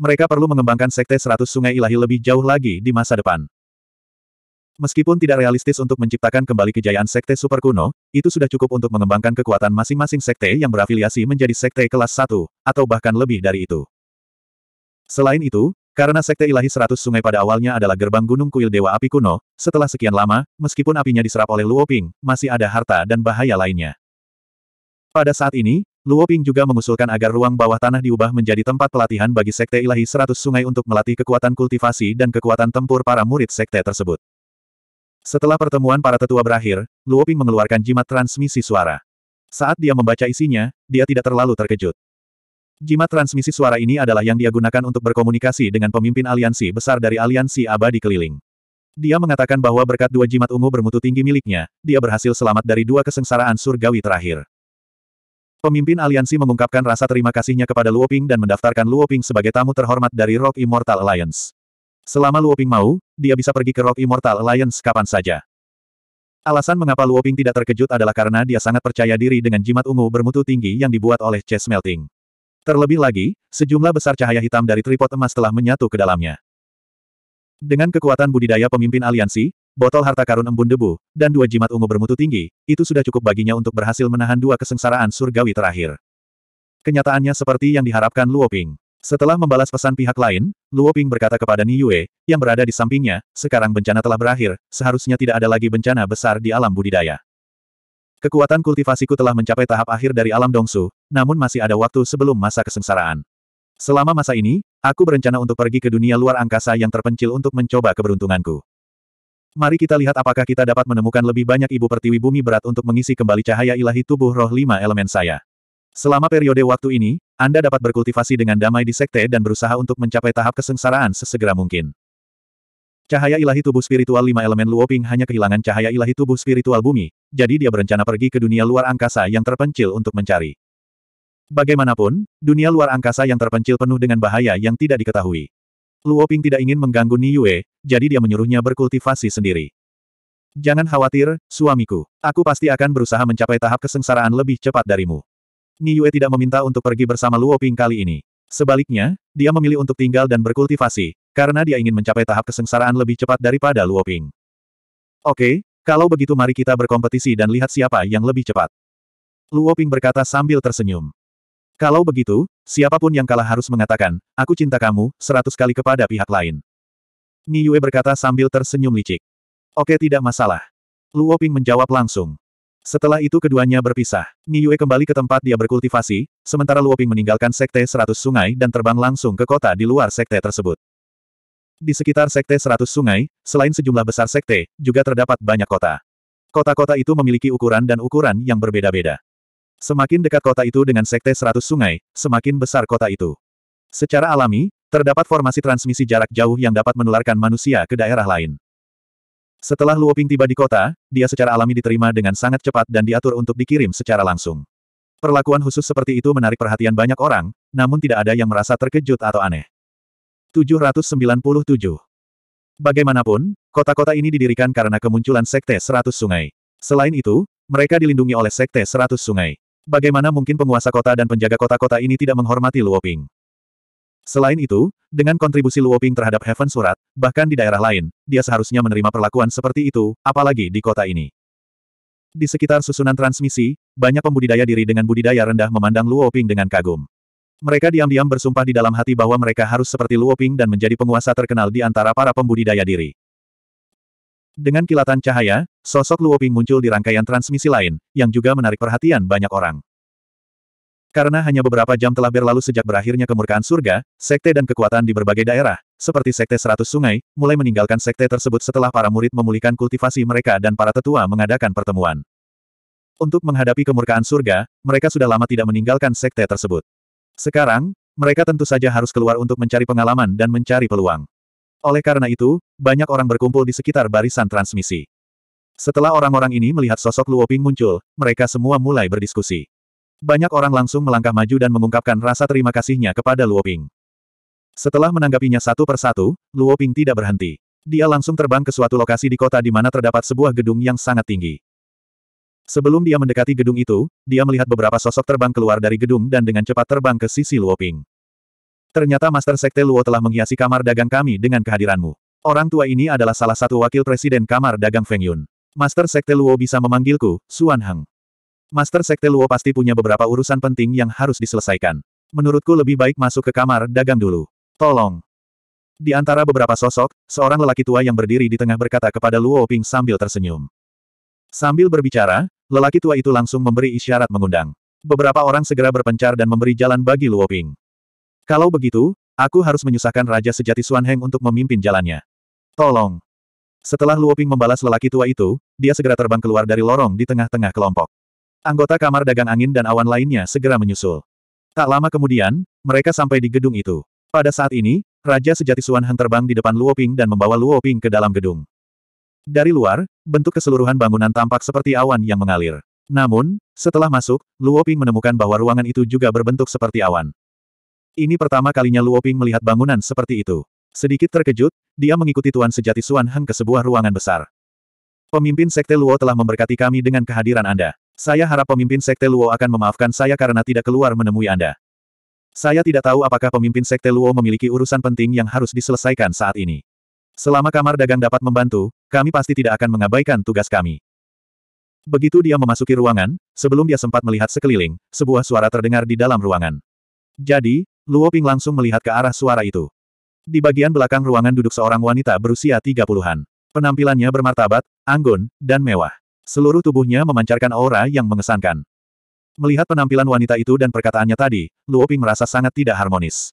Mereka perlu mengembangkan Sekte Seratus Sungai Ilahi lebih jauh lagi di masa depan. Meskipun tidak realistis untuk menciptakan kembali kejayaan sekte super kuno, itu sudah cukup untuk mengembangkan kekuatan masing-masing sekte yang berafiliasi menjadi sekte kelas 1, atau bahkan lebih dari itu. Selain itu, karena sekte ilahi seratus sungai pada awalnya adalah gerbang gunung kuil Dewa Api kuno, setelah sekian lama, meskipun apinya diserap oleh Luoping, masih ada harta dan bahaya lainnya. Pada saat ini, Luoping juga mengusulkan agar ruang bawah tanah diubah menjadi tempat pelatihan bagi sekte ilahi seratus sungai untuk melatih kekuatan kultivasi dan kekuatan tempur para murid sekte tersebut. Setelah pertemuan para tetua berakhir, Luoping mengeluarkan jimat transmisi suara. Saat dia membaca isinya, dia tidak terlalu terkejut. Jimat transmisi suara ini adalah yang dia gunakan untuk berkomunikasi dengan pemimpin aliansi besar dari aliansi abadi keliling. Dia mengatakan bahwa berkat dua jimat ungu bermutu tinggi miliknya, dia berhasil selamat dari dua kesengsaraan surgawi terakhir. Pemimpin aliansi mengungkapkan rasa terima kasihnya kepada Luoping dan mendaftarkan Luoping sebagai tamu terhormat dari Rock Immortal Alliance. Selama Luoping mau, dia bisa pergi ke Rock Immortal Alliance kapan saja. Alasan mengapa Luoping tidak terkejut adalah karena dia sangat percaya diri dengan jimat ungu bermutu tinggi yang dibuat oleh Chess Melting. Terlebih lagi, sejumlah besar cahaya hitam dari tripod emas telah menyatu ke dalamnya. Dengan kekuatan budidaya pemimpin aliansi, botol harta karun embun debu, dan dua jimat ungu bermutu tinggi, itu sudah cukup baginya untuk berhasil menahan dua kesengsaraan surgawi terakhir. Kenyataannya seperti yang diharapkan Luoping. Setelah membalas pesan pihak lain, Luo Ping berkata kepada Ni Yue, yang berada di sampingnya, sekarang bencana telah berakhir, seharusnya tidak ada lagi bencana besar di alam budidaya. Kekuatan kultivasiku telah mencapai tahap akhir dari alam Dongsu, namun masih ada waktu sebelum masa kesengsaraan. Selama masa ini, aku berencana untuk pergi ke dunia luar angkasa yang terpencil untuk mencoba keberuntunganku. Mari kita lihat apakah kita dapat menemukan lebih banyak ibu pertiwi bumi berat untuk mengisi kembali cahaya ilahi tubuh roh lima elemen saya. Selama periode waktu ini, Anda dapat berkultivasi dengan damai di sekte dan berusaha untuk mencapai tahap kesengsaraan sesegera mungkin. Cahaya ilahi tubuh spiritual lima elemen Luoping hanya kehilangan cahaya ilahi tubuh spiritual bumi, jadi dia berencana pergi ke dunia luar angkasa yang terpencil untuk mencari. Bagaimanapun, dunia luar angkasa yang terpencil penuh dengan bahaya yang tidak diketahui. Luoping tidak ingin mengganggu Ni Yue, jadi dia menyuruhnya berkultivasi sendiri. Jangan khawatir, suamiku. Aku pasti akan berusaha mencapai tahap kesengsaraan lebih cepat darimu. Yue tidak meminta untuk pergi bersama Luo Ping kali ini. Sebaliknya, dia memilih untuk tinggal dan berkultivasi, karena dia ingin mencapai tahap kesengsaraan lebih cepat daripada Luo Ping. Oke, kalau begitu mari kita berkompetisi dan lihat siapa yang lebih cepat. Luo Ping berkata sambil tersenyum. Kalau begitu, siapapun yang kalah harus mengatakan, aku cinta kamu, seratus kali kepada pihak lain. Yue berkata sambil tersenyum licik. Oke tidak masalah. Luo Ping menjawab langsung. Setelah itu keduanya berpisah. Yue kembali ke tempat dia berkultivasi, sementara Luoping meninggalkan Sekte Seratus Sungai dan terbang langsung ke kota di luar Sekte tersebut. Di sekitar Sekte Seratus Sungai, selain sejumlah besar Sekte, juga terdapat banyak kota. Kota-kota itu memiliki ukuran dan ukuran yang berbeda-beda. Semakin dekat kota itu dengan Sekte Seratus Sungai, semakin besar kota itu. Secara alami, terdapat formasi transmisi jarak jauh yang dapat menularkan manusia ke daerah lain. Setelah Luoping tiba di kota, dia secara alami diterima dengan sangat cepat dan diatur untuk dikirim secara langsung. Perlakuan khusus seperti itu menarik perhatian banyak orang, namun tidak ada yang merasa terkejut atau aneh. 797. Bagaimanapun, kota-kota ini didirikan karena kemunculan Sekte Seratus Sungai. Selain itu, mereka dilindungi oleh Sekte Seratus Sungai. Bagaimana mungkin penguasa kota dan penjaga kota-kota ini tidak menghormati Luoping? Selain itu, dengan kontribusi Luoping terhadap Heaven Surat, bahkan di daerah lain, dia seharusnya menerima perlakuan seperti itu, apalagi di kota ini. Di sekitar susunan transmisi, banyak pembudidaya diri dengan budidaya rendah memandang Luoping dengan kagum. Mereka diam-diam bersumpah di dalam hati bahwa mereka harus seperti Luoping dan menjadi penguasa terkenal di antara para pembudidaya diri. Dengan kilatan cahaya, sosok Luoping muncul di rangkaian transmisi lain, yang juga menarik perhatian banyak orang. Karena hanya beberapa jam telah berlalu sejak berakhirnya kemurkaan surga, sekte dan kekuatan di berbagai daerah, seperti sekte seratus sungai, mulai meninggalkan sekte tersebut setelah para murid memulihkan kultivasi mereka dan para tetua mengadakan pertemuan. Untuk menghadapi kemurkaan surga, mereka sudah lama tidak meninggalkan sekte tersebut. Sekarang, mereka tentu saja harus keluar untuk mencari pengalaman dan mencari peluang. Oleh karena itu, banyak orang berkumpul di sekitar barisan transmisi. Setelah orang-orang ini melihat sosok Luoping muncul, mereka semua mulai berdiskusi. Banyak orang langsung melangkah maju dan mengungkapkan rasa terima kasihnya kepada Luoping. Setelah menanggapinya satu persatu, Luoping tidak berhenti. Dia langsung terbang ke suatu lokasi di kota di mana terdapat sebuah gedung yang sangat tinggi. Sebelum dia mendekati gedung itu, dia melihat beberapa sosok terbang keluar dari gedung dan dengan cepat terbang ke sisi Luoping. Ternyata Master Sekte Luo telah menghiasi kamar dagang kami dengan kehadiranmu. Orang tua ini adalah salah satu wakil presiden kamar dagang Feng Yun. Master Sekte Luo bisa memanggilku, Suan Heng. Master Sekte Luo pasti punya beberapa urusan penting yang harus diselesaikan. Menurutku lebih baik masuk ke kamar dagang dulu. Tolong. Di antara beberapa sosok, seorang lelaki tua yang berdiri di tengah berkata kepada Luo Ping sambil tersenyum. Sambil berbicara, lelaki tua itu langsung memberi isyarat mengundang. Beberapa orang segera berpencar dan memberi jalan bagi Luo Ping. Kalau begitu, aku harus menyusahkan Raja Sejati Suan Heng untuk memimpin jalannya. Tolong. Setelah Luo Ping membalas lelaki tua itu, dia segera terbang keluar dari lorong di tengah-tengah kelompok. Anggota kamar dagang angin dan awan lainnya segera menyusul. Tak lama kemudian, mereka sampai di gedung itu. Pada saat ini, Raja Sejati Suan Heng terbang di depan Luoping dan membawa Luoping ke dalam gedung. Dari luar, bentuk keseluruhan bangunan tampak seperti awan yang mengalir. Namun, setelah masuk, Luoping menemukan bahwa ruangan itu juga berbentuk seperti awan. Ini pertama kalinya Luoping melihat bangunan seperti itu. Sedikit terkejut, dia mengikuti Tuan Sejati Suan Heng ke sebuah ruangan besar. Pemimpin Sekte Luo telah memberkati kami dengan kehadiran Anda. Saya harap pemimpin Sekte Luo akan memaafkan saya karena tidak keluar menemui Anda. Saya tidak tahu apakah pemimpin Sekte Luo memiliki urusan penting yang harus diselesaikan saat ini. Selama kamar dagang dapat membantu, kami pasti tidak akan mengabaikan tugas kami. Begitu dia memasuki ruangan, sebelum dia sempat melihat sekeliling, sebuah suara terdengar di dalam ruangan. Jadi, Luo Ping langsung melihat ke arah suara itu. Di bagian belakang ruangan duduk seorang wanita berusia 30-an. Penampilannya bermartabat, anggun, dan mewah. Seluruh tubuhnya memancarkan aura yang mengesankan. Melihat penampilan wanita itu dan perkataannya tadi, Luoping merasa sangat tidak harmonis.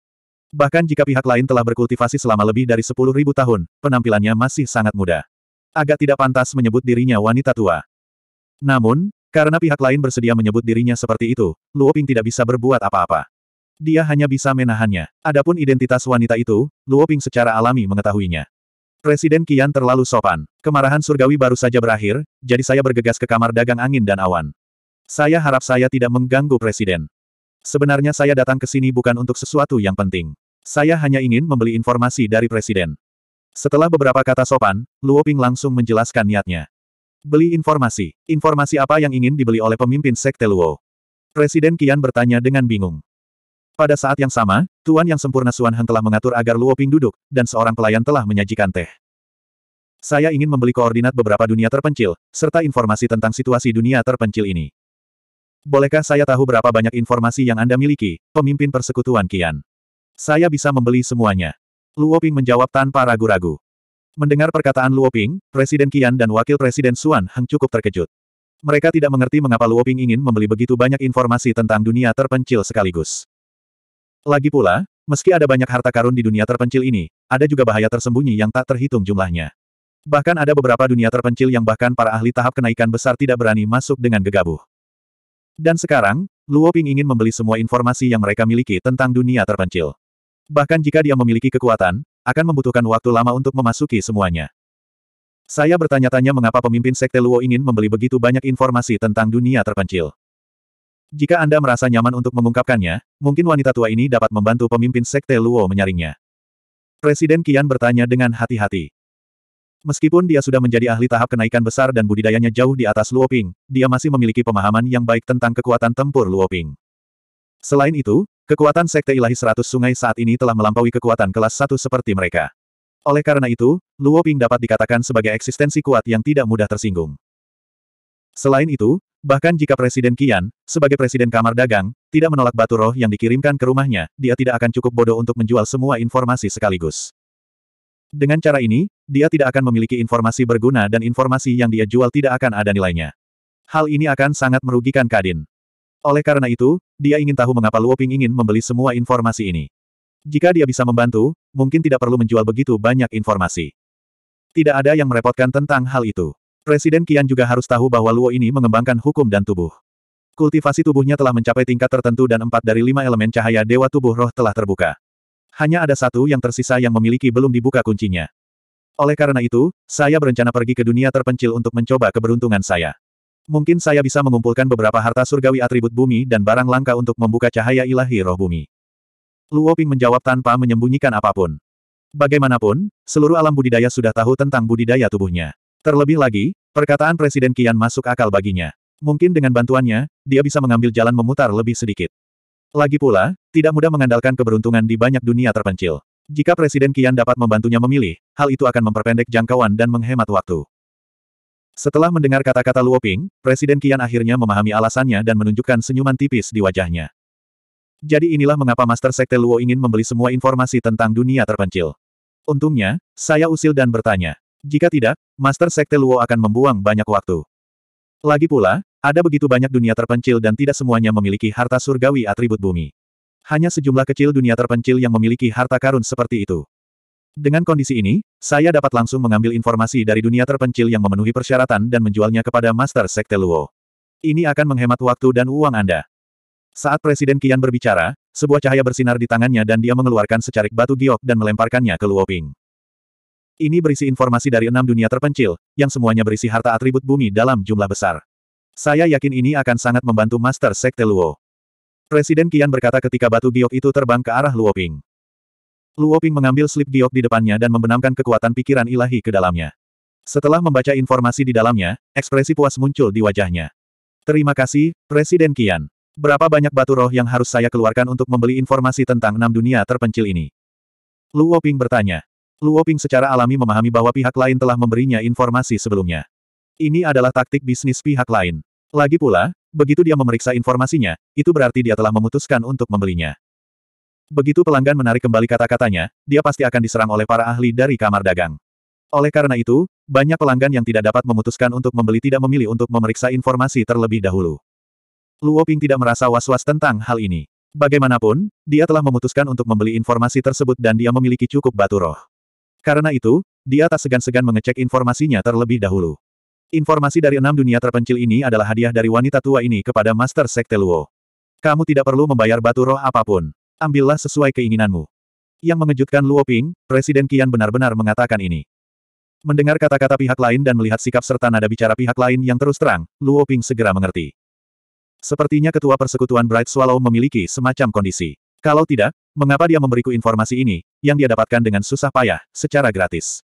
Bahkan jika pihak lain telah berkultivasi selama lebih dari sepuluh ribu tahun, penampilannya masih sangat muda. Agak tidak pantas menyebut dirinya wanita tua. Namun, karena pihak lain bersedia menyebut dirinya seperti itu, Luoping tidak bisa berbuat apa-apa. Dia hanya bisa menahannya. Adapun identitas wanita itu, Luoping secara alami mengetahuinya. Presiden Kian terlalu sopan. Kemarahan surgawi baru saja berakhir, jadi saya bergegas ke kamar dagang angin dan awan. Saya harap saya tidak mengganggu Presiden. Sebenarnya saya datang ke sini bukan untuk sesuatu yang penting. Saya hanya ingin membeli informasi dari Presiden. Setelah beberapa kata sopan, Luo Ping langsung menjelaskan niatnya. Beli informasi. Informasi apa yang ingin dibeli oleh pemimpin Sekte Luo? Presiden Kian bertanya dengan bingung. Pada saat yang sama, Tuan Yang Sempurna Suan Heng telah mengatur agar Luo Ping duduk, dan seorang pelayan telah menyajikan teh. Saya ingin membeli koordinat beberapa dunia terpencil, serta informasi tentang situasi dunia terpencil ini. Bolehkah saya tahu berapa banyak informasi yang Anda miliki, pemimpin persekutuan Kian? Saya bisa membeli semuanya. Luo Ping menjawab tanpa ragu-ragu. Mendengar perkataan Luo Ping, Presiden Kian dan Wakil Presiden Suan Heng cukup terkejut. Mereka tidak mengerti mengapa Luo Ping ingin membeli begitu banyak informasi tentang dunia terpencil sekaligus. Lagi pula, meski ada banyak harta karun di dunia terpencil ini, ada juga bahaya tersembunyi yang tak terhitung jumlahnya. Bahkan ada beberapa dunia terpencil yang bahkan para ahli tahap kenaikan besar tidak berani masuk dengan gegabah. Dan sekarang, Luo Ping ingin membeli semua informasi yang mereka miliki tentang dunia terpencil. Bahkan jika dia memiliki kekuatan, akan membutuhkan waktu lama untuk memasuki semuanya. Saya bertanya-tanya mengapa pemimpin Sekte Luo ingin membeli begitu banyak informasi tentang dunia terpencil. Jika Anda merasa nyaman untuk mengungkapkannya, mungkin wanita tua ini dapat membantu pemimpin Sekte Luo menyaringnya. Presiden Qian bertanya dengan hati-hati. Meskipun dia sudah menjadi ahli tahap kenaikan besar dan budidayanya jauh di atas Luo Ping, dia masih memiliki pemahaman yang baik tentang kekuatan tempur Luo Ping. Selain itu, kekuatan Sekte Ilahi Seratus Sungai saat ini telah melampaui kekuatan kelas satu seperti mereka. Oleh karena itu, Luo Ping dapat dikatakan sebagai eksistensi kuat yang tidak mudah tersinggung. Selain itu, bahkan jika Presiden Kian sebagai Presiden Kamar Dagang, tidak menolak batu roh yang dikirimkan ke rumahnya, dia tidak akan cukup bodoh untuk menjual semua informasi sekaligus. Dengan cara ini, dia tidak akan memiliki informasi berguna dan informasi yang dia jual tidak akan ada nilainya. Hal ini akan sangat merugikan Kadin. Oleh karena itu, dia ingin tahu mengapa Luoping ingin membeli semua informasi ini. Jika dia bisa membantu, mungkin tidak perlu menjual begitu banyak informasi. Tidak ada yang merepotkan tentang hal itu. Presiden Kian juga harus tahu bahwa Luo ini mengembangkan hukum dan tubuh. Kultivasi tubuhnya telah mencapai tingkat tertentu dan empat dari lima elemen cahaya dewa tubuh roh telah terbuka. Hanya ada satu yang tersisa yang memiliki belum dibuka kuncinya. Oleh karena itu, saya berencana pergi ke dunia terpencil untuk mencoba keberuntungan saya. Mungkin saya bisa mengumpulkan beberapa harta surgawi atribut bumi dan barang langka untuk membuka cahaya ilahi roh bumi. Luo Ping menjawab tanpa menyembunyikan apapun. Bagaimanapun, seluruh alam budidaya sudah tahu tentang budidaya tubuhnya. Terlebih lagi, perkataan Presiden Kian masuk akal baginya. Mungkin dengan bantuannya, dia bisa mengambil jalan memutar lebih sedikit. Lagi pula, tidak mudah mengandalkan keberuntungan di banyak dunia terpencil. Jika Presiden Kian dapat membantunya memilih, hal itu akan memperpendek jangkauan dan menghemat waktu. Setelah mendengar kata-kata Luoping, Presiden Kian akhirnya memahami alasannya dan menunjukkan senyuman tipis di wajahnya. Jadi inilah mengapa Master Sekte Luo ingin membeli semua informasi tentang dunia terpencil. Untungnya, saya usil dan bertanya. Jika tidak, Master Sekte Luo akan membuang banyak waktu. Lagi pula, ada begitu banyak dunia terpencil dan tidak semuanya memiliki harta surgawi atribut bumi. Hanya sejumlah kecil dunia terpencil yang memiliki harta karun seperti itu. Dengan kondisi ini, saya dapat langsung mengambil informasi dari dunia terpencil yang memenuhi persyaratan dan menjualnya kepada Master Sekte Luo. Ini akan menghemat waktu dan uang Anda. Saat Presiden Kian berbicara, sebuah cahaya bersinar di tangannya dan dia mengeluarkan secarik batu giok dan melemparkannya ke Luo Ping. Ini berisi informasi dari enam dunia terpencil, yang semuanya berisi harta atribut bumi dalam jumlah besar. Saya yakin ini akan sangat membantu Master Sekte Luo. Presiden Kian berkata ketika batu giok itu terbang ke arah Luoping. Luoping mengambil slip giok di depannya dan membenamkan kekuatan pikiran ilahi ke dalamnya. Setelah membaca informasi di dalamnya, ekspresi puas muncul di wajahnya. Terima kasih, Presiden Kian. Berapa banyak batu roh yang harus saya keluarkan untuk membeli informasi tentang enam dunia terpencil ini? Luoping bertanya. Luo Ping secara alami memahami bahwa pihak lain telah memberinya informasi sebelumnya. Ini adalah taktik bisnis pihak lain. Lagi pula, begitu dia memeriksa informasinya, itu berarti dia telah memutuskan untuk membelinya. Begitu pelanggan menarik kembali kata-katanya, dia pasti akan diserang oleh para ahli dari kamar dagang. Oleh karena itu, banyak pelanggan yang tidak dapat memutuskan untuk membeli tidak memilih untuk memeriksa informasi terlebih dahulu. Luo Ping tidak merasa was-was tentang hal ini. Bagaimanapun, dia telah memutuskan untuk membeli informasi tersebut dan dia memiliki cukup batu roh. Karena itu, dia tak segan-segan mengecek informasinya terlebih dahulu. Informasi dari enam dunia terpencil ini adalah hadiah dari wanita tua ini kepada Master Sekte Luo. Kamu tidak perlu membayar batu roh apapun. Ambillah sesuai keinginanmu. Yang mengejutkan Luo Ping, Presiden Kian benar-benar mengatakan ini. Mendengar kata-kata pihak lain dan melihat sikap serta nada bicara pihak lain yang terus terang, Luo Ping segera mengerti. Sepertinya ketua persekutuan Bright Swallow memiliki semacam kondisi. Kalau tidak, mengapa dia memberiku informasi ini, yang dia dapatkan dengan susah payah, secara gratis?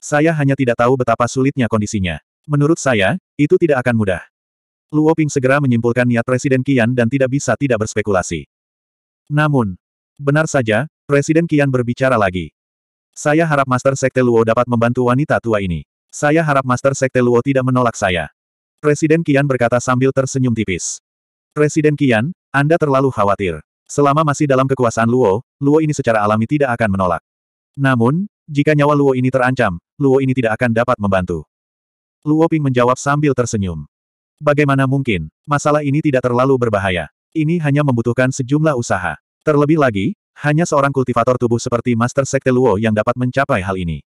Saya hanya tidak tahu betapa sulitnya kondisinya. Menurut saya, itu tidak akan mudah. Luo Ping segera menyimpulkan niat Presiden Qian dan tidak bisa tidak berspekulasi. Namun, benar saja, Presiden Qian berbicara lagi. Saya harap Master Sekte Luo dapat membantu wanita tua ini. Saya harap Master Sekte Luo tidak menolak saya. Presiden Qian berkata sambil tersenyum tipis. Presiden Qian, Anda terlalu khawatir. Selama masih dalam kekuasaan Luo, Luo ini secara alami tidak akan menolak. Namun, jika nyawa Luo ini terancam, Luo ini tidak akan dapat membantu. Luo Ping menjawab sambil tersenyum. Bagaimana mungkin, masalah ini tidak terlalu berbahaya. Ini hanya membutuhkan sejumlah usaha. Terlebih lagi, hanya seorang kultivator tubuh seperti Master Sekte Luo yang dapat mencapai hal ini.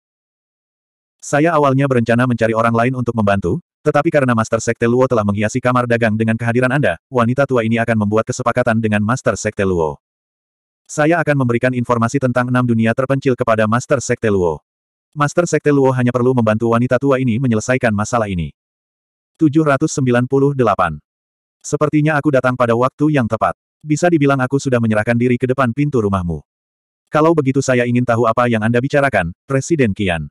Saya awalnya berencana mencari orang lain untuk membantu, tetapi karena Master Sekte Luo telah menghiasi kamar dagang dengan kehadiran Anda, wanita tua ini akan membuat kesepakatan dengan Master Sekte Luo. Saya akan memberikan informasi tentang enam dunia terpencil kepada Master Sekte Luo. Master Sekte Luo hanya perlu membantu wanita tua ini menyelesaikan masalah ini. 798. Sepertinya aku datang pada waktu yang tepat. Bisa dibilang aku sudah menyerahkan diri ke depan pintu rumahmu. Kalau begitu saya ingin tahu apa yang Anda bicarakan, Presiden Qian.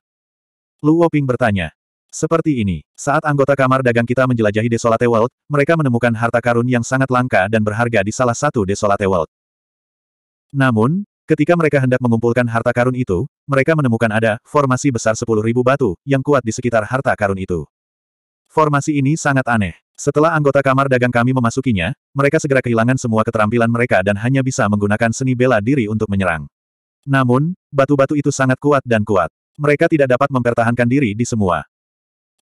Luo Ping bertanya. Seperti ini, saat anggota kamar dagang kita menjelajahi Desolate World, mereka menemukan harta karun yang sangat langka dan berharga di salah satu Desolate World. Namun, ketika mereka hendak mengumpulkan harta karun itu, mereka menemukan ada formasi besar 10.000 batu yang kuat di sekitar harta karun itu. Formasi ini sangat aneh. Setelah anggota kamar dagang kami memasukinya, mereka segera kehilangan semua keterampilan mereka dan hanya bisa menggunakan seni bela diri untuk menyerang. Namun, batu-batu itu sangat kuat dan kuat. Mereka tidak dapat mempertahankan diri di semua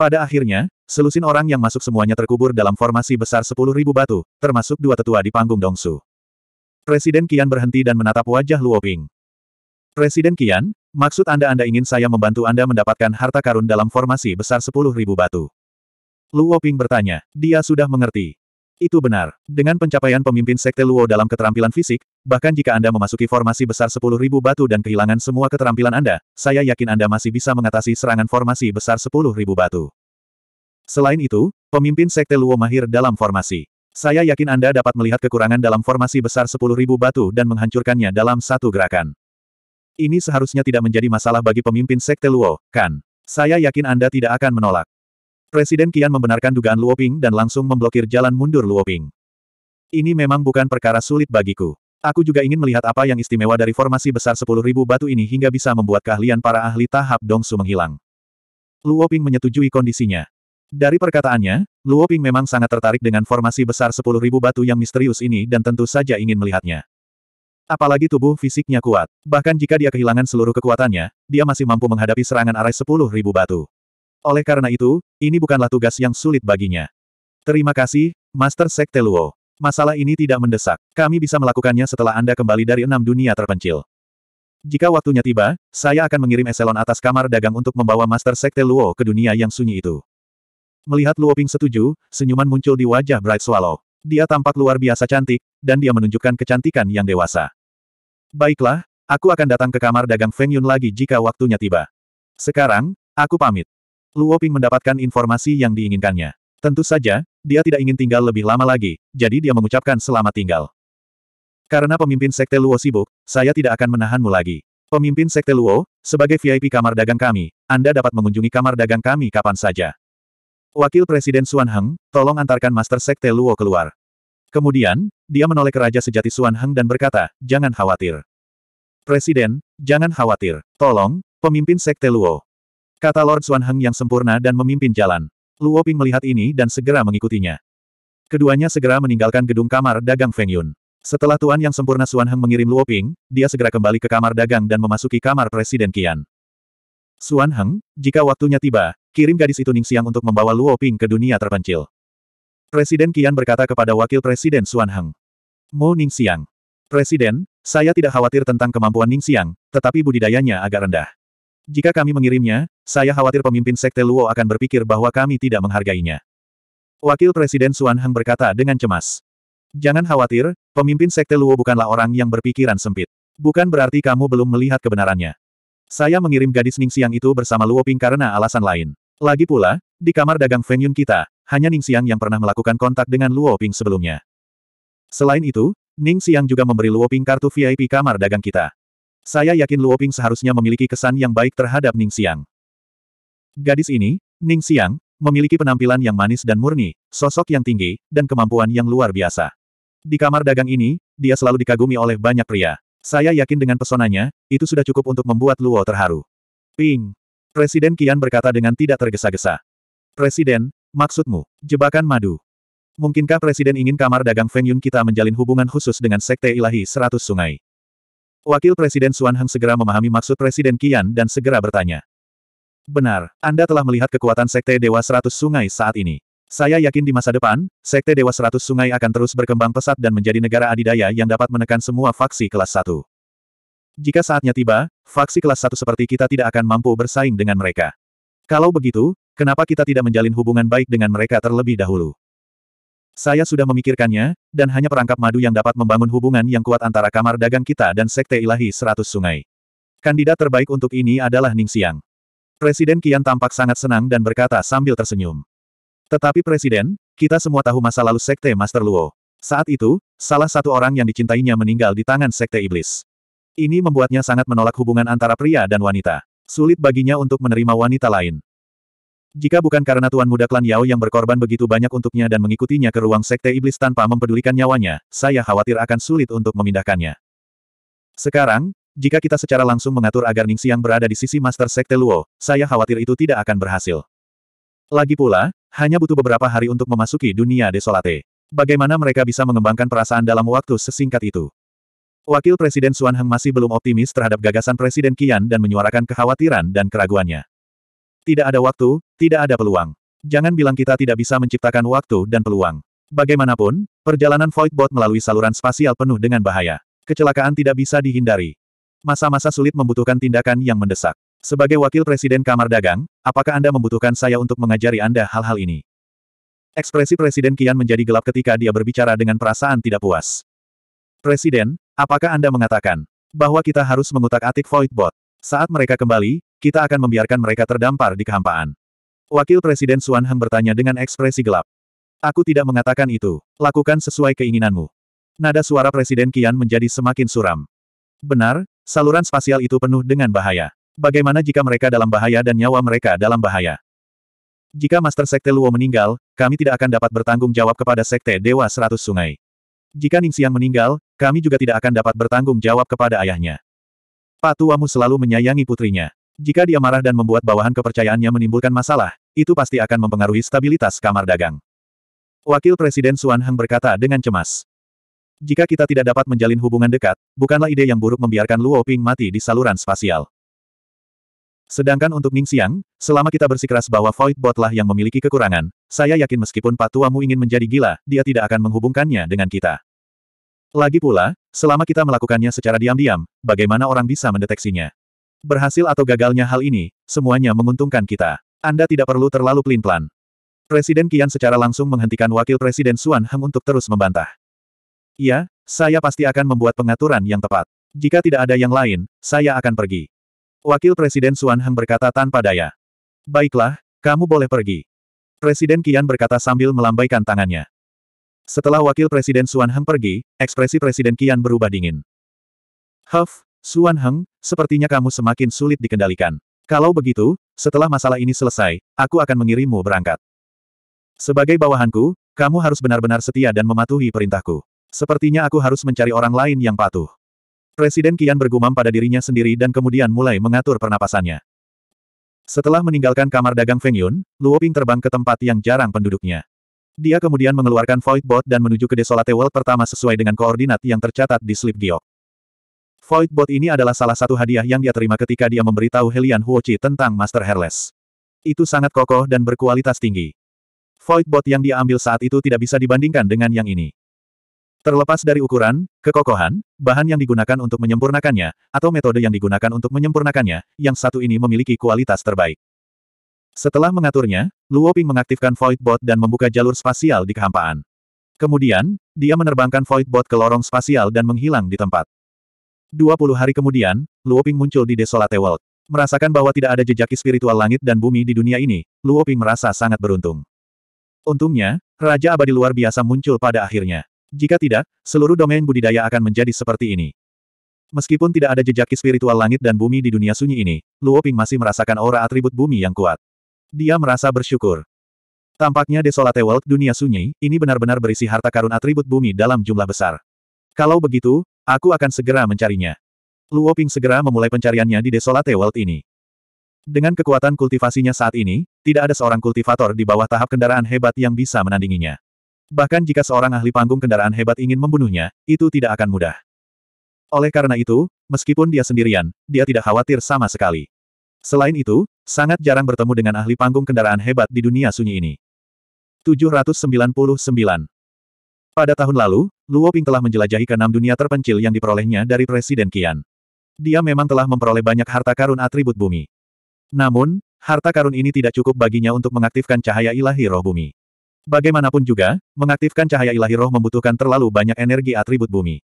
pada akhirnya, selusin orang yang masuk semuanya terkubur dalam formasi besar sepuluh ribu batu, termasuk dua tetua di panggung Dongsu. Presiden Qian berhenti dan menatap wajah Luo Ping. Presiden Qian, maksud Anda Anda ingin saya membantu Anda mendapatkan harta karun dalam formasi besar sepuluh ribu batu? Luo Ping bertanya. Dia sudah mengerti. Itu benar. Dengan pencapaian pemimpin Sekte Luo dalam keterampilan fisik, bahkan jika Anda memasuki formasi besar sepuluh ribu batu dan kehilangan semua keterampilan Anda, saya yakin Anda masih bisa mengatasi serangan formasi besar sepuluh ribu batu. Selain itu, pemimpin Sekte Luo mahir dalam formasi. Saya yakin Anda dapat melihat kekurangan dalam formasi besar 10.000 batu dan menghancurkannya dalam satu gerakan. Ini seharusnya tidak menjadi masalah bagi pemimpin Sekte Luo, kan? Saya yakin Anda tidak akan menolak. Presiden Kian membenarkan dugaan Luo Ping dan langsung memblokir jalan mundur Luo Ping. Ini memang bukan perkara sulit bagiku. Aku juga ingin melihat apa yang istimewa dari formasi besar 10.000 batu ini hingga bisa membuat keahlian para ahli tahap Dongsu menghilang. Luo Ping menyetujui kondisinya. Dari perkataannya, Luo Ping memang sangat tertarik dengan formasi besar sepuluh ribu batu yang misterius ini dan tentu saja ingin melihatnya. Apalagi tubuh fisiknya kuat. Bahkan jika dia kehilangan seluruh kekuatannya, dia masih mampu menghadapi serangan arai ribu batu. Oleh karena itu, ini bukanlah tugas yang sulit baginya. Terima kasih, Master Sekte Luo. Masalah ini tidak mendesak. Kami bisa melakukannya setelah Anda kembali dari enam dunia terpencil. Jika waktunya tiba, saya akan mengirim eselon atas kamar dagang untuk membawa Master Sekte Luo ke dunia yang sunyi itu. Melihat Luo Ping setuju, senyuman muncul di wajah Bright Swallow. Dia tampak luar biasa cantik, dan dia menunjukkan kecantikan yang dewasa. Baiklah, aku akan datang ke kamar dagang Feng Yun lagi jika waktunya tiba. Sekarang, aku pamit. Luo Ping mendapatkan informasi yang diinginkannya. Tentu saja, dia tidak ingin tinggal lebih lama lagi, jadi dia mengucapkan selamat tinggal. Karena pemimpin Sekte Luo sibuk, saya tidak akan menahanmu lagi. Pemimpin Sekte Luo, sebagai VIP kamar dagang kami, Anda dapat mengunjungi kamar dagang kami kapan saja. Wakil Presiden Suan Heng, tolong antarkan Master Sekte Luo keluar. Kemudian, dia menoleh ke Raja Sejati Suan Heng dan berkata, jangan khawatir. Presiden, jangan khawatir. Tolong, pemimpin Sekte Luo. Kata Lord Suan Heng yang sempurna dan memimpin jalan. Luo Ping melihat ini dan segera mengikutinya. Keduanya segera meninggalkan gedung kamar dagang Feng Yun. Setelah Tuan yang sempurna Suan Heng mengirim Luo Ping, dia segera kembali ke kamar dagang dan memasuki kamar Presiden Qian. Suan Heng, jika waktunya tiba, Kirim gadis itu Xiang untuk membawa Luo Ping ke dunia terpencil. Presiden Qian berkata kepada Wakil Presiden Xuan Heng. Mo Xiang. Presiden, saya tidak khawatir tentang kemampuan Xiang, tetapi budidayanya agak rendah. Jika kami mengirimnya, saya khawatir pemimpin Sekte Luo akan berpikir bahwa kami tidak menghargainya. Wakil Presiden Xuan Heng berkata dengan cemas. Jangan khawatir, pemimpin Sekte Luo bukanlah orang yang berpikiran sempit. Bukan berarti kamu belum melihat kebenarannya. Saya mengirim gadis Xiang itu bersama Luo Ping karena alasan lain. Lagi pula, di kamar dagang Feng Yun kita, hanya Ning Xiang yang pernah melakukan kontak dengan Luo Ping sebelumnya. Selain itu, Ning Xiang juga memberi Luo Ping kartu VIP kamar dagang kita. Saya yakin Luo Ping seharusnya memiliki kesan yang baik terhadap Ning Xiang. Gadis ini, Ning Xiang, memiliki penampilan yang manis dan murni, sosok yang tinggi, dan kemampuan yang luar biasa. Di kamar dagang ini, dia selalu dikagumi oleh banyak pria. Saya yakin dengan pesonanya, itu sudah cukup untuk membuat Luo terharu. Ping! Presiden Kian berkata dengan tidak tergesa-gesa. Presiden, maksudmu, jebakan madu. Mungkinkah Presiden ingin kamar dagang Feng Yun kita menjalin hubungan khusus dengan Sekte Ilahi Seratus Sungai? Wakil Presiden Suan Heng segera memahami maksud Presiden Kian dan segera bertanya. Benar, Anda telah melihat kekuatan Sekte Dewa Seratus Sungai saat ini. Saya yakin di masa depan, Sekte Dewa Seratus Sungai akan terus berkembang pesat dan menjadi negara adidaya yang dapat menekan semua faksi kelas 1. Jika saatnya tiba, faksi kelas satu seperti kita tidak akan mampu bersaing dengan mereka. Kalau begitu, kenapa kita tidak menjalin hubungan baik dengan mereka terlebih dahulu? Saya sudah memikirkannya, dan hanya perangkap madu yang dapat membangun hubungan yang kuat antara kamar dagang kita dan Sekte Ilahi Seratus Sungai. Kandidat terbaik untuk ini adalah Ning Xiang. Presiden Kian tampak sangat senang dan berkata sambil tersenyum. Tetapi Presiden, kita semua tahu masa lalu Sekte Master Luo. Saat itu, salah satu orang yang dicintainya meninggal di tangan Sekte Iblis. Ini membuatnya sangat menolak hubungan antara pria dan wanita. Sulit baginya untuk menerima wanita lain. Jika bukan karena Tuan Muda Klan Yao yang berkorban begitu banyak untuknya dan mengikutinya ke ruang Sekte Iblis tanpa mempedulikan nyawanya, saya khawatir akan sulit untuk memindahkannya. Sekarang, jika kita secara langsung mengatur agar Ning berada di sisi Master Sekte Luo, saya khawatir itu tidak akan berhasil. Lagi pula, hanya butuh beberapa hari untuk memasuki dunia desolate. Bagaimana mereka bisa mengembangkan perasaan dalam waktu sesingkat itu? Wakil Presiden Suan Heng masih belum optimis terhadap gagasan Presiden Kian dan menyuarakan kekhawatiran dan keraguannya. Tidak ada waktu, tidak ada peluang. Jangan bilang kita tidak bisa menciptakan waktu dan peluang. Bagaimanapun, perjalanan Voidbot melalui saluran spasial penuh dengan bahaya. Kecelakaan tidak bisa dihindari. Masa-masa sulit membutuhkan tindakan yang mendesak. Sebagai Wakil Presiden Kamar Dagang, apakah Anda membutuhkan saya untuk mengajari Anda hal-hal ini? Ekspresi Presiden Kian menjadi gelap ketika dia berbicara dengan perasaan tidak puas. Presiden, Apakah Anda mengatakan bahwa kita harus mengutak-atik Voidbot? Saat mereka kembali, kita akan membiarkan mereka terdampar di kehampaan. Wakil Presiden Suan Heng bertanya dengan ekspresi gelap. Aku tidak mengatakan itu. Lakukan sesuai keinginanmu. Nada suara Presiden Kian menjadi semakin suram. Benar, saluran spasial itu penuh dengan bahaya. Bagaimana jika mereka dalam bahaya dan nyawa mereka dalam bahaya? Jika Master Sekte Luo meninggal, kami tidak akan dapat bertanggung jawab kepada Sekte Dewa Seratus Sungai. Jika Ningsiang meninggal, kami juga tidak akan dapat bertanggung jawab kepada ayahnya. Pak tuamu selalu menyayangi putrinya. Jika dia marah dan membuat bawahan kepercayaannya menimbulkan masalah, itu pasti akan mempengaruhi stabilitas kamar dagang. Wakil Presiden Suan Heng berkata dengan cemas. Jika kita tidak dapat menjalin hubungan dekat, bukanlah ide yang buruk membiarkan Luo Ping mati di saluran spasial. Sedangkan untuk Ning Xiang, selama kita bersikeras bahwa Void Botlah yang memiliki kekurangan, saya yakin meskipun Pak Tuamu ingin menjadi gila, dia tidak akan menghubungkannya dengan kita. Lagi pula, selama kita melakukannya secara diam-diam, bagaimana orang bisa mendeteksinya? Berhasil atau gagalnya hal ini, semuanya menguntungkan kita. Anda tidak perlu terlalu pelin-pelan. Presiden Kian secara langsung menghentikan Wakil Presiden Suan Heng untuk terus membantah. Iya, saya pasti akan membuat pengaturan yang tepat. Jika tidak ada yang lain, saya akan pergi. Wakil Presiden Suan Heng berkata tanpa daya. Baiklah, kamu boleh pergi. Presiden Kian berkata sambil melambaikan tangannya. Setelah wakil presiden Suan Heng pergi, ekspresi presiden Kian berubah dingin. Huff, Suan Heng, sepertinya kamu semakin sulit dikendalikan. Kalau begitu, setelah masalah ini selesai, aku akan mengirimmu berangkat. Sebagai bawahanku, kamu harus benar-benar setia dan mematuhi perintahku. Sepertinya aku harus mencari orang lain yang patuh. Presiden Kian bergumam pada dirinya sendiri dan kemudian mulai mengatur pernapasannya. Setelah meninggalkan kamar dagang Feng Yun, Luo Ping terbang ke tempat yang jarang penduduknya. Dia kemudian mengeluarkan Void Bot dan menuju ke Desolate World pertama sesuai dengan koordinat yang tercatat di slip giok. Void Bot ini adalah salah satu hadiah yang dia terima ketika dia memberitahu Helian Huochi tentang Master Hairless. Itu sangat kokoh dan berkualitas tinggi. Void Bot yang dia ambil saat itu tidak bisa dibandingkan dengan yang ini. Terlepas dari ukuran, kekokohan, bahan yang digunakan untuk menyempurnakannya, atau metode yang digunakan untuk menyempurnakannya, yang satu ini memiliki kualitas terbaik. Setelah mengaturnya, Luo Ping mengaktifkan Void Bot dan membuka jalur spasial di kehampaan. Kemudian, dia menerbangkan Void Bot ke lorong spasial dan menghilang di tempat. 20 hari kemudian, Luo Ping muncul di Desolate World. Merasakan bahwa tidak ada jejak spiritual langit dan bumi di dunia ini, Luo Ping merasa sangat beruntung. Untungnya, Raja Abadi luar biasa muncul pada akhirnya. Jika tidak, seluruh domain budidaya akan menjadi seperti ini. Meskipun tidak ada jejak spiritual langit dan bumi di dunia sunyi ini, Luo Ping masih merasakan aura atribut bumi yang kuat. Dia merasa bersyukur. Tampaknya Desolate World dunia sunyi, ini benar-benar berisi harta karun atribut bumi dalam jumlah besar. Kalau begitu, aku akan segera mencarinya. Luo Ping segera memulai pencariannya di Desolate World ini. Dengan kekuatan kultivasinya saat ini, tidak ada seorang kultivator di bawah tahap kendaraan hebat yang bisa menandinginya. Bahkan jika seorang ahli panggung kendaraan hebat ingin membunuhnya, itu tidak akan mudah. Oleh karena itu, meskipun dia sendirian, dia tidak khawatir sama sekali. Selain itu, sangat jarang bertemu dengan ahli panggung kendaraan hebat di dunia sunyi ini. 799. Pada tahun lalu, Luo Ping telah menjelajahi enam dunia terpencil yang diperolehnya dari Presiden Qian. Dia memang telah memperoleh banyak harta karun atribut bumi. Namun, harta karun ini tidak cukup baginya untuk mengaktifkan cahaya ilahi roh bumi. Bagaimanapun juga, mengaktifkan cahaya ilahi roh membutuhkan terlalu banyak energi atribut bumi.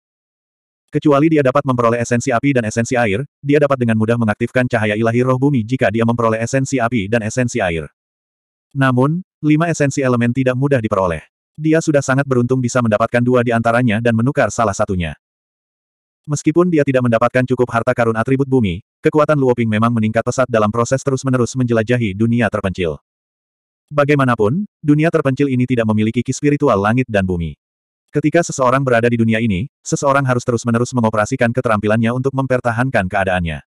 Kecuali dia dapat memperoleh esensi api dan esensi air, dia dapat dengan mudah mengaktifkan cahaya ilahi roh bumi jika dia memperoleh esensi api dan esensi air. Namun, lima esensi elemen tidak mudah diperoleh. Dia sudah sangat beruntung bisa mendapatkan dua di antaranya dan menukar salah satunya. Meskipun dia tidak mendapatkan cukup harta karun atribut bumi, kekuatan Luoping memang meningkat pesat dalam proses terus-menerus menjelajahi dunia terpencil. Bagaimanapun, dunia terpencil ini tidak memiliki ki spiritual langit dan bumi. Ketika seseorang berada di dunia ini, seseorang harus terus-menerus mengoperasikan keterampilannya untuk mempertahankan keadaannya.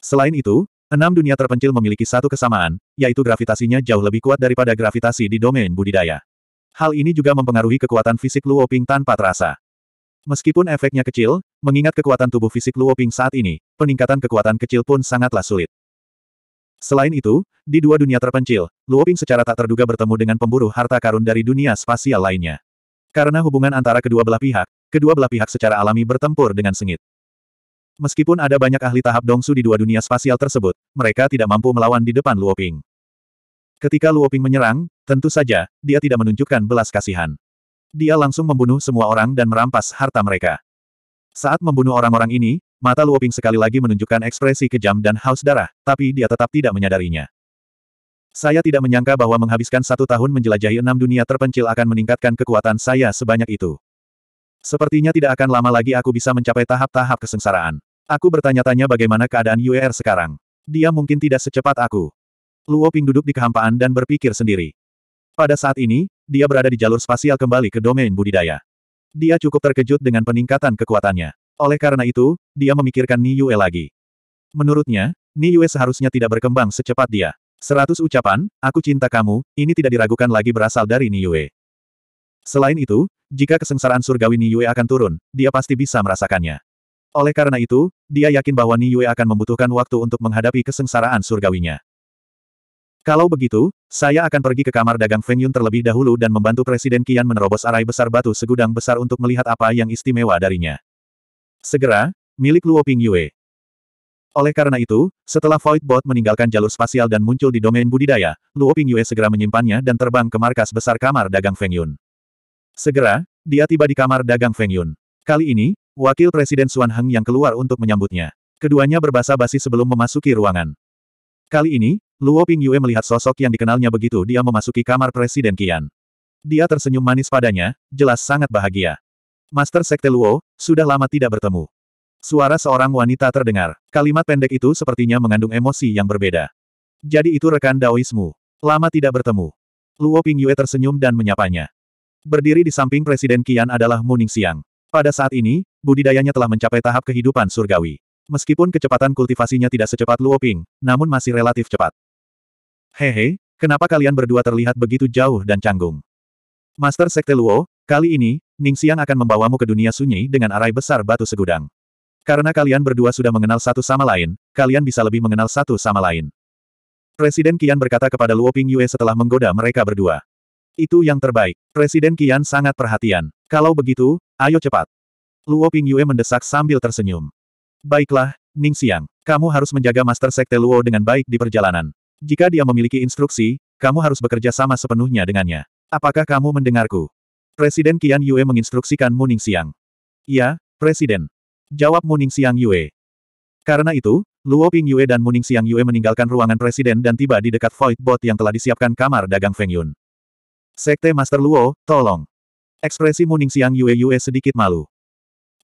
Selain itu, enam dunia terpencil memiliki satu kesamaan, yaitu gravitasinya jauh lebih kuat daripada gravitasi di domain budidaya. Hal ini juga mempengaruhi kekuatan fisik Luo Ping tanpa terasa. Meskipun efeknya kecil, mengingat kekuatan tubuh fisik Luo Ping saat ini, peningkatan kekuatan kecil pun sangatlah sulit. Selain itu, di dua dunia terpencil, Luo Ping secara tak terduga bertemu dengan pemburu harta karun dari dunia spasial lainnya. Karena hubungan antara kedua belah pihak, kedua belah pihak secara alami bertempur dengan sengit. Meskipun ada banyak ahli tahap dongsu di dua dunia spasial tersebut, mereka tidak mampu melawan di depan Luoping. Ketika Luoping menyerang, tentu saja, dia tidak menunjukkan belas kasihan. Dia langsung membunuh semua orang dan merampas harta mereka. Saat membunuh orang-orang ini, mata Luoping sekali lagi menunjukkan ekspresi kejam dan haus darah, tapi dia tetap tidak menyadarinya. Saya tidak menyangka bahwa menghabiskan satu tahun menjelajahi enam dunia terpencil akan meningkatkan kekuatan saya sebanyak itu. Sepertinya tidak akan lama lagi aku bisa mencapai tahap-tahap kesengsaraan. Aku bertanya-tanya bagaimana keadaan UER sekarang. Dia mungkin tidak secepat aku. Luo Ping duduk di kehampaan dan berpikir sendiri. Pada saat ini, dia berada di jalur spasial kembali ke domain budidaya. Dia cukup terkejut dengan peningkatan kekuatannya. Oleh karena itu, dia memikirkan Niue lagi. Menurutnya, Niue seharusnya tidak berkembang secepat dia. Seratus ucapan, aku cinta kamu, ini tidak diragukan lagi berasal dari Yue. Selain itu, jika kesengsaraan surgawi Yue akan turun, dia pasti bisa merasakannya. Oleh karena itu, dia yakin bahwa Yue akan membutuhkan waktu untuk menghadapi kesengsaraan surgawinya. Kalau begitu, saya akan pergi ke kamar dagang Feng Yun terlebih dahulu dan membantu Presiden Qian menerobos arai besar batu segudang besar untuk melihat apa yang istimewa darinya. Segera, milik Luo Ping Yue. Oleh karena itu, setelah Voidbot meninggalkan jalur spasial dan muncul di domain budidaya, Luo Pingyue segera menyimpannya dan terbang ke markas besar kamar dagang Feng Yun. Segera, dia tiba di kamar dagang Feng Yun. Kali ini, wakil Presiden Suan Heng yang keluar untuk menyambutnya. Keduanya berbahasa basi sebelum memasuki ruangan. Kali ini, Luo Pingyue melihat sosok yang dikenalnya begitu dia memasuki kamar Presiden Qian. Dia tersenyum manis padanya, jelas sangat bahagia. Master Sekte Luo, sudah lama tidak bertemu. Suara seorang wanita terdengar. Kalimat pendek itu sepertinya mengandung emosi yang berbeda. Jadi itu rekan Daoismu. Lama tidak bertemu. Luo Pingyue tersenyum dan menyapanya. Berdiri di samping Presiden Qian adalah Muning Siang. Pada saat ini, budidayanya telah mencapai tahap kehidupan surgawi. Meskipun kecepatan kultivasinya tidak secepat Luo Ping, namun masih relatif cepat. Hehe, kenapa kalian berdua terlihat begitu jauh dan canggung? Master Sekte Luo, kali ini, Ning Siang akan membawamu ke dunia sunyi dengan arai besar batu segudang. Karena kalian berdua sudah mengenal satu sama lain, kalian bisa lebih mengenal satu sama lain. Presiden Qian berkata kepada Luo Ping Yue setelah menggoda mereka berdua. Itu yang terbaik. Presiden Qian sangat perhatian. Kalau begitu, ayo cepat. Luo Ping Yue mendesak sambil tersenyum. Baiklah, Ning Xiang. Kamu harus menjaga Master Sekte Luo dengan baik di perjalanan. Jika dia memiliki instruksi, kamu harus bekerja sama sepenuhnya dengannya. Apakah kamu mendengarku? Presiden Qian Yue menginstruksikan Muning Siang. Ya, Presiden. Jawab Muning Siang Yue. Karena itu, Luo Ping Yue dan Muning Siang Yue meninggalkan ruangan presiden dan tiba di dekat void bot yang telah disiapkan kamar dagang Feng Yun. Sekte Master Luo, tolong. Ekspresi Muning Siang Yue Yue sedikit malu.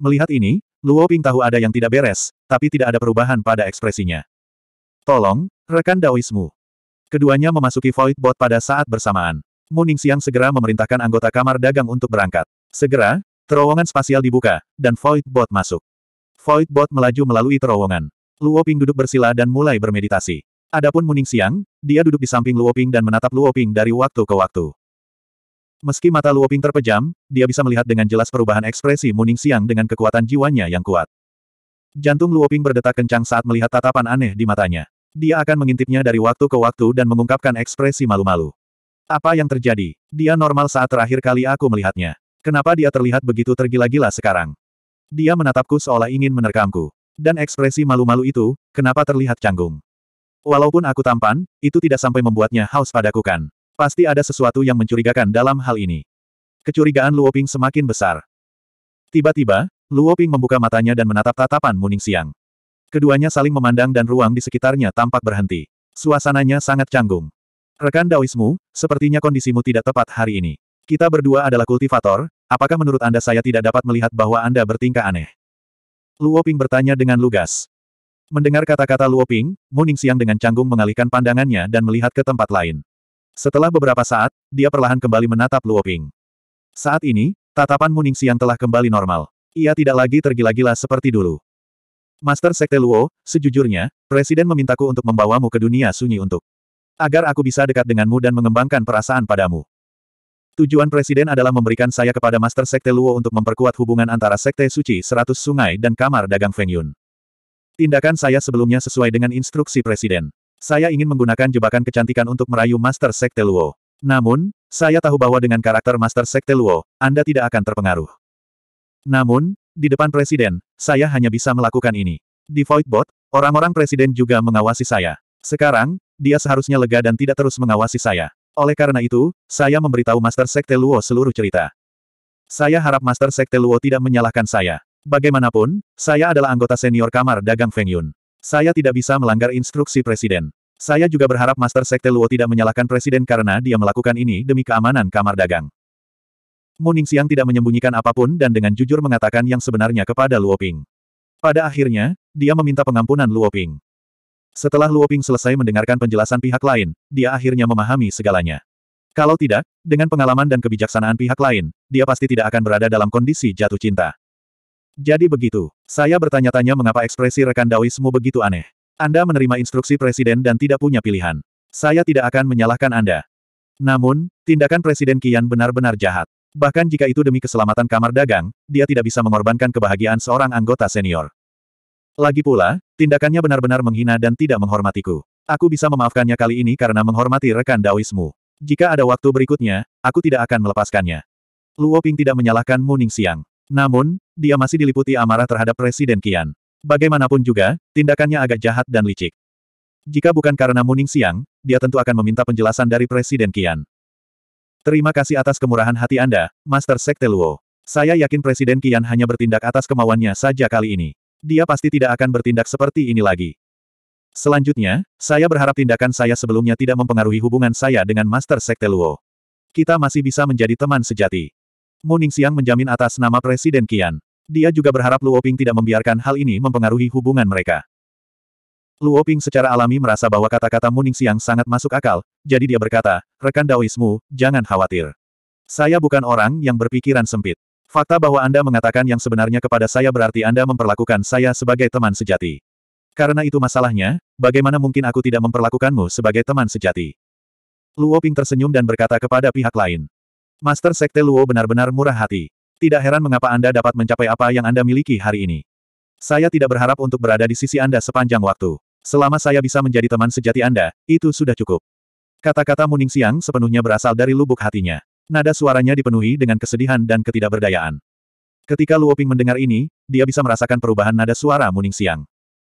Melihat ini, Luo Ping tahu ada yang tidak beres, tapi tidak ada perubahan pada ekspresinya. Tolong, rekan Daoismu. Keduanya memasuki void bot pada saat bersamaan. Muning Siang segera memerintahkan anggota kamar dagang untuk berangkat. Segera, terowongan spasial dibuka, dan void bot masuk. Void Bot melaju melalui terowongan. Luoping duduk bersila dan mulai bermeditasi. Adapun Muning Siang, dia duduk di samping Luoping dan menatap Luoping dari waktu ke waktu. Meski mata Luoping terpejam, dia bisa melihat dengan jelas perubahan ekspresi Muning Siang dengan kekuatan jiwanya yang kuat. Jantung Luoping berdetak kencang saat melihat tatapan aneh di matanya. Dia akan mengintipnya dari waktu ke waktu dan mengungkapkan ekspresi malu-malu. Apa yang terjadi? Dia normal saat terakhir kali aku melihatnya. Kenapa dia terlihat begitu tergila-gila sekarang? Dia menatapku seolah ingin menerkamku. Dan ekspresi malu-malu itu, kenapa terlihat canggung. Walaupun aku tampan, itu tidak sampai membuatnya haus padaku kan. Pasti ada sesuatu yang mencurigakan dalam hal ini. Kecurigaan Luoping semakin besar. Tiba-tiba, Luoping membuka matanya dan menatap tatapan muning siang. Keduanya saling memandang dan ruang di sekitarnya tampak berhenti. Suasananya sangat canggung. Rekan Daoismu, sepertinya kondisimu tidak tepat hari ini. Kita berdua adalah kultivator, Apakah menurut Anda saya tidak dapat melihat bahwa Anda bertingkah aneh? Luo Ping bertanya dengan lugas. Mendengar kata-kata Luo Ping, Muning Siang dengan canggung mengalihkan pandangannya dan melihat ke tempat lain. Setelah beberapa saat, dia perlahan kembali menatap Luo Ping. Saat ini, tatapan Muning Siang telah kembali normal. Ia tidak lagi tergila-gila seperti dulu. Master Sekte Luo, sejujurnya, Presiden memintaku untuk membawamu ke dunia sunyi untuk agar aku bisa dekat denganmu dan mengembangkan perasaan padamu. Tujuan Presiden adalah memberikan saya kepada Master Sekte Luo untuk memperkuat hubungan antara Sekte Suci 100 Sungai dan Kamar Dagang Feng Yun. Tindakan saya sebelumnya sesuai dengan instruksi Presiden. Saya ingin menggunakan jebakan kecantikan untuk merayu Master Sekte Luo. Namun, saya tahu bahwa dengan karakter Master Sekte Luo, Anda tidak akan terpengaruh. Namun, di depan Presiden, saya hanya bisa melakukan ini. Di Voidbot, orang-orang Presiden juga mengawasi saya. Sekarang, dia seharusnya lega dan tidak terus mengawasi saya. Oleh karena itu, saya memberitahu Master Sekte Luo seluruh cerita. Saya harap Master Sekte Luo tidak menyalahkan saya. Bagaimanapun, saya adalah anggota senior kamar dagang Feng Yun. Saya tidak bisa melanggar instruksi presiden. Saya juga berharap Master Sekte Luo tidak menyalahkan presiden karena dia melakukan ini demi keamanan kamar dagang. Muning Siang tidak menyembunyikan apapun dan dengan jujur mengatakan yang sebenarnya kepada Luo Ping. Pada akhirnya, dia meminta pengampunan Luo Ping. Setelah Luoping selesai mendengarkan penjelasan pihak lain, dia akhirnya memahami segalanya. Kalau tidak, dengan pengalaman dan kebijaksanaan pihak lain, dia pasti tidak akan berada dalam kondisi jatuh cinta. Jadi begitu, saya bertanya-tanya mengapa ekspresi rekan Daoismu begitu aneh. Anda menerima instruksi presiden dan tidak punya pilihan. Saya tidak akan menyalahkan Anda. Namun, tindakan Presiden Kian benar-benar jahat. Bahkan jika itu demi keselamatan kamar dagang, dia tidak bisa mengorbankan kebahagiaan seorang anggota senior. Lagi pula, tindakannya benar-benar menghina dan tidak menghormatiku. Aku bisa memaafkannya kali ini karena menghormati rekan Daoismu. Jika ada waktu berikutnya, aku tidak akan melepaskannya. Luo Ping tidak menyalahkan Muning Siang. Namun, dia masih diliputi amarah terhadap Presiden Qian. Bagaimanapun juga, tindakannya agak jahat dan licik. Jika bukan karena Muning Siang, dia tentu akan meminta penjelasan dari Presiden Qian. Terima kasih atas kemurahan hati Anda, Master Sekte Luo. Saya yakin Presiden Qian hanya bertindak atas kemauannya saja kali ini. Dia pasti tidak akan bertindak seperti ini lagi. Selanjutnya, saya berharap tindakan saya sebelumnya tidak mempengaruhi hubungan saya dengan Master Sekte Luo. Kita masih bisa menjadi teman sejati. Muning Siang menjamin atas nama Presiden Qian. Dia juga berharap Luo Ping tidak membiarkan hal ini mempengaruhi hubungan mereka. Luo Ping secara alami merasa bahwa kata-kata Muning Siang sangat masuk akal, jadi dia berkata, rekan Daoismu, jangan khawatir. Saya bukan orang yang berpikiran sempit. Fakta bahwa Anda mengatakan yang sebenarnya kepada saya berarti Anda memperlakukan saya sebagai teman sejati. Karena itu masalahnya, bagaimana mungkin aku tidak memperlakukanmu sebagai teman sejati? Luo Ping tersenyum dan berkata kepada pihak lain. Master Sekte Luo benar-benar murah hati. Tidak heran mengapa Anda dapat mencapai apa yang Anda miliki hari ini. Saya tidak berharap untuk berada di sisi Anda sepanjang waktu. Selama saya bisa menjadi teman sejati Anda, itu sudah cukup. Kata-kata Muning Siang sepenuhnya berasal dari lubuk hatinya. Nada suaranya dipenuhi dengan kesedihan dan ketidakberdayaan. Ketika Luoping mendengar ini, dia bisa merasakan perubahan nada suara Muning Siang.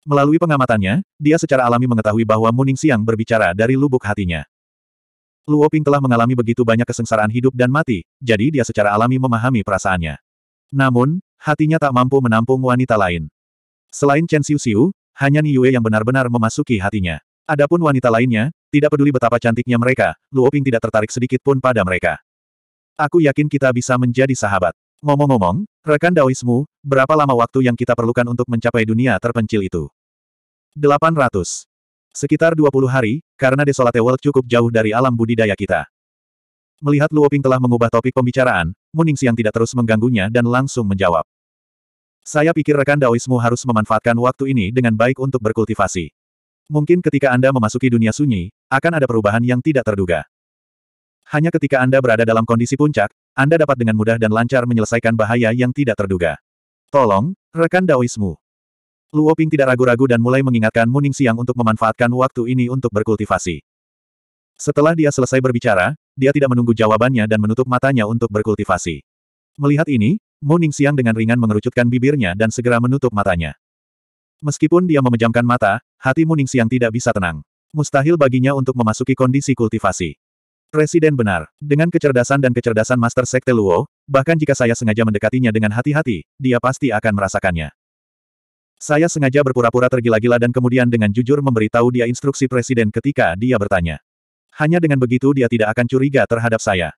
Melalui pengamatannya, dia secara alami mengetahui bahwa Muning Siang berbicara dari lubuk hatinya. Luoping telah mengalami begitu banyak kesengsaraan hidup dan mati, jadi dia secara alami memahami perasaannya. Namun, hatinya tak mampu menampung wanita lain. Selain Chen Xiu Xiu, hanya Ni Yue yang benar-benar memasuki hatinya. Adapun wanita lainnya, tidak peduli betapa cantiknya mereka, Luoping tidak tertarik sedikit pun pada mereka. Aku yakin kita bisa menjadi sahabat. Ngomong-ngomong, rekan Daoismu, berapa lama waktu yang kita perlukan untuk mencapai dunia terpencil itu? 800. Sekitar 20 hari, karena Desolate World cukup jauh dari alam budidaya kita. Melihat Luoping telah mengubah topik pembicaraan, Muning Siang tidak terus mengganggunya dan langsung menjawab. Saya pikir rekan Daoismu harus memanfaatkan waktu ini dengan baik untuk berkultivasi. Mungkin ketika Anda memasuki dunia sunyi, akan ada perubahan yang tidak terduga. Hanya ketika Anda berada dalam kondisi puncak, Anda dapat dengan mudah dan lancar menyelesaikan bahaya yang tidak terduga. Tolong, rekan Daoismu. Luo Ping tidak ragu-ragu dan mulai mengingatkan Muning Siang untuk memanfaatkan waktu ini untuk berkultivasi. Setelah dia selesai berbicara, dia tidak menunggu jawabannya dan menutup matanya untuk berkultivasi. Melihat ini, Muning Siang dengan ringan mengerucutkan bibirnya dan segera menutup matanya. Meskipun dia memejamkan mata, hati Muning Siang tidak bisa tenang. Mustahil baginya untuk memasuki kondisi kultivasi. Presiden benar. Dengan kecerdasan dan kecerdasan Master Sekte Luo, bahkan jika saya sengaja mendekatinya dengan hati-hati, dia pasti akan merasakannya. Saya sengaja berpura-pura tergila-gila dan kemudian dengan jujur memberitahu dia instruksi Presiden ketika dia bertanya. Hanya dengan begitu dia tidak akan curiga terhadap saya.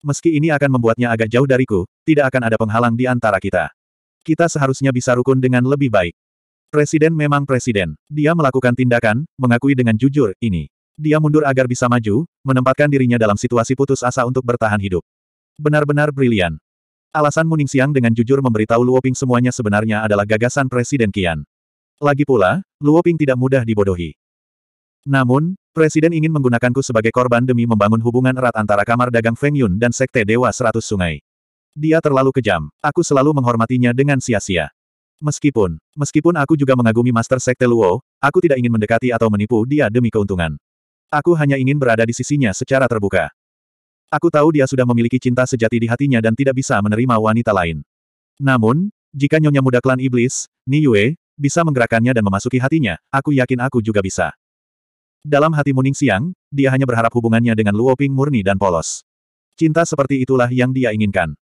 Meski ini akan membuatnya agak jauh dariku, tidak akan ada penghalang di antara kita. Kita seharusnya bisa rukun dengan lebih baik. Presiden memang presiden. Dia melakukan tindakan, mengakui dengan jujur, ini. Dia mundur agar bisa maju, menempatkan dirinya dalam situasi putus asa untuk bertahan hidup. Benar-benar brilian. Alasan Muning Siang dengan jujur memberitahu Luoping semuanya sebenarnya adalah gagasan Presiden Kian. Lagi pula, Luoping tidak mudah dibodohi. Namun, Presiden ingin menggunakanku sebagai korban demi membangun hubungan erat antara kamar dagang Feng Yun dan Sekte Dewa Seratus Sungai. Dia terlalu kejam, aku selalu menghormatinya dengan sia-sia. Meskipun, meskipun aku juga mengagumi Master Sekte Luo, aku tidak ingin mendekati atau menipu dia demi keuntungan. Aku hanya ingin berada di sisinya secara terbuka. Aku tahu dia sudah memiliki cinta sejati di hatinya dan tidak bisa menerima wanita lain. Namun, jika Nyonya Muda Klan Iblis, Ni Yue, bisa menggerakkannya dan memasuki hatinya, aku yakin aku juga bisa. Dalam hati Muning Siang, dia hanya berharap hubungannya dengan Luoping murni dan polos. Cinta seperti itulah yang dia inginkan.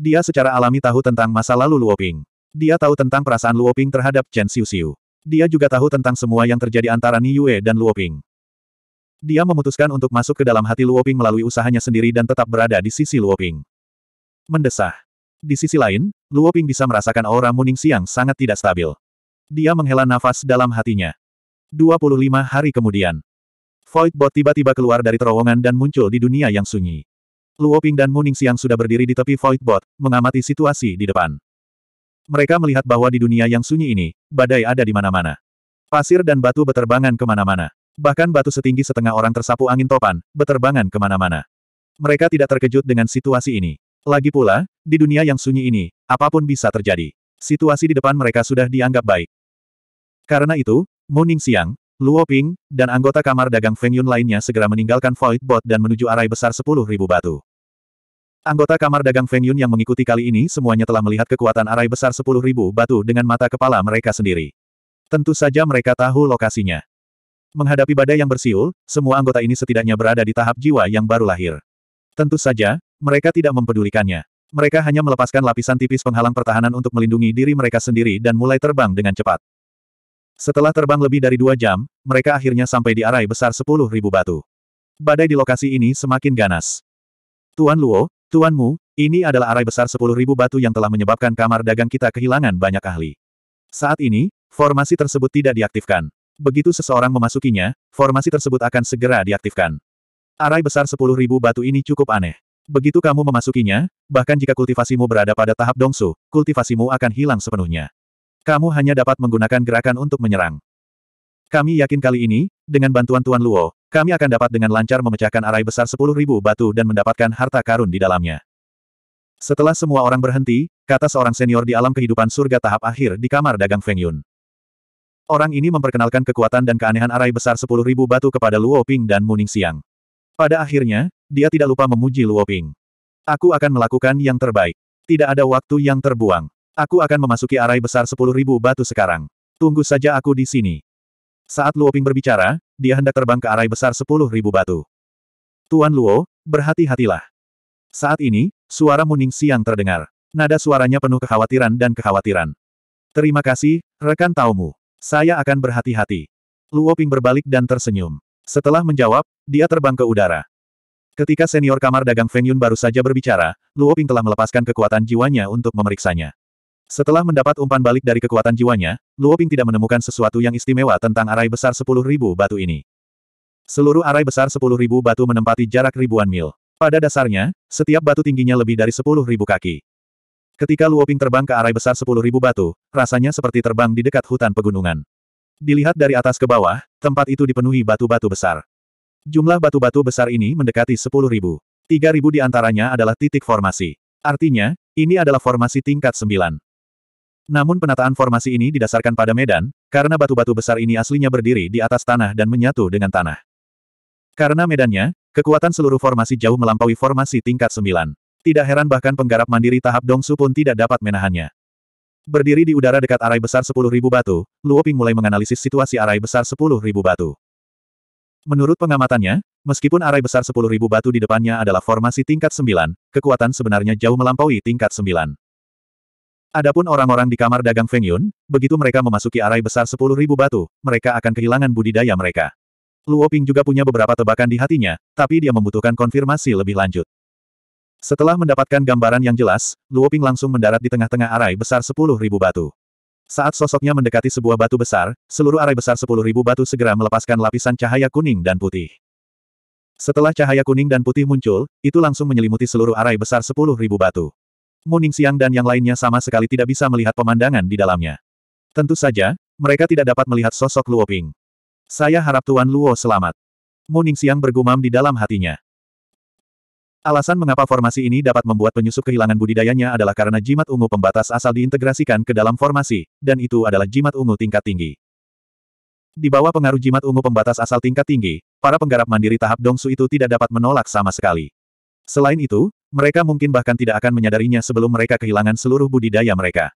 Dia secara alami tahu tentang masa lalu Luoping. Dia tahu tentang perasaan Luoping terhadap Chen Xiu Xiu. Dia juga tahu tentang semua yang terjadi antara Ni Yue dan Luoping. Dia memutuskan untuk masuk ke dalam hati Luoping melalui usahanya sendiri dan tetap berada di sisi Luoping. Mendesah. Di sisi lain, Luoping bisa merasakan aura muning siang sangat tidak stabil. Dia menghela nafas dalam hatinya. 25 hari kemudian. Void Bot tiba-tiba keluar dari terowongan dan muncul di dunia yang sunyi. Luoping dan Muning Siang sudah berdiri di tepi Void Bot, mengamati situasi di depan. Mereka melihat bahwa di dunia yang sunyi ini, badai ada di mana-mana. Pasir dan batu beterbangan kemana-mana. Bahkan batu setinggi setengah orang tersapu angin topan, beterbangan kemana-mana. Mereka tidak terkejut dengan situasi ini. Lagi pula, di dunia yang sunyi ini, apapun bisa terjadi. Situasi di depan mereka sudah dianggap baik. Karena itu, Muning Siang, Luo Ping, dan anggota kamar dagang Feng Yun lainnya segera meninggalkan Void Bot dan menuju arai besar 10.000 batu. Anggota kamar dagang Feng Yun yang mengikuti kali ini semuanya telah melihat kekuatan arai besar 10.000 batu dengan mata kepala mereka sendiri. Tentu saja mereka tahu lokasinya. Menghadapi badai yang bersiul, semua anggota ini setidaknya berada di tahap jiwa yang baru lahir. Tentu saja, mereka tidak mempedulikannya. Mereka hanya melepaskan lapisan tipis penghalang pertahanan untuk melindungi diri mereka sendiri dan mulai terbang dengan cepat. Setelah terbang lebih dari dua jam, mereka akhirnya sampai di arai besar sepuluh ribu batu. Badai di lokasi ini semakin ganas. Tuan Luo, Tuan Mu, ini adalah arai besar sepuluh ribu batu yang telah menyebabkan kamar dagang kita kehilangan banyak ahli. Saat ini, formasi tersebut tidak diaktifkan. Begitu seseorang memasukinya, formasi tersebut akan segera diaktifkan. Arai besar 10.000 batu ini cukup aneh. Begitu kamu memasukinya, bahkan jika kultivasimu berada pada tahap dongsu, kultivasimu akan hilang sepenuhnya. Kamu hanya dapat menggunakan gerakan untuk menyerang. Kami yakin kali ini, dengan bantuan Tuan Luo, kami akan dapat dengan lancar memecahkan arai besar 10.000 batu dan mendapatkan harta karun di dalamnya. Setelah semua orang berhenti, kata seorang senior di alam kehidupan surga tahap akhir di kamar dagang Feng Yun. Orang ini memperkenalkan kekuatan dan keanehan arai besar sepuluh ribu batu kepada Luo Ping dan Muning Siang. Pada akhirnya, dia tidak lupa memuji Luo Ping. Aku akan melakukan yang terbaik. Tidak ada waktu yang terbuang. Aku akan memasuki arai besar sepuluh ribu batu sekarang. Tunggu saja aku di sini. Saat Luo Ping berbicara, dia hendak terbang ke arai besar sepuluh ribu batu. Tuan Luo, berhati-hatilah. Saat ini, suara Muning Siang terdengar. Nada suaranya penuh kekhawatiran dan kekhawatiran. Terima kasih, rekan taumu. Saya akan berhati-hati. Luoping berbalik dan tersenyum. Setelah menjawab, dia terbang ke udara. Ketika senior kamar dagang Feng Yun baru saja berbicara, Luoping telah melepaskan kekuatan jiwanya untuk memeriksanya. Setelah mendapat umpan balik dari kekuatan jiwanya, Luoping tidak menemukan sesuatu yang istimewa tentang arai besar sepuluh ribu batu ini. Seluruh arai besar sepuluh ribu batu menempati jarak ribuan mil. Pada dasarnya, setiap batu tingginya lebih dari sepuluh ribu kaki. Ketika Luoping terbang ke arai besar 10.000 batu, rasanya seperti terbang di dekat hutan pegunungan. Dilihat dari atas ke bawah, tempat itu dipenuhi batu-batu besar. Jumlah batu-batu besar ini mendekati 10.000. 3.000 di antaranya adalah titik formasi. Artinya, ini adalah formasi tingkat 9. Namun penataan formasi ini didasarkan pada medan, karena batu-batu besar ini aslinya berdiri di atas tanah dan menyatu dengan tanah. Karena medannya, kekuatan seluruh formasi jauh melampaui formasi tingkat 9. Tidak heran bahkan penggarap mandiri tahap Dongsu pun tidak dapat menahannya. Berdiri di udara dekat arai besar sepuluh ribu batu, Luo Ping mulai menganalisis situasi arai besar sepuluh ribu batu. Menurut pengamatannya, meskipun arai besar sepuluh ribu batu di depannya adalah formasi tingkat sembilan, kekuatan sebenarnya jauh melampaui tingkat sembilan. Adapun orang-orang di kamar dagang Feng Yun, begitu mereka memasuki arai besar sepuluh ribu batu, mereka akan kehilangan budidaya mereka. Luo Ping juga punya beberapa tebakan di hatinya, tapi dia membutuhkan konfirmasi lebih lanjut. Setelah mendapatkan gambaran yang jelas, Luoping langsung mendarat di tengah-tengah arai besar sepuluh ribu batu. Saat sosoknya mendekati sebuah batu besar, seluruh arai besar sepuluh ribu batu segera melepaskan lapisan cahaya kuning dan putih. Setelah cahaya kuning dan putih muncul, itu langsung menyelimuti seluruh arai besar sepuluh ribu batu. Muning Siang dan yang lainnya sama sekali tidak bisa melihat pemandangan di dalamnya. Tentu saja, mereka tidak dapat melihat sosok Luo Ping. Saya harap Tuan Luo selamat. Muning Siang bergumam di dalam hatinya. Alasan mengapa formasi ini dapat membuat penyusup kehilangan budidayanya adalah karena jimat ungu pembatas asal diintegrasikan ke dalam formasi, dan itu adalah jimat ungu tingkat tinggi. Di bawah pengaruh jimat ungu pembatas asal tingkat tinggi, para penggarap mandiri tahap dongsu itu tidak dapat menolak sama sekali. Selain itu, mereka mungkin bahkan tidak akan menyadarinya sebelum mereka kehilangan seluruh budidaya mereka.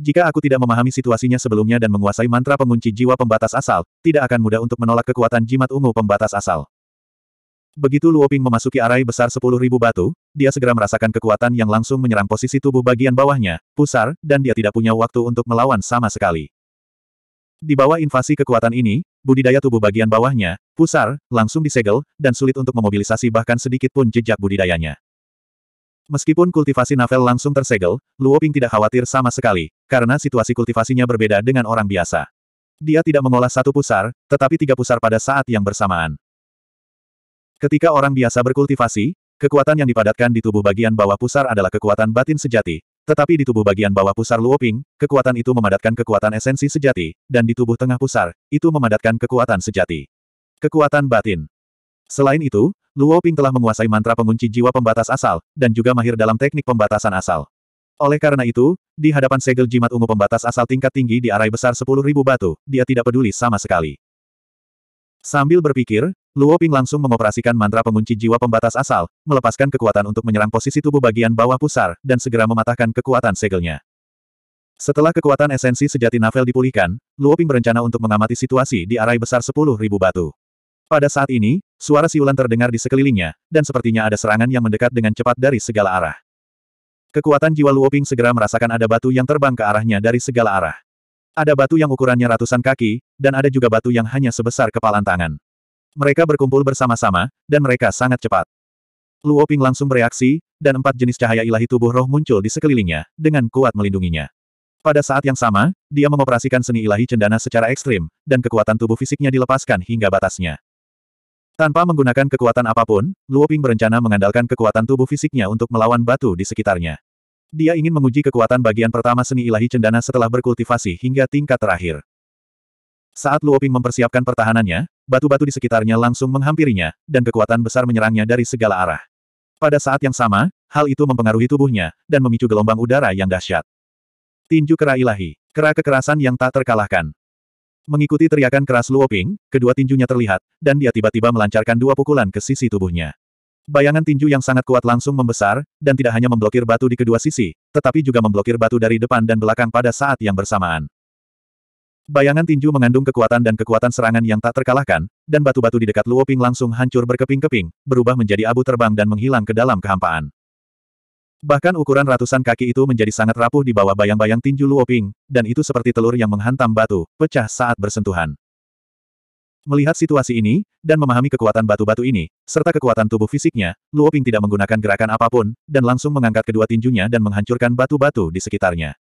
Jika aku tidak memahami situasinya sebelumnya dan menguasai mantra pengunci jiwa pembatas asal, tidak akan mudah untuk menolak kekuatan jimat ungu pembatas asal. Begitu Luoping memasuki arai besar sepuluh ribu batu, dia segera merasakan kekuatan yang langsung menyerang posisi tubuh bagian bawahnya, pusar, dan dia tidak punya waktu untuk melawan sama sekali. Di bawah invasi kekuatan ini, budidaya tubuh bagian bawahnya, pusar, langsung disegel, dan sulit untuk memobilisasi bahkan sedikit pun jejak budidayanya. Meskipun kultivasi navel langsung tersegel, Luoping tidak khawatir sama sekali, karena situasi kultivasinya berbeda dengan orang biasa. Dia tidak mengolah satu pusar, tetapi tiga pusar pada saat yang bersamaan. Ketika orang biasa berkultivasi, kekuatan yang dipadatkan di tubuh bagian bawah pusar adalah kekuatan batin sejati. Tetapi di tubuh bagian bawah pusar Luoping, kekuatan itu memadatkan kekuatan esensi sejati, dan di tubuh tengah pusar, itu memadatkan kekuatan sejati. Kekuatan batin. Selain itu, Luoping telah menguasai mantra pengunci jiwa pembatas asal, dan juga mahir dalam teknik pembatasan asal. Oleh karena itu, di hadapan segel jimat ungu pembatas asal tingkat tinggi di arai besar 10.000 batu, dia tidak peduli sama sekali. Sambil berpikir, Luo Ping langsung mengoperasikan mantra pengunci jiwa pembatas asal, melepaskan kekuatan untuk menyerang posisi tubuh bagian bawah pusar, dan segera mematahkan kekuatan segelnya. Setelah kekuatan esensi sejati Navel dipulihkan, Luo Ping berencana untuk mengamati situasi di arai besar sepuluh ribu batu. Pada saat ini, suara siulan terdengar di sekelilingnya, dan sepertinya ada serangan yang mendekat dengan cepat dari segala arah. Kekuatan jiwa Luo Ping segera merasakan ada batu yang terbang ke arahnya dari segala arah. Ada batu yang ukurannya ratusan kaki, dan ada juga batu yang hanya sebesar kepalan tangan. Mereka berkumpul bersama-sama, dan mereka sangat cepat. Luo Ping langsung bereaksi, dan empat jenis cahaya ilahi tubuh roh muncul di sekelilingnya, dengan kuat melindunginya. Pada saat yang sama, dia mengoperasikan seni ilahi cendana secara ekstrim, dan kekuatan tubuh fisiknya dilepaskan hingga batasnya. Tanpa menggunakan kekuatan apapun, Luo Ping berencana mengandalkan kekuatan tubuh fisiknya untuk melawan batu di sekitarnya. Dia ingin menguji kekuatan bagian pertama seni ilahi cendana setelah berkultivasi hingga tingkat terakhir. Saat Luoping mempersiapkan pertahanannya, batu-batu di sekitarnya langsung menghampirinya, dan kekuatan besar menyerangnya dari segala arah. Pada saat yang sama, hal itu mempengaruhi tubuhnya, dan memicu gelombang udara yang dahsyat. Tinju kera ilahi, kera kekerasan yang tak terkalahkan. Mengikuti teriakan keras Luoping, kedua tinjunya terlihat, dan dia tiba-tiba melancarkan dua pukulan ke sisi tubuhnya. Bayangan tinju yang sangat kuat langsung membesar, dan tidak hanya memblokir batu di kedua sisi, tetapi juga memblokir batu dari depan dan belakang pada saat yang bersamaan. Bayangan tinju mengandung kekuatan dan kekuatan serangan yang tak terkalahkan, dan batu-batu di dekat Luoping langsung hancur berkeping-keping, berubah menjadi abu terbang dan menghilang ke dalam kehampaan. Bahkan ukuran ratusan kaki itu menjadi sangat rapuh di bawah bayang-bayang tinju Luoping, dan itu seperti telur yang menghantam batu, pecah saat bersentuhan. Melihat situasi ini, dan memahami kekuatan batu-batu ini, serta kekuatan tubuh fisiknya, Luoping tidak menggunakan gerakan apapun, dan langsung mengangkat kedua tinjunya dan menghancurkan batu-batu di sekitarnya.